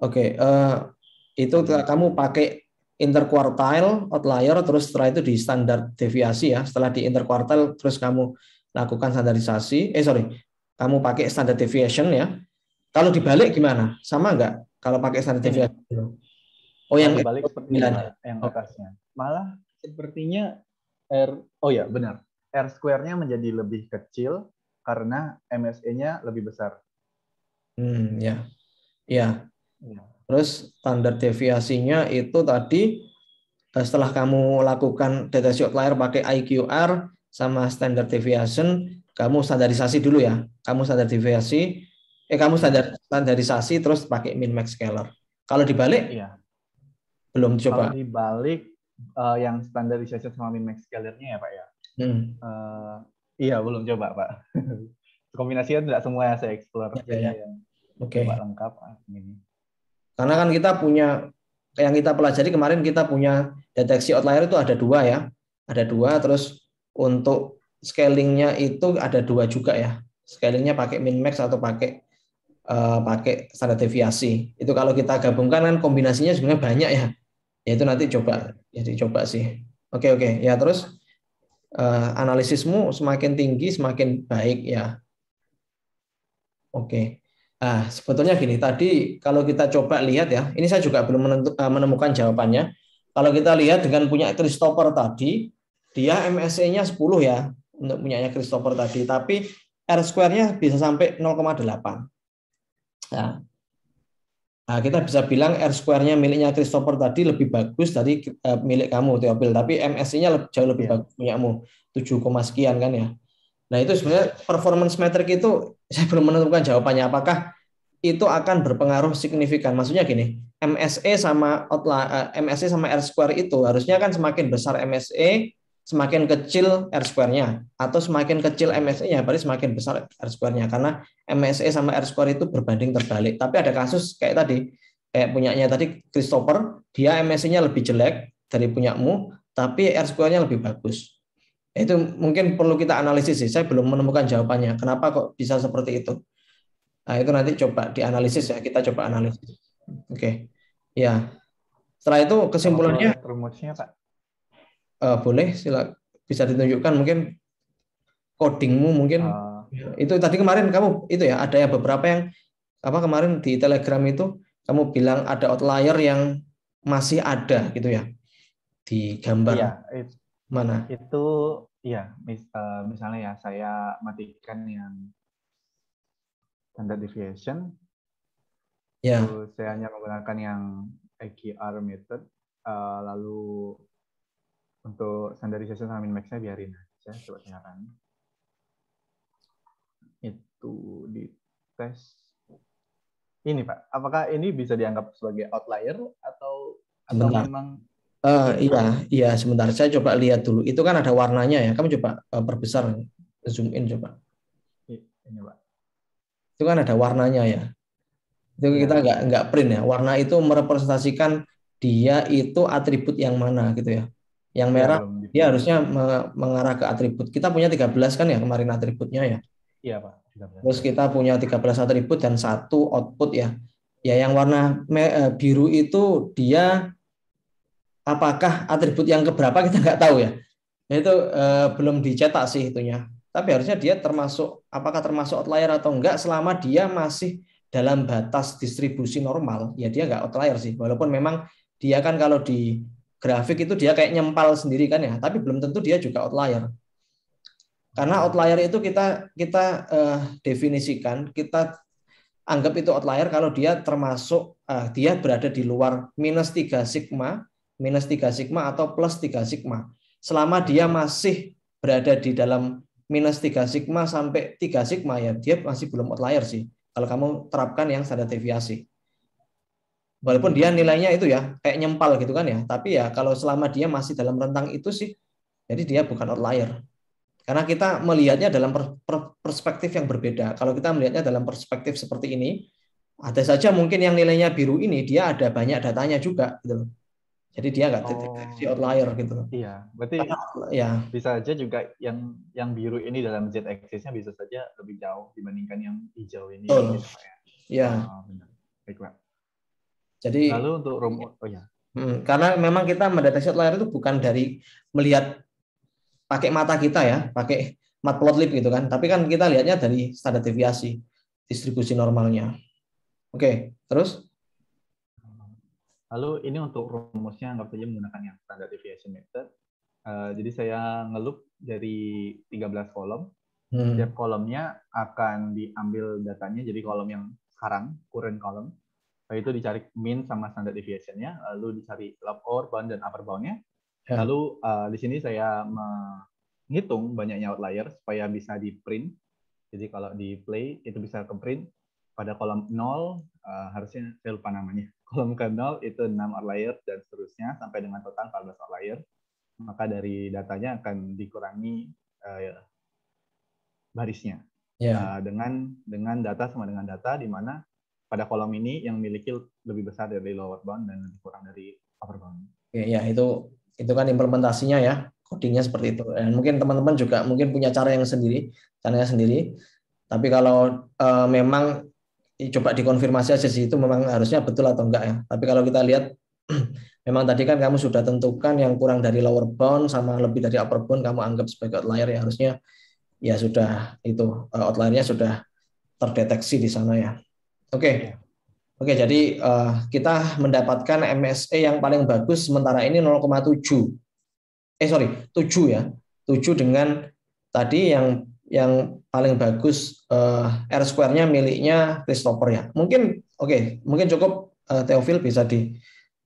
Oke, okay, uh, eh, itu kamu pakai interquartile outlier terus setelah itu di standar deviasi ya. Setelah di interquartile terus kamu lakukan standarisasi. Eh sorry, kamu pakai standar deviation ya. Kalau dibalik gimana? Sama nggak? Kalau pakai standar deviasi Oh yang dibalik seperti yang oh. atasnya. Malah sepertinya R oh ya benar. R square-nya menjadi lebih kecil karena MSE-nya lebih besar. Hmm, ya. Ya. Iya. Terus standar deviasinya itu tadi eh, setelah kamu lakukan deteksi outlier pakai IQR sama standard deviation, kamu standarisasi dulu ya. Kamu standar deviasi, eh kamu standar standarisasi terus pakai min max scalar. Kalau dibalik? Iya. Belum coba. Kalau dibalik uh, yang standarisasi sama min max scalernya ya, Pak ya. Hmm. Eh, Iya, belum coba, Pak. [LAUGHS] Kombinasinya tidak semua yang saya eksplor. Ya, ya. Yang okay. coba lengkap. Ah, ini. Karena kan kita punya, yang kita pelajari kemarin kita punya deteksi outlier itu ada dua ya. Ada dua, terus untuk scalingnya itu ada dua juga ya. Scalingnya pakai min max atau pakai uh, pakai standar deviasi. Itu kalau kita gabungkan kan kombinasinya sebenarnya banyak ya. Ya itu nanti coba, jadi ya coba sih. Oke okay, oke. Okay. Ya terus uh, analisismu semakin tinggi semakin baik ya. Oke. Okay. Nah, sebetulnya gini, tadi kalau kita coba lihat ya, ini saya juga belum eh, menemukan jawabannya. Kalau kita lihat dengan punya Christopher tadi, dia MSC-nya 10 ya untuk punyanya Christopher tadi, tapi R square-nya bisa sampai 0,8. Ya, Nah, kita bisa bilang R square-nya miliknya Christopher tadi lebih bagus dari eh, milik kamu, Teopil, Tapi MSI-nya jauh lebih yeah. bagus punyamu, 7, sekian kan ya. Nah, itu sebenarnya performance metric itu [LAUGHS] saya belum menentukan jawabannya apakah itu akan berpengaruh signifikan. Maksudnya gini, MSE sama outla, eh, MSE sama R square itu harusnya kan semakin besar MSE, semakin kecil R square-nya atau semakin kecil MSE-nya berarti semakin besar R square-nya karena MSE sama R square itu berbanding terbalik. Tapi ada kasus kayak tadi kayak punyanya tadi Christopher, dia MSE-nya lebih jelek dari punyamu, tapi R square-nya lebih bagus. Itu mungkin perlu kita analisis sih. Saya belum menemukan jawabannya. Kenapa kok bisa seperti itu? Nah, itu nanti coba dianalisis ya. Kita coba analisis. Oke. Okay. Ya. Setelah itu kesimpulannya rumusnya Pak uh, boleh sila bisa ditunjukkan mungkin codingmu mungkin uh. itu tadi kemarin kamu itu ya ada ya beberapa yang apa kemarin di Telegram itu kamu bilang ada outlier yang masih ada gitu ya di gambar iya, it, mana itu ya mis, uh, misalnya ya saya matikan yang standard deviation ya. yeah. saya hanya menggunakan yang AQR method uh, lalu untuk standarisasi sama max nya biarin aja coba sekarang itu di tes ini pak apakah ini bisa dianggap sebagai outlier atau atau memang uh, iya iya sebentar saya coba lihat dulu itu kan ada warnanya ya kamu coba eh, perbesar zoom in coba ini pak itu kan ada warnanya ya itu iya. kita nggak nggak print ya warna itu merepresentasikan dia itu atribut yang mana gitu ya yang iya, merah ya, dia harusnya mengarah ke atribut. Kita punya 13 kan ya kemarin atributnya ya. Iya, Pak. Terus kita punya 13 atribut dan satu output ya. Ya yang warna eh, biru itu dia apakah atribut yang keberapa kita nggak tahu ya. Nah, itu eh, belum dicetak sih itunya. Tapi harusnya dia termasuk apakah termasuk outlier atau enggak selama dia masih dalam batas distribusi normal ya dia nggak outlier sih walaupun memang dia kan kalau di grafik itu dia kayak nyempal sendiri kan ya, tapi belum tentu dia juga outlier. Karena hmm. outlier itu kita kita uh, definisikan, kita anggap itu outlier kalau dia termasuk uh, dia berada di luar minus tiga sigma, minus tiga sigma atau plus tiga sigma. Selama dia masih berada di dalam minus tiga sigma sampai tiga sigma ya, dia masih belum outlier sih. Kalau kamu terapkan yang standar deviasi walaupun dia nilainya itu ya kayak nyempal gitu kan ya tapi ya kalau selama dia masih dalam rentang itu sih jadi dia bukan outlier karena kita melihatnya dalam perspektif yang berbeda kalau kita melihatnya dalam perspektif seperti ini ada saja mungkin yang nilainya biru ini dia ada banyak datanya juga gitu loh jadi dia nggak deteksi oh, outlier gitu loh. Iya, berarti Karena, ya bisa aja juga yang yang biru ini dalam z axisnya bisa saja lebih jauh dibandingkan yang hijau ini. Oh, Iya. Oh, benar. Baik, Pak. Jadi lalu untuk room iya. oh ya. Hmm, karena memang kita mendeteksi outlier itu bukan dari melihat pakai mata kita ya, pakai matplotlib gitu kan. Tapi kan kita lihatnya dari standar deviasi distribusi normalnya. Oke, okay, terus Lalu ini untuk rumusnya nggak saja menggunakan yang standar deviation method. Uh, jadi saya ngelup dari 13 kolom. Hmm. Setiap kolomnya akan diambil datanya jadi kolom yang sekarang, current column. Nah, itu dicari mean sama standard deviation-nya, lalu dicari lower bound dan upper bound-nya. Ya. Lalu uh, di sini saya menghitung banyaknya outlier supaya bisa di print. Jadi kalau di play itu bisa ke print pada kolom 0 uh, eh, harusnya saya lupa namanya. [LAUGHS] Kolom ke 0 itu 6 outlier dan seterusnya sampai dengan total 14 outlier. Maka dari datanya akan dikurangi uh, barisnya. Yeah. Ya. Uh, dengan dengan data sama dengan data di mana pada kolom ini yang memiliki lebih besar dari lower bound dan lebih kurang dari upper bound. Oke, ya iya, itu itu kan implementasinya ya codingnya seperti itu. Dan mungkin teman-teman juga mungkin punya cara yang sendiri, caranya sendiri. Tapi kalau e, memang coba dikonfirmasi aja sih itu memang harusnya betul atau enggak ya. Tapi kalau kita lihat [CLEARS THROAT] memang tadi kan kamu sudah tentukan yang kurang dari lower bound sama lebih dari upper bound kamu anggap sebagai outlier ya harusnya ya sudah itu eh, outliernya sudah terdeteksi di sana ya. Oke. Okay. Iya. Oke, okay, jadi uh, kita mendapatkan MSE yang paling bagus sementara ini 0,7. Eh sorry, 7 ya. 7 dengan tadi yang yang paling bagus uh, R square-nya miliknya Christopher ya. Mungkin oke, okay, mungkin cukup uh, eh, Teofil bisa di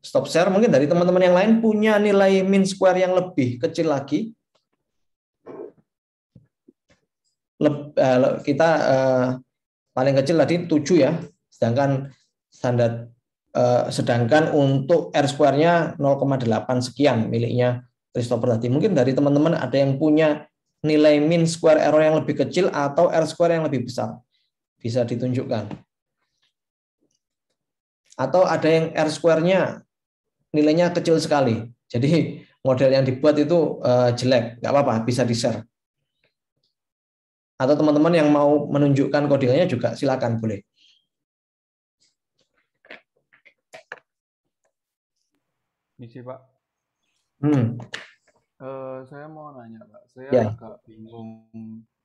stop share. Mungkin dari teman-teman yang lain punya nilai min square yang lebih kecil lagi. Leb, uh, kita uh, paling kecil tadi 7 ya. Sedangkan standar eh, sedangkan untuk R square-nya 0,8 sekian miliknya Christopher tadi. Mungkin dari teman-teman ada yang punya nilai min square error yang lebih kecil atau R square yang lebih besar. Bisa ditunjukkan. Atau ada yang R square-nya nilainya kecil sekali. Jadi model yang dibuat itu eh, jelek, nggak apa-apa, bisa di-share. Atau teman-teman yang mau menunjukkan kodenya juga silakan boleh. misi Pak. Hmm. Uh, saya mau nanya Pak, saya ya. agak bingung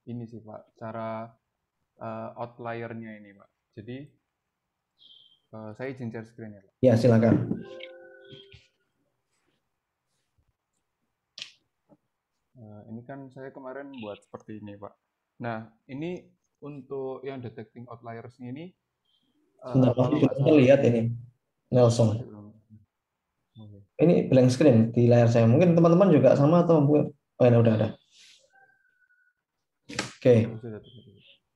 ini sih Pak, cara uh, outliernya ini Pak. Jadi uh, saya izin share screen ya Pak. Ya silakan. Uh, ini kan saya kemarin buat seperti ini Pak. Nah ini untuk yang detecting outliers ini. Uh, Sebentar, kita lihat ini Nelson. Ini blank screen di layar saya. Mungkin teman-teman juga sama atau mungkin oh ya udah ada. Oke. Okay.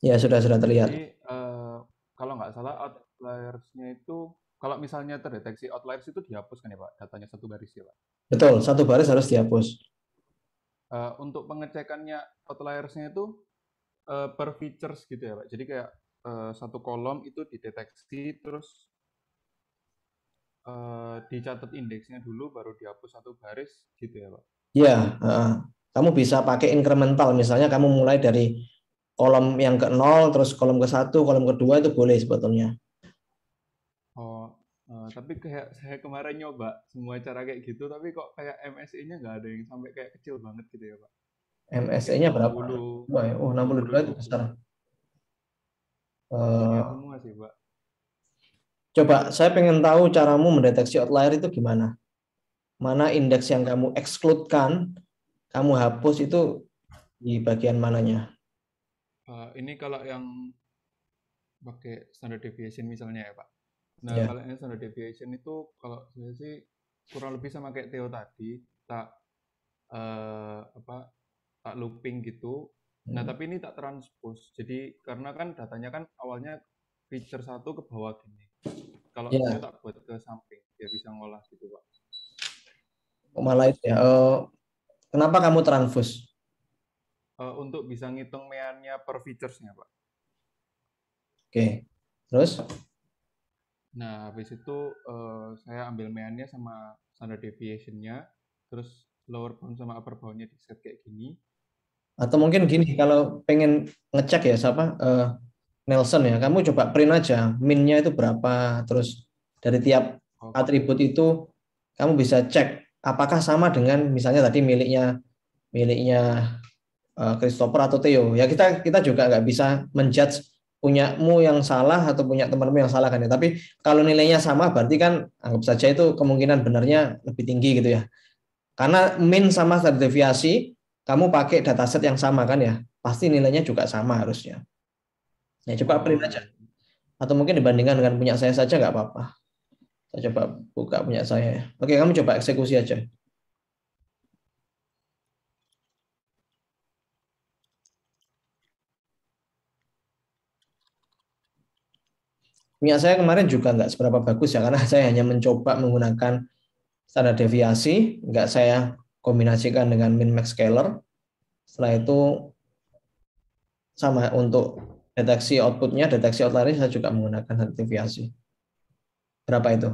Ya sudah sudah terlihat. Jadi, uh, kalau nggak salah outliers-nya itu kalau misalnya terdeteksi outliers itu dihapus kan ya Pak datanya satu baris ya Pak. Betul, satu baris harus dihapus. Uh, untuk pengecekannya outliers-nya itu uh, per features gitu ya Pak. Jadi kayak uh, satu kolom itu dideteksi terus uh, dicatat indeksnya dulu baru dihapus satu baris gitu ya Pak? Iya, uh, kamu bisa pakai incremental misalnya kamu mulai dari kolom yang ke nol terus kolom ke satu kolom ke dua itu boleh sebetulnya. Oh, eh, tapi kayak saya kemarin nyoba semua cara kayak gitu tapi kok kayak MSI-nya nggak ada yang sampai kayak kecil banget gitu ya Pak? MSE-nya berapa? 60, ya? oh, 62 itu besar. Uh, ya, semua sih, Pak. Coba saya pengen tahu caramu mendeteksi outlier itu gimana? Mana indeks yang kamu ekskludkan, kamu hapus itu di bagian mananya? Uh, ini kalau yang pakai standard deviation misalnya ya Pak. Nah yeah. kalau yang standard deviation itu kalau saya sih kurang lebih sama kayak Theo tadi tak uh, apa tak looping gitu. Nah, hmm. Nah tapi ini tak transpose. Jadi karena kan datanya kan awalnya feature satu ke bawah gini kalau yeah. saya tak buat ke samping ya bisa ngolah gitu pak oh, malah itu ya uh, kenapa kamu transfus uh, untuk bisa ngitung meannya per featuresnya pak oke okay. terus nah habis itu uh, saya ambil meannya sama standard deviationnya terus lower bound sama upper boundnya di set kayak gini atau mungkin gini kalau pengen ngecek ya siapa uh, Nelson ya, kamu coba print aja minnya itu berapa, terus dari tiap oh. atribut itu kamu bisa cek apakah sama dengan misalnya tadi miliknya miliknya eh, Christopher atau Theo. Ya kita kita juga nggak bisa menjudge punyamu yang salah atau punya temanmu yang salah kan ya. Tapi kalau nilainya sama berarti kan anggap saja itu kemungkinan benarnya lebih tinggi gitu ya. Karena min sama standar deviasi kamu pakai dataset yang sama kan ya. Pasti nilainya juga sama harusnya. Ya coba print hmm. aja. Atau mungkin dibandingkan dengan punya saya saja nggak apa-apa. Saya coba buka punya saya. Oke, kamu coba eksekusi aja. Punya saya kemarin juga nggak seberapa bagus ya, karena [LAUGHS] saya hanya mencoba menggunakan standar deviasi, nggak saya kombinasikan dengan min-max scalar. Setelah itu sama untuk deteksi outputnya, deteksi outlier saya juga menggunakan sertifikasi. Berapa itu?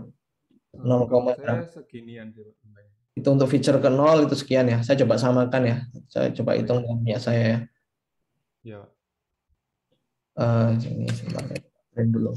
0, eh, Itu untuk feature ke 0 itu sekian ya. Saya coba samakan ya. Saya coba hitung dengan punya saya ya. Ya. Uh, ini sebentar, dulu.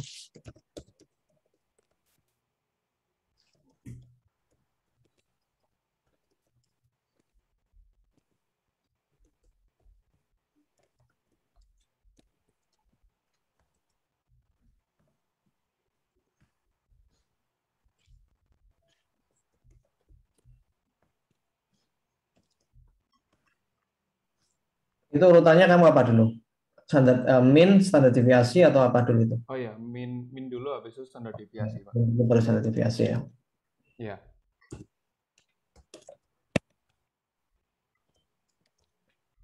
Itu urutannya kamu apa dulu? Standar uh, min, standar deviasi atau apa dulu itu? Oh ya, min min dulu habis itu standar deviasi, Pak. itu baru standar deviasi ya. Iya.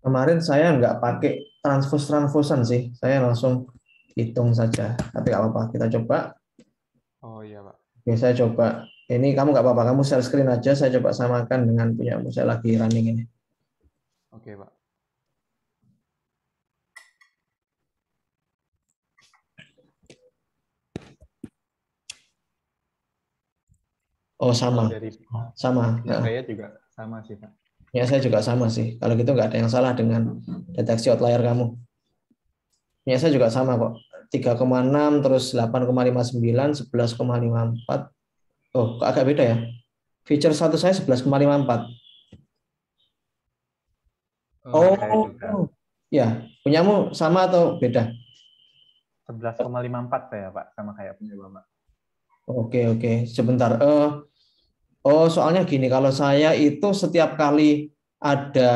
Kemarin saya nggak pakai transfus transfusan sih, saya langsung hitung saja. Tapi kalau apa kita coba. Oh iya pak. Oke, saya coba. Ini kamu nggak apa-apa, kamu share screen aja. Saya coba samakan dengan punya saya lagi running ini. Oke pak. Oh sama. Dari, sama. Ya. Saya juga sama sih Pak. Ya saya juga sama sih. Kalau gitu nggak ada yang salah dengan deteksi outlier kamu. Ya saya juga sama kok. 3,6 terus 8,59 11,54. Oh kok agak beda ya. Feature satu saya 11,54. Oh, oh gitu kan. ya punyamu sama atau beda? 11,54 saya Pak sama kayak punya Bapak. Oke oke sebentar. Uh, Oh, soalnya gini, kalau saya itu setiap kali ada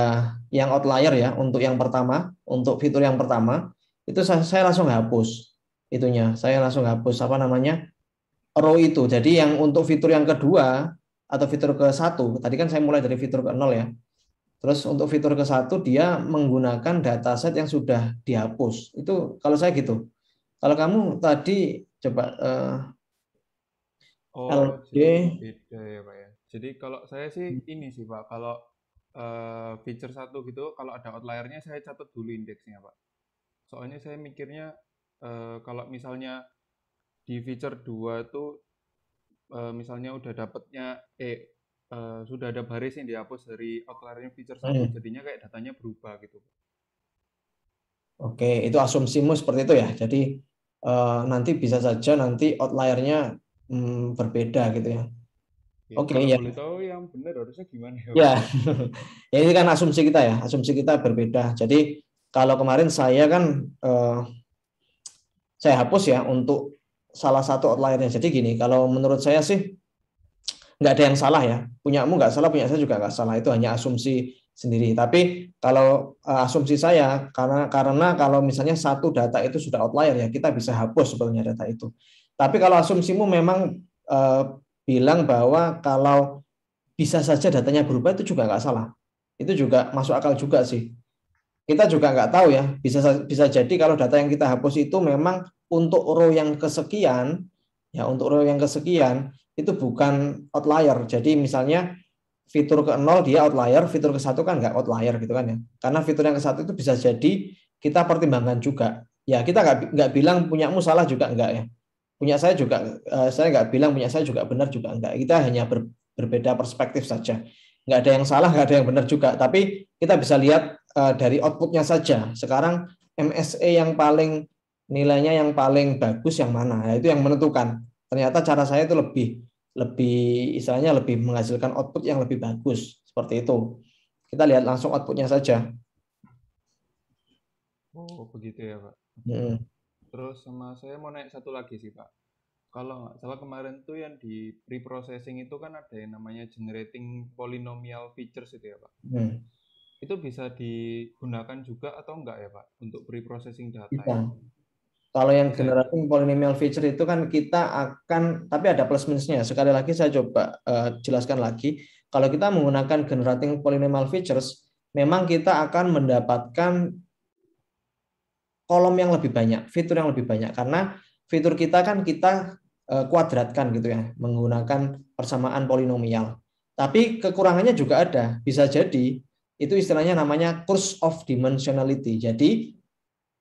yang outlier ya untuk yang pertama, untuk fitur yang pertama, itu saya, saya langsung hapus itunya. Saya langsung hapus apa namanya? row itu. Jadi yang untuk fitur yang kedua atau fitur ke satu, tadi kan saya mulai dari fitur ke nol ya. Terus untuk fitur ke satu dia menggunakan dataset yang sudah dihapus. Itu kalau saya gitu. Kalau kamu tadi coba uh, Oh, LD ya, ya? Jadi kalau saya sih hmm. ini sih Pak, kalau uh, feature satu gitu, kalau ada outliernya saya catat dulu indeksnya Pak. Soalnya saya mikirnya uh, kalau misalnya di feature 2 itu uh, misalnya udah dapetnya eh uh, sudah ada baris yang dihapus dari outliernya feature satu, hmm. jadinya kayak datanya berubah gitu. Oke, itu asumsimu seperti itu ya. Jadi uh, nanti bisa saja nanti outliernya hmm, berbeda gitu ya Oke okay, ya. tahu yang benar harusnya gimana ya? Ya. [LAUGHS] ya. ini kan asumsi kita ya, asumsi kita berbeda. Jadi kalau kemarin saya kan eh, saya hapus ya untuk salah satu outlier yang Jadi gini, kalau menurut saya sih nggak ada yang salah ya. Punyamu nggak salah, punya saya juga nggak salah. Itu hanya asumsi sendiri. Tapi kalau eh, asumsi saya karena karena kalau misalnya satu data itu sudah outlier ya kita bisa hapus sebetulnya data itu. Tapi kalau asumsimu memang eh, bilang bahwa kalau bisa saja datanya berubah itu juga nggak salah. Itu juga masuk akal juga sih. Kita juga nggak tahu ya, bisa bisa jadi kalau data yang kita hapus itu memang untuk row yang kesekian, ya untuk row yang kesekian itu bukan outlier. Jadi misalnya fitur ke 0 dia outlier, fitur ke 1 kan nggak outlier gitu kan ya. Karena fitur yang ke 1 itu bisa jadi kita pertimbangkan juga. Ya kita nggak nggak bilang punyamu salah juga nggak ya punya saya juga eh, saya nggak bilang punya saya juga benar juga enggak kita hanya ber, berbeda perspektif saja nggak ada yang salah nggak ada yang benar juga tapi kita bisa lihat eh, dari outputnya saja sekarang MSA e yang paling nilainya yang paling bagus yang mana nah, itu yang menentukan ternyata cara saya itu lebih lebih istilahnya lebih menghasilkan output yang lebih bagus seperti itu kita lihat langsung outputnya saja oh begitu ya pak hmm. Terus sama saya mau naik satu lagi sih Pak. Kalau nggak salah kemarin tuh yang di pre-processing itu kan ada yang namanya generating polynomial features itu ya Pak. Hmm. Itu bisa digunakan juga atau enggak ya Pak untuk pre-processing data? Bisa. Ya? Kalau yang generating polynomial feature itu kan kita akan, tapi ada plus minusnya. Sekali lagi saya coba uh, jelaskan lagi. Kalau kita menggunakan generating polynomial features, memang kita akan mendapatkan kolom yang lebih banyak, fitur yang lebih banyak karena fitur kita kan kita eh, kuadratkan gitu ya menggunakan persamaan polinomial. Tapi kekurangannya juga ada. Bisa jadi itu istilahnya namanya curse of dimensionality. Jadi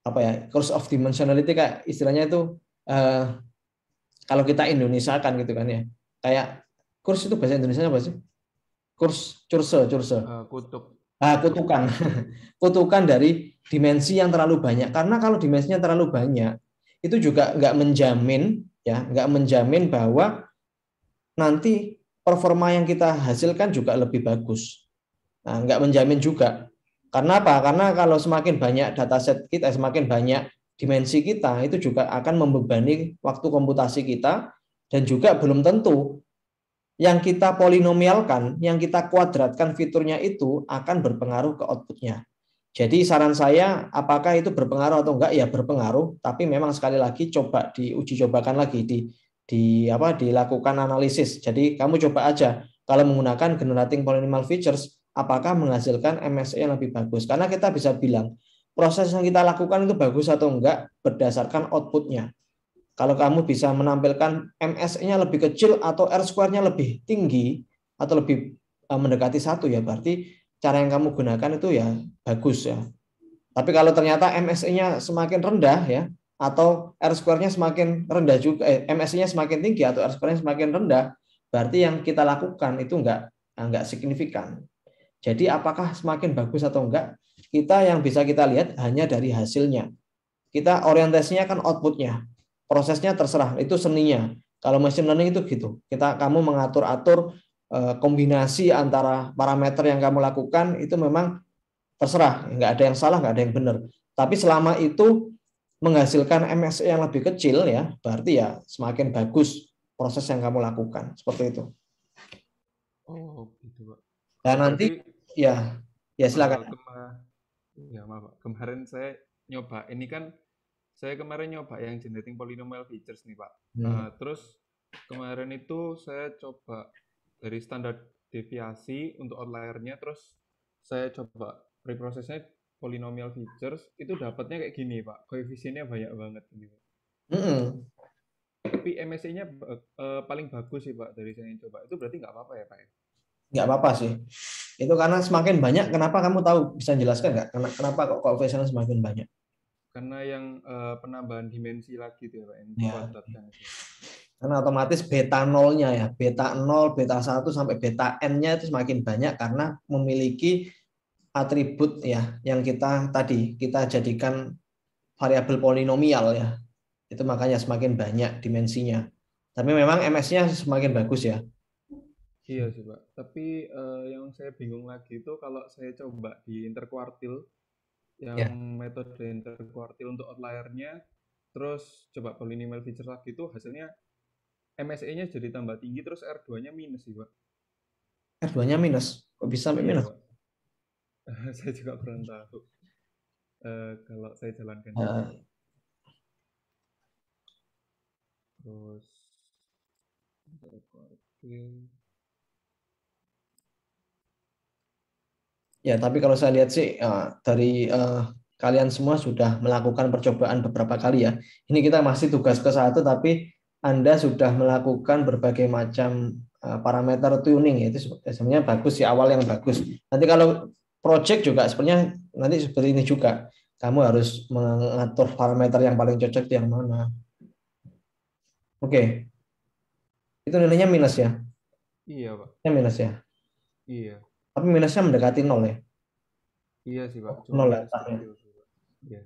apa ya curse of dimensionality kayak istilahnya itu eh, kalau kita Indonesia kan gitu kan ya kayak kurs itu bahasa Indonesia apa sih? Kurs curse curse. Eh, kutuk. Ah, kutukan. [LAUGHS] kutukan dari dimensi yang terlalu banyak. Karena kalau dimensinya terlalu banyak, itu juga nggak menjamin ya, nggak menjamin bahwa nanti performa yang kita hasilkan juga lebih bagus. Nah, nggak menjamin juga. Karena apa? Karena kalau semakin banyak data set kita, eh, semakin banyak dimensi kita, itu juga akan membebani waktu komputasi kita, dan juga belum tentu yang kita polinomialkan, yang kita kuadratkan fiturnya itu akan berpengaruh ke outputnya. Jadi saran saya, apakah itu berpengaruh atau enggak? Ya berpengaruh, tapi memang sekali lagi coba diuji cobakan lagi di di apa dilakukan analisis. Jadi kamu coba aja kalau menggunakan generating polynomial features, apakah menghasilkan MSE yang lebih bagus? Karena kita bisa bilang proses yang kita lakukan itu bagus atau enggak berdasarkan outputnya. Kalau kamu bisa menampilkan MSE-nya lebih kecil atau R square-nya lebih tinggi atau lebih eh, mendekati satu ya berarti cara yang kamu gunakan itu ya bagus ya. Tapi kalau ternyata MSI-nya semakin rendah ya atau R square-nya semakin rendah juga eh, MSI-nya semakin tinggi atau R square-nya semakin rendah, berarti yang kita lakukan itu enggak enggak signifikan. Jadi apakah semakin bagus atau enggak? Kita yang bisa kita lihat hanya dari hasilnya. Kita orientasinya kan outputnya. Prosesnya terserah, itu seninya. Kalau machine learning itu gitu. Kita kamu mengatur-atur Eh, kombinasi antara parameter yang kamu lakukan itu memang terserah, nggak ada yang salah, nggak ada yang benar. Tapi selama itu menghasilkan MSE yang lebih kecil ya, berarti ya semakin bagus proses yang kamu lakukan seperti itu. Oh, gitu pak. Dan nanti Jadi, ya ya silakan. Kemarin, ya maaf pak. Kemarin saya nyoba ini kan saya kemarin nyoba yang generating polynomial features nih pak. Hmm. Nah, terus kemarin itu saya coba dari standar deviasi untuk outliernya terus saya coba reprosesnya polynomial features itu dapatnya kayak gini pak koefisiennya banyak banget pak. Gitu. Mm -hmm. Tapi MSI-nya uh, eh, paling bagus sih pak dari saya yang coba itu berarti nggak apa-apa ya pak? Ya? Nggak apa-apa sih. Itu karena semakin banyak kenapa kamu tahu bisa jelaskan nggak kenapa kok koefisiennya semakin banyak? Karena yang uh, penambahan dimensi lagi tuh ya pak yang ya karena otomatis beta nolnya ya beta nol beta 1 sampai beta n-nya itu semakin banyak karena memiliki atribut ya yang kita tadi kita jadikan variabel polinomial ya itu makanya semakin banyak dimensinya tapi memang ms-nya semakin bagus ya iya sih pak tapi uh, yang saya bingung lagi itu kalau saya coba di interkuartil yang ya. metode interkuartil untuk outliernya terus coba polinomial feature lagi itu hasilnya MSE-nya jadi tambah tinggi terus R2-nya minus sih, Pak. R2-nya minus. Kok bisa sampai minus? Iya, [LAUGHS] saya juga kurang tahu. Uh, kalau saya jalankan. Uh. Terus Ya, tapi kalau saya lihat sih uh, dari uh, kalian semua sudah melakukan percobaan beberapa kali ya. Ini kita masih tugas ke satu, tapi anda sudah melakukan berbagai macam eh, parameter tuning ya, itu eh, sebenarnya bagus sih awal yang bagus. Nanti kalau project juga sebenarnya nanti seperti ini juga. Kamu harus mengatur parameter yang paling cocok yang mana. Oke. Okay. Itu nilainya minus ya? Iya, Pak. Ya minus ya? Iya. Tapi minusnya mendekati nol ya? Iya sih, Pak. Cuma nol ya. ya? Iya.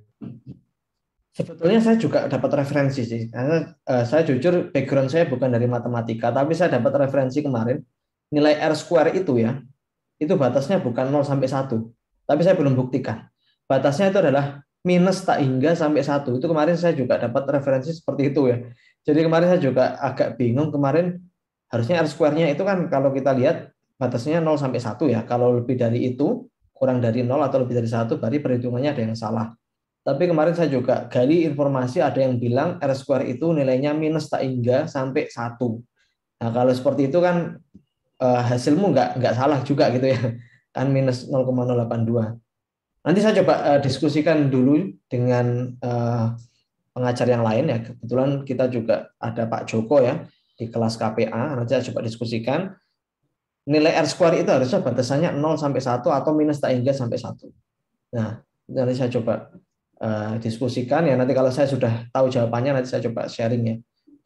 Sebetulnya saya juga dapat referensi sih. Karena uh, saya jujur background saya bukan dari matematika, tapi saya dapat referensi kemarin nilai R square itu ya. Itu batasnya bukan 0 sampai 1. Tapi saya belum buktikan. Batasnya itu adalah minus tak hingga sampai 1. Itu kemarin saya juga dapat referensi seperti itu ya. Jadi kemarin saya juga agak bingung kemarin harusnya R square-nya itu kan kalau kita lihat batasnya 0 sampai 1 ya. Kalau lebih dari itu, kurang dari 0 atau lebih dari 1 berarti perhitungannya ada yang salah tapi kemarin saya juga gali informasi ada yang bilang R square itu nilainya minus tak hingga sampai satu. Nah kalau seperti itu kan eh, hasilmu nggak nggak salah juga gitu ya kan minus 0,082. Nanti saya coba eh, diskusikan dulu dengan eh, pengajar yang lain ya. Kebetulan kita juga ada Pak Joko ya di kelas KPA. Nanti saya coba diskusikan nilai R square itu harusnya batasannya 0 sampai satu atau minus tak hingga sampai satu. Nah, nanti saya coba Eh, diskusikan ya nanti kalau saya sudah tahu jawabannya nanti saya coba sharing ya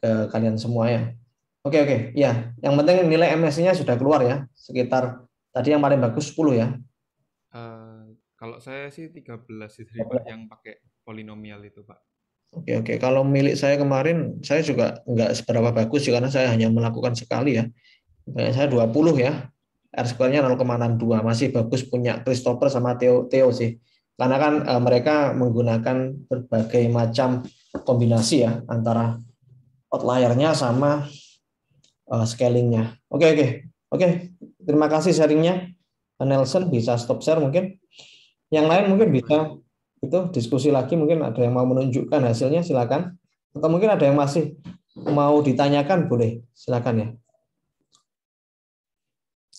ke kalian semua ya oke oke ya yang penting nilai MSc-nya sudah keluar ya sekitar tadi yang paling bagus 10 ya uh, kalau saya sih 13 sih yang pakai polinomial itu pak Oke oke, kalau milik saya kemarin saya juga nggak seberapa bagus sih karena saya hanya melakukan sekali ya. Banyak saya 20 ya. R square-nya 0,62 masih bagus punya Christopher sama Theo Theo sih karena kan uh, mereka menggunakan berbagai macam kombinasi ya antara outliernya sama uh, scalingnya. Oke okay, oke okay. oke. Okay. Terima kasih sharingnya, eh, Nelson bisa stop share mungkin. Yang lain mungkin bisa itu diskusi lagi mungkin ada yang mau menunjukkan hasilnya silakan atau mungkin ada yang masih mau ditanyakan boleh silakan ya.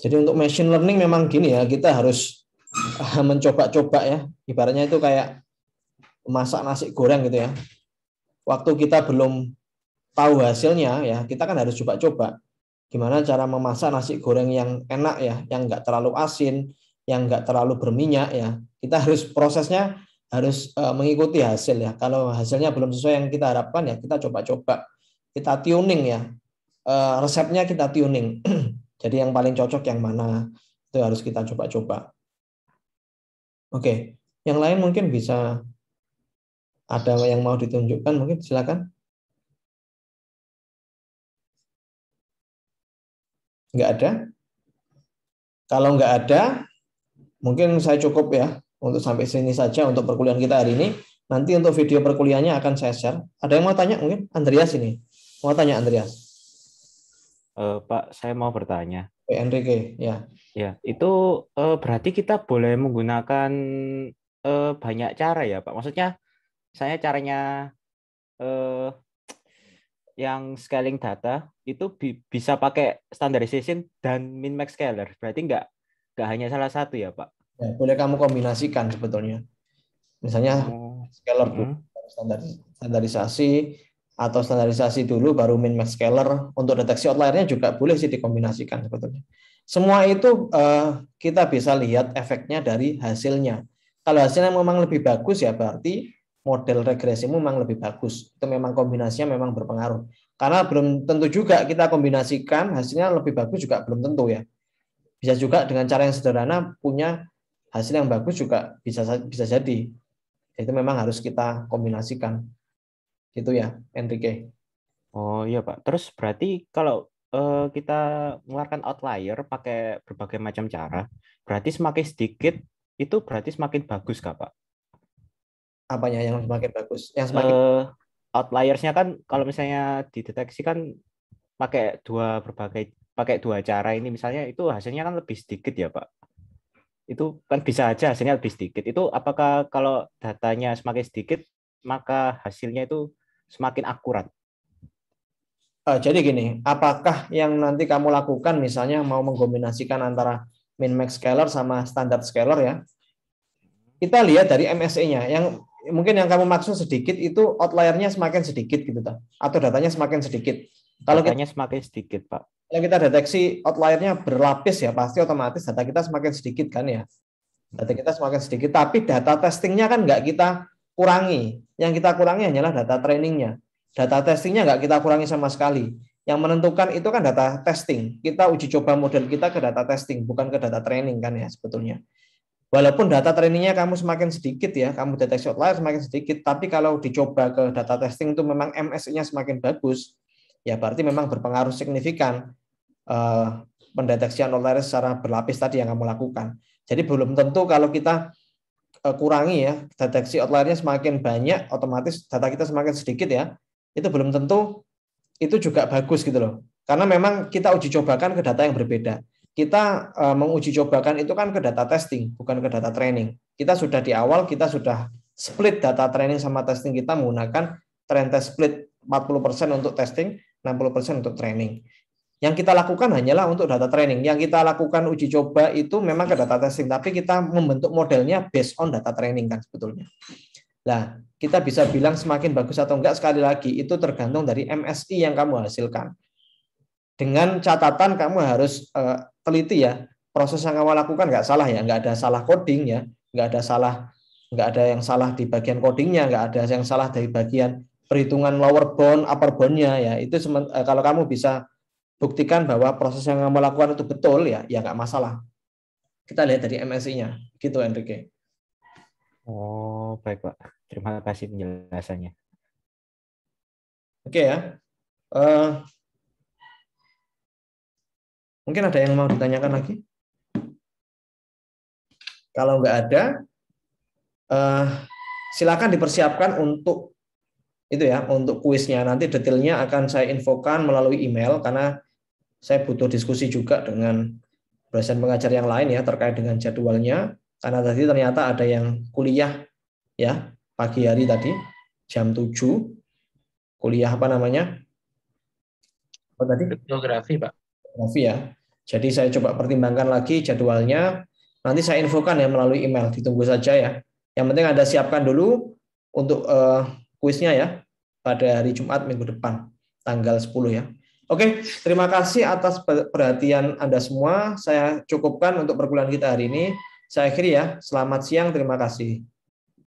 Jadi untuk machine learning memang gini ya kita harus [LAUGHS] mencoba-coba ya. Ibaratnya itu kayak masak nasi goreng gitu ya. Waktu kita belum tahu hasilnya ya, kita kan harus coba-coba. Gimana cara memasak nasi goreng yang enak ya, yang enggak terlalu asin, yang enggak terlalu berminyak ya. Kita harus prosesnya harus eh, mengikuti hasil ya. Kalau hasilnya belum sesuai yang kita harapkan ya kita coba-coba. Kita tuning ya. Eh, resepnya kita tuning. [CLEARS THROAT] Jadi yang paling cocok yang mana itu harus kita coba-coba. Oke, yang lain mungkin bisa ada yang mau ditunjukkan mungkin silakan. Enggak ada? Kalau enggak ada, mungkin saya cukup ya untuk sampai sini saja untuk perkuliahan kita hari ini. Nanti untuk video perkuliahannya akan saya share. Ada yang mau tanya mungkin? Andreas ini. Mau tanya Andreas. Uh, Pak, saya mau bertanya. Pnrg ya. Ya, itu uh, berarti kita boleh menggunakan uh, banyak cara ya, Pak. Maksudnya saya caranya eh, yang scaling data itu bi bisa pakai standardization dan min-max scaler. Berarti enggak enggak hanya salah satu ya, Pak. Ya, boleh kamu kombinasikan sebetulnya. Misalnya hmm. scaler hmm. standar standarisasi atau standarisasi dulu baru min max scaler untuk deteksi outliernya juga boleh sih dikombinasikan sebetulnya. Semua itu uh, kita bisa lihat efeknya dari hasilnya. Kalau hasilnya memang lebih bagus ya berarti model regresimu memang lebih bagus. Itu memang kombinasinya memang berpengaruh. Karena belum tentu juga kita kombinasikan hasilnya lebih bagus juga belum tentu ya. Bisa juga dengan cara yang sederhana punya hasil yang bagus juga bisa bisa jadi. Itu memang harus kita kombinasikan. Gitu ya, Enrique. Oh iya Pak. Terus berarti kalau uh, kita mengeluarkan outlier pakai berbagai macam cara, berarti semakin sedikit itu berarti semakin bagus kak Pak? Apanya yang semakin bagus? Yang semakin uh, outliersnya kan kalau misalnya dideteksi kan pakai dua berbagai pakai dua cara ini misalnya itu hasilnya kan lebih sedikit ya Pak itu kan bisa aja hasilnya lebih sedikit. Itu apakah kalau datanya semakin sedikit maka hasilnya itu semakin akurat. Eh, jadi gini, apakah yang nanti kamu lakukan misalnya mau mengkombinasikan antara min-max scalar sama standar scalar ya? Kita lihat dari MSE-nya. Yang mungkin yang kamu maksud sedikit itu outliernya semakin sedikit gitu ta. Atau datanya semakin sedikit. Kalau datanya kita, semakin sedikit, Pak. Kalau kita deteksi outliernya berlapis ya, pasti otomatis data kita semakin sedikit kan ya. Data kita semakin sedikit, tapi data testingnya kan nggak kita kurangi. Yang kita kurangi hanyalah data trainingnya. Data testingnya nggak kita kurangi sama sekali. Yang menentukan itu kan data testing. Kita uji coba model kita ke data testing, bukan ke data training kan ya sebetulnya. Walaupun data trainingnya kamu semakin sedikit ya, kamu deteksi outlier semakin sedikit, tapi kalau dicoba ke data testing itu memang MSI-nya semakin bagus, ya berarti memang berpengaruh signifikan eh, pendeteksian outlier secara berlapis tadi yang kamu lakukan. Jadi belum tentu kalau kita Eh, kurangi ya deteksi outliernya semakin banyak otomatis data kita semakin sedikit ya itu belum tentu itu juga bagus gitu loh karena memang kita uji cobakan ke data yang berbeda kita e, menguji cobakan itu kan ke data testing bukan ke data training kita sudah di awal kita sudah split data training sama testing kita menggunakan trend test split 40% untuk testing 60% untuk training yang kita lakukan hanyalah untuk data training. Yang kita lakukan uji coba itu memang ke data testing, tapi kita membentuk modelnya based on data training kan sebetulnya. Nah, kita bisa bilang semakin bagus atau enggak sekali lagi itu tergantung dari MSI yang kamu hasilkan. Dengan catatan kamu harus uh, teliti ya, proses yang kamu lakukan enggak salah ya, enggak ada salah coding ya, nggak ada salah enggak ada yang salah di bagian codingnya, enggak ada yang salah dari bagian perhitungan lower bound, upper boundnya ya. Itu eh, kalau kamu bisa buktikan bahwa proses yang kamu lakukan itu betul ya, ya nggak masalah. Kita lihat dari MSI-nya, gitu Enrique. Oh, baik Pak. Terima kasih penjelasannya. Oke ya. Uh, mungkin ada yang mau ditanyakan lagi? Kalau nggak ada, uh, silakan dipersiapkan untuk itu ya, untuk kuisnya. Nanti detailnya akan saya infokan melalui email karena saya butuh diskusi juga dengan dosen pengajar yang lain ya terkait dengan jadwalnya karena tadi ternyata ada yang kuliah ya pagi hari tadi jam 7 kuliah apa namanya apa tadi geografi Pak geografi ya jadi saya coba pertimbangkan lagi jadwalnya nanti saya infokan ya melalui email ditunggu saja ya yang penting Anda siapkan dulu untuk uh, kuisnya ya pada hari Jumat minggu depan tanggal 10 ya Oke, terima kasih atas perhatian Anda semua. Saya cukupkan untuk perkuliahan kita hari ini. Saya akhiri ya. Selamat siang, terima kasih.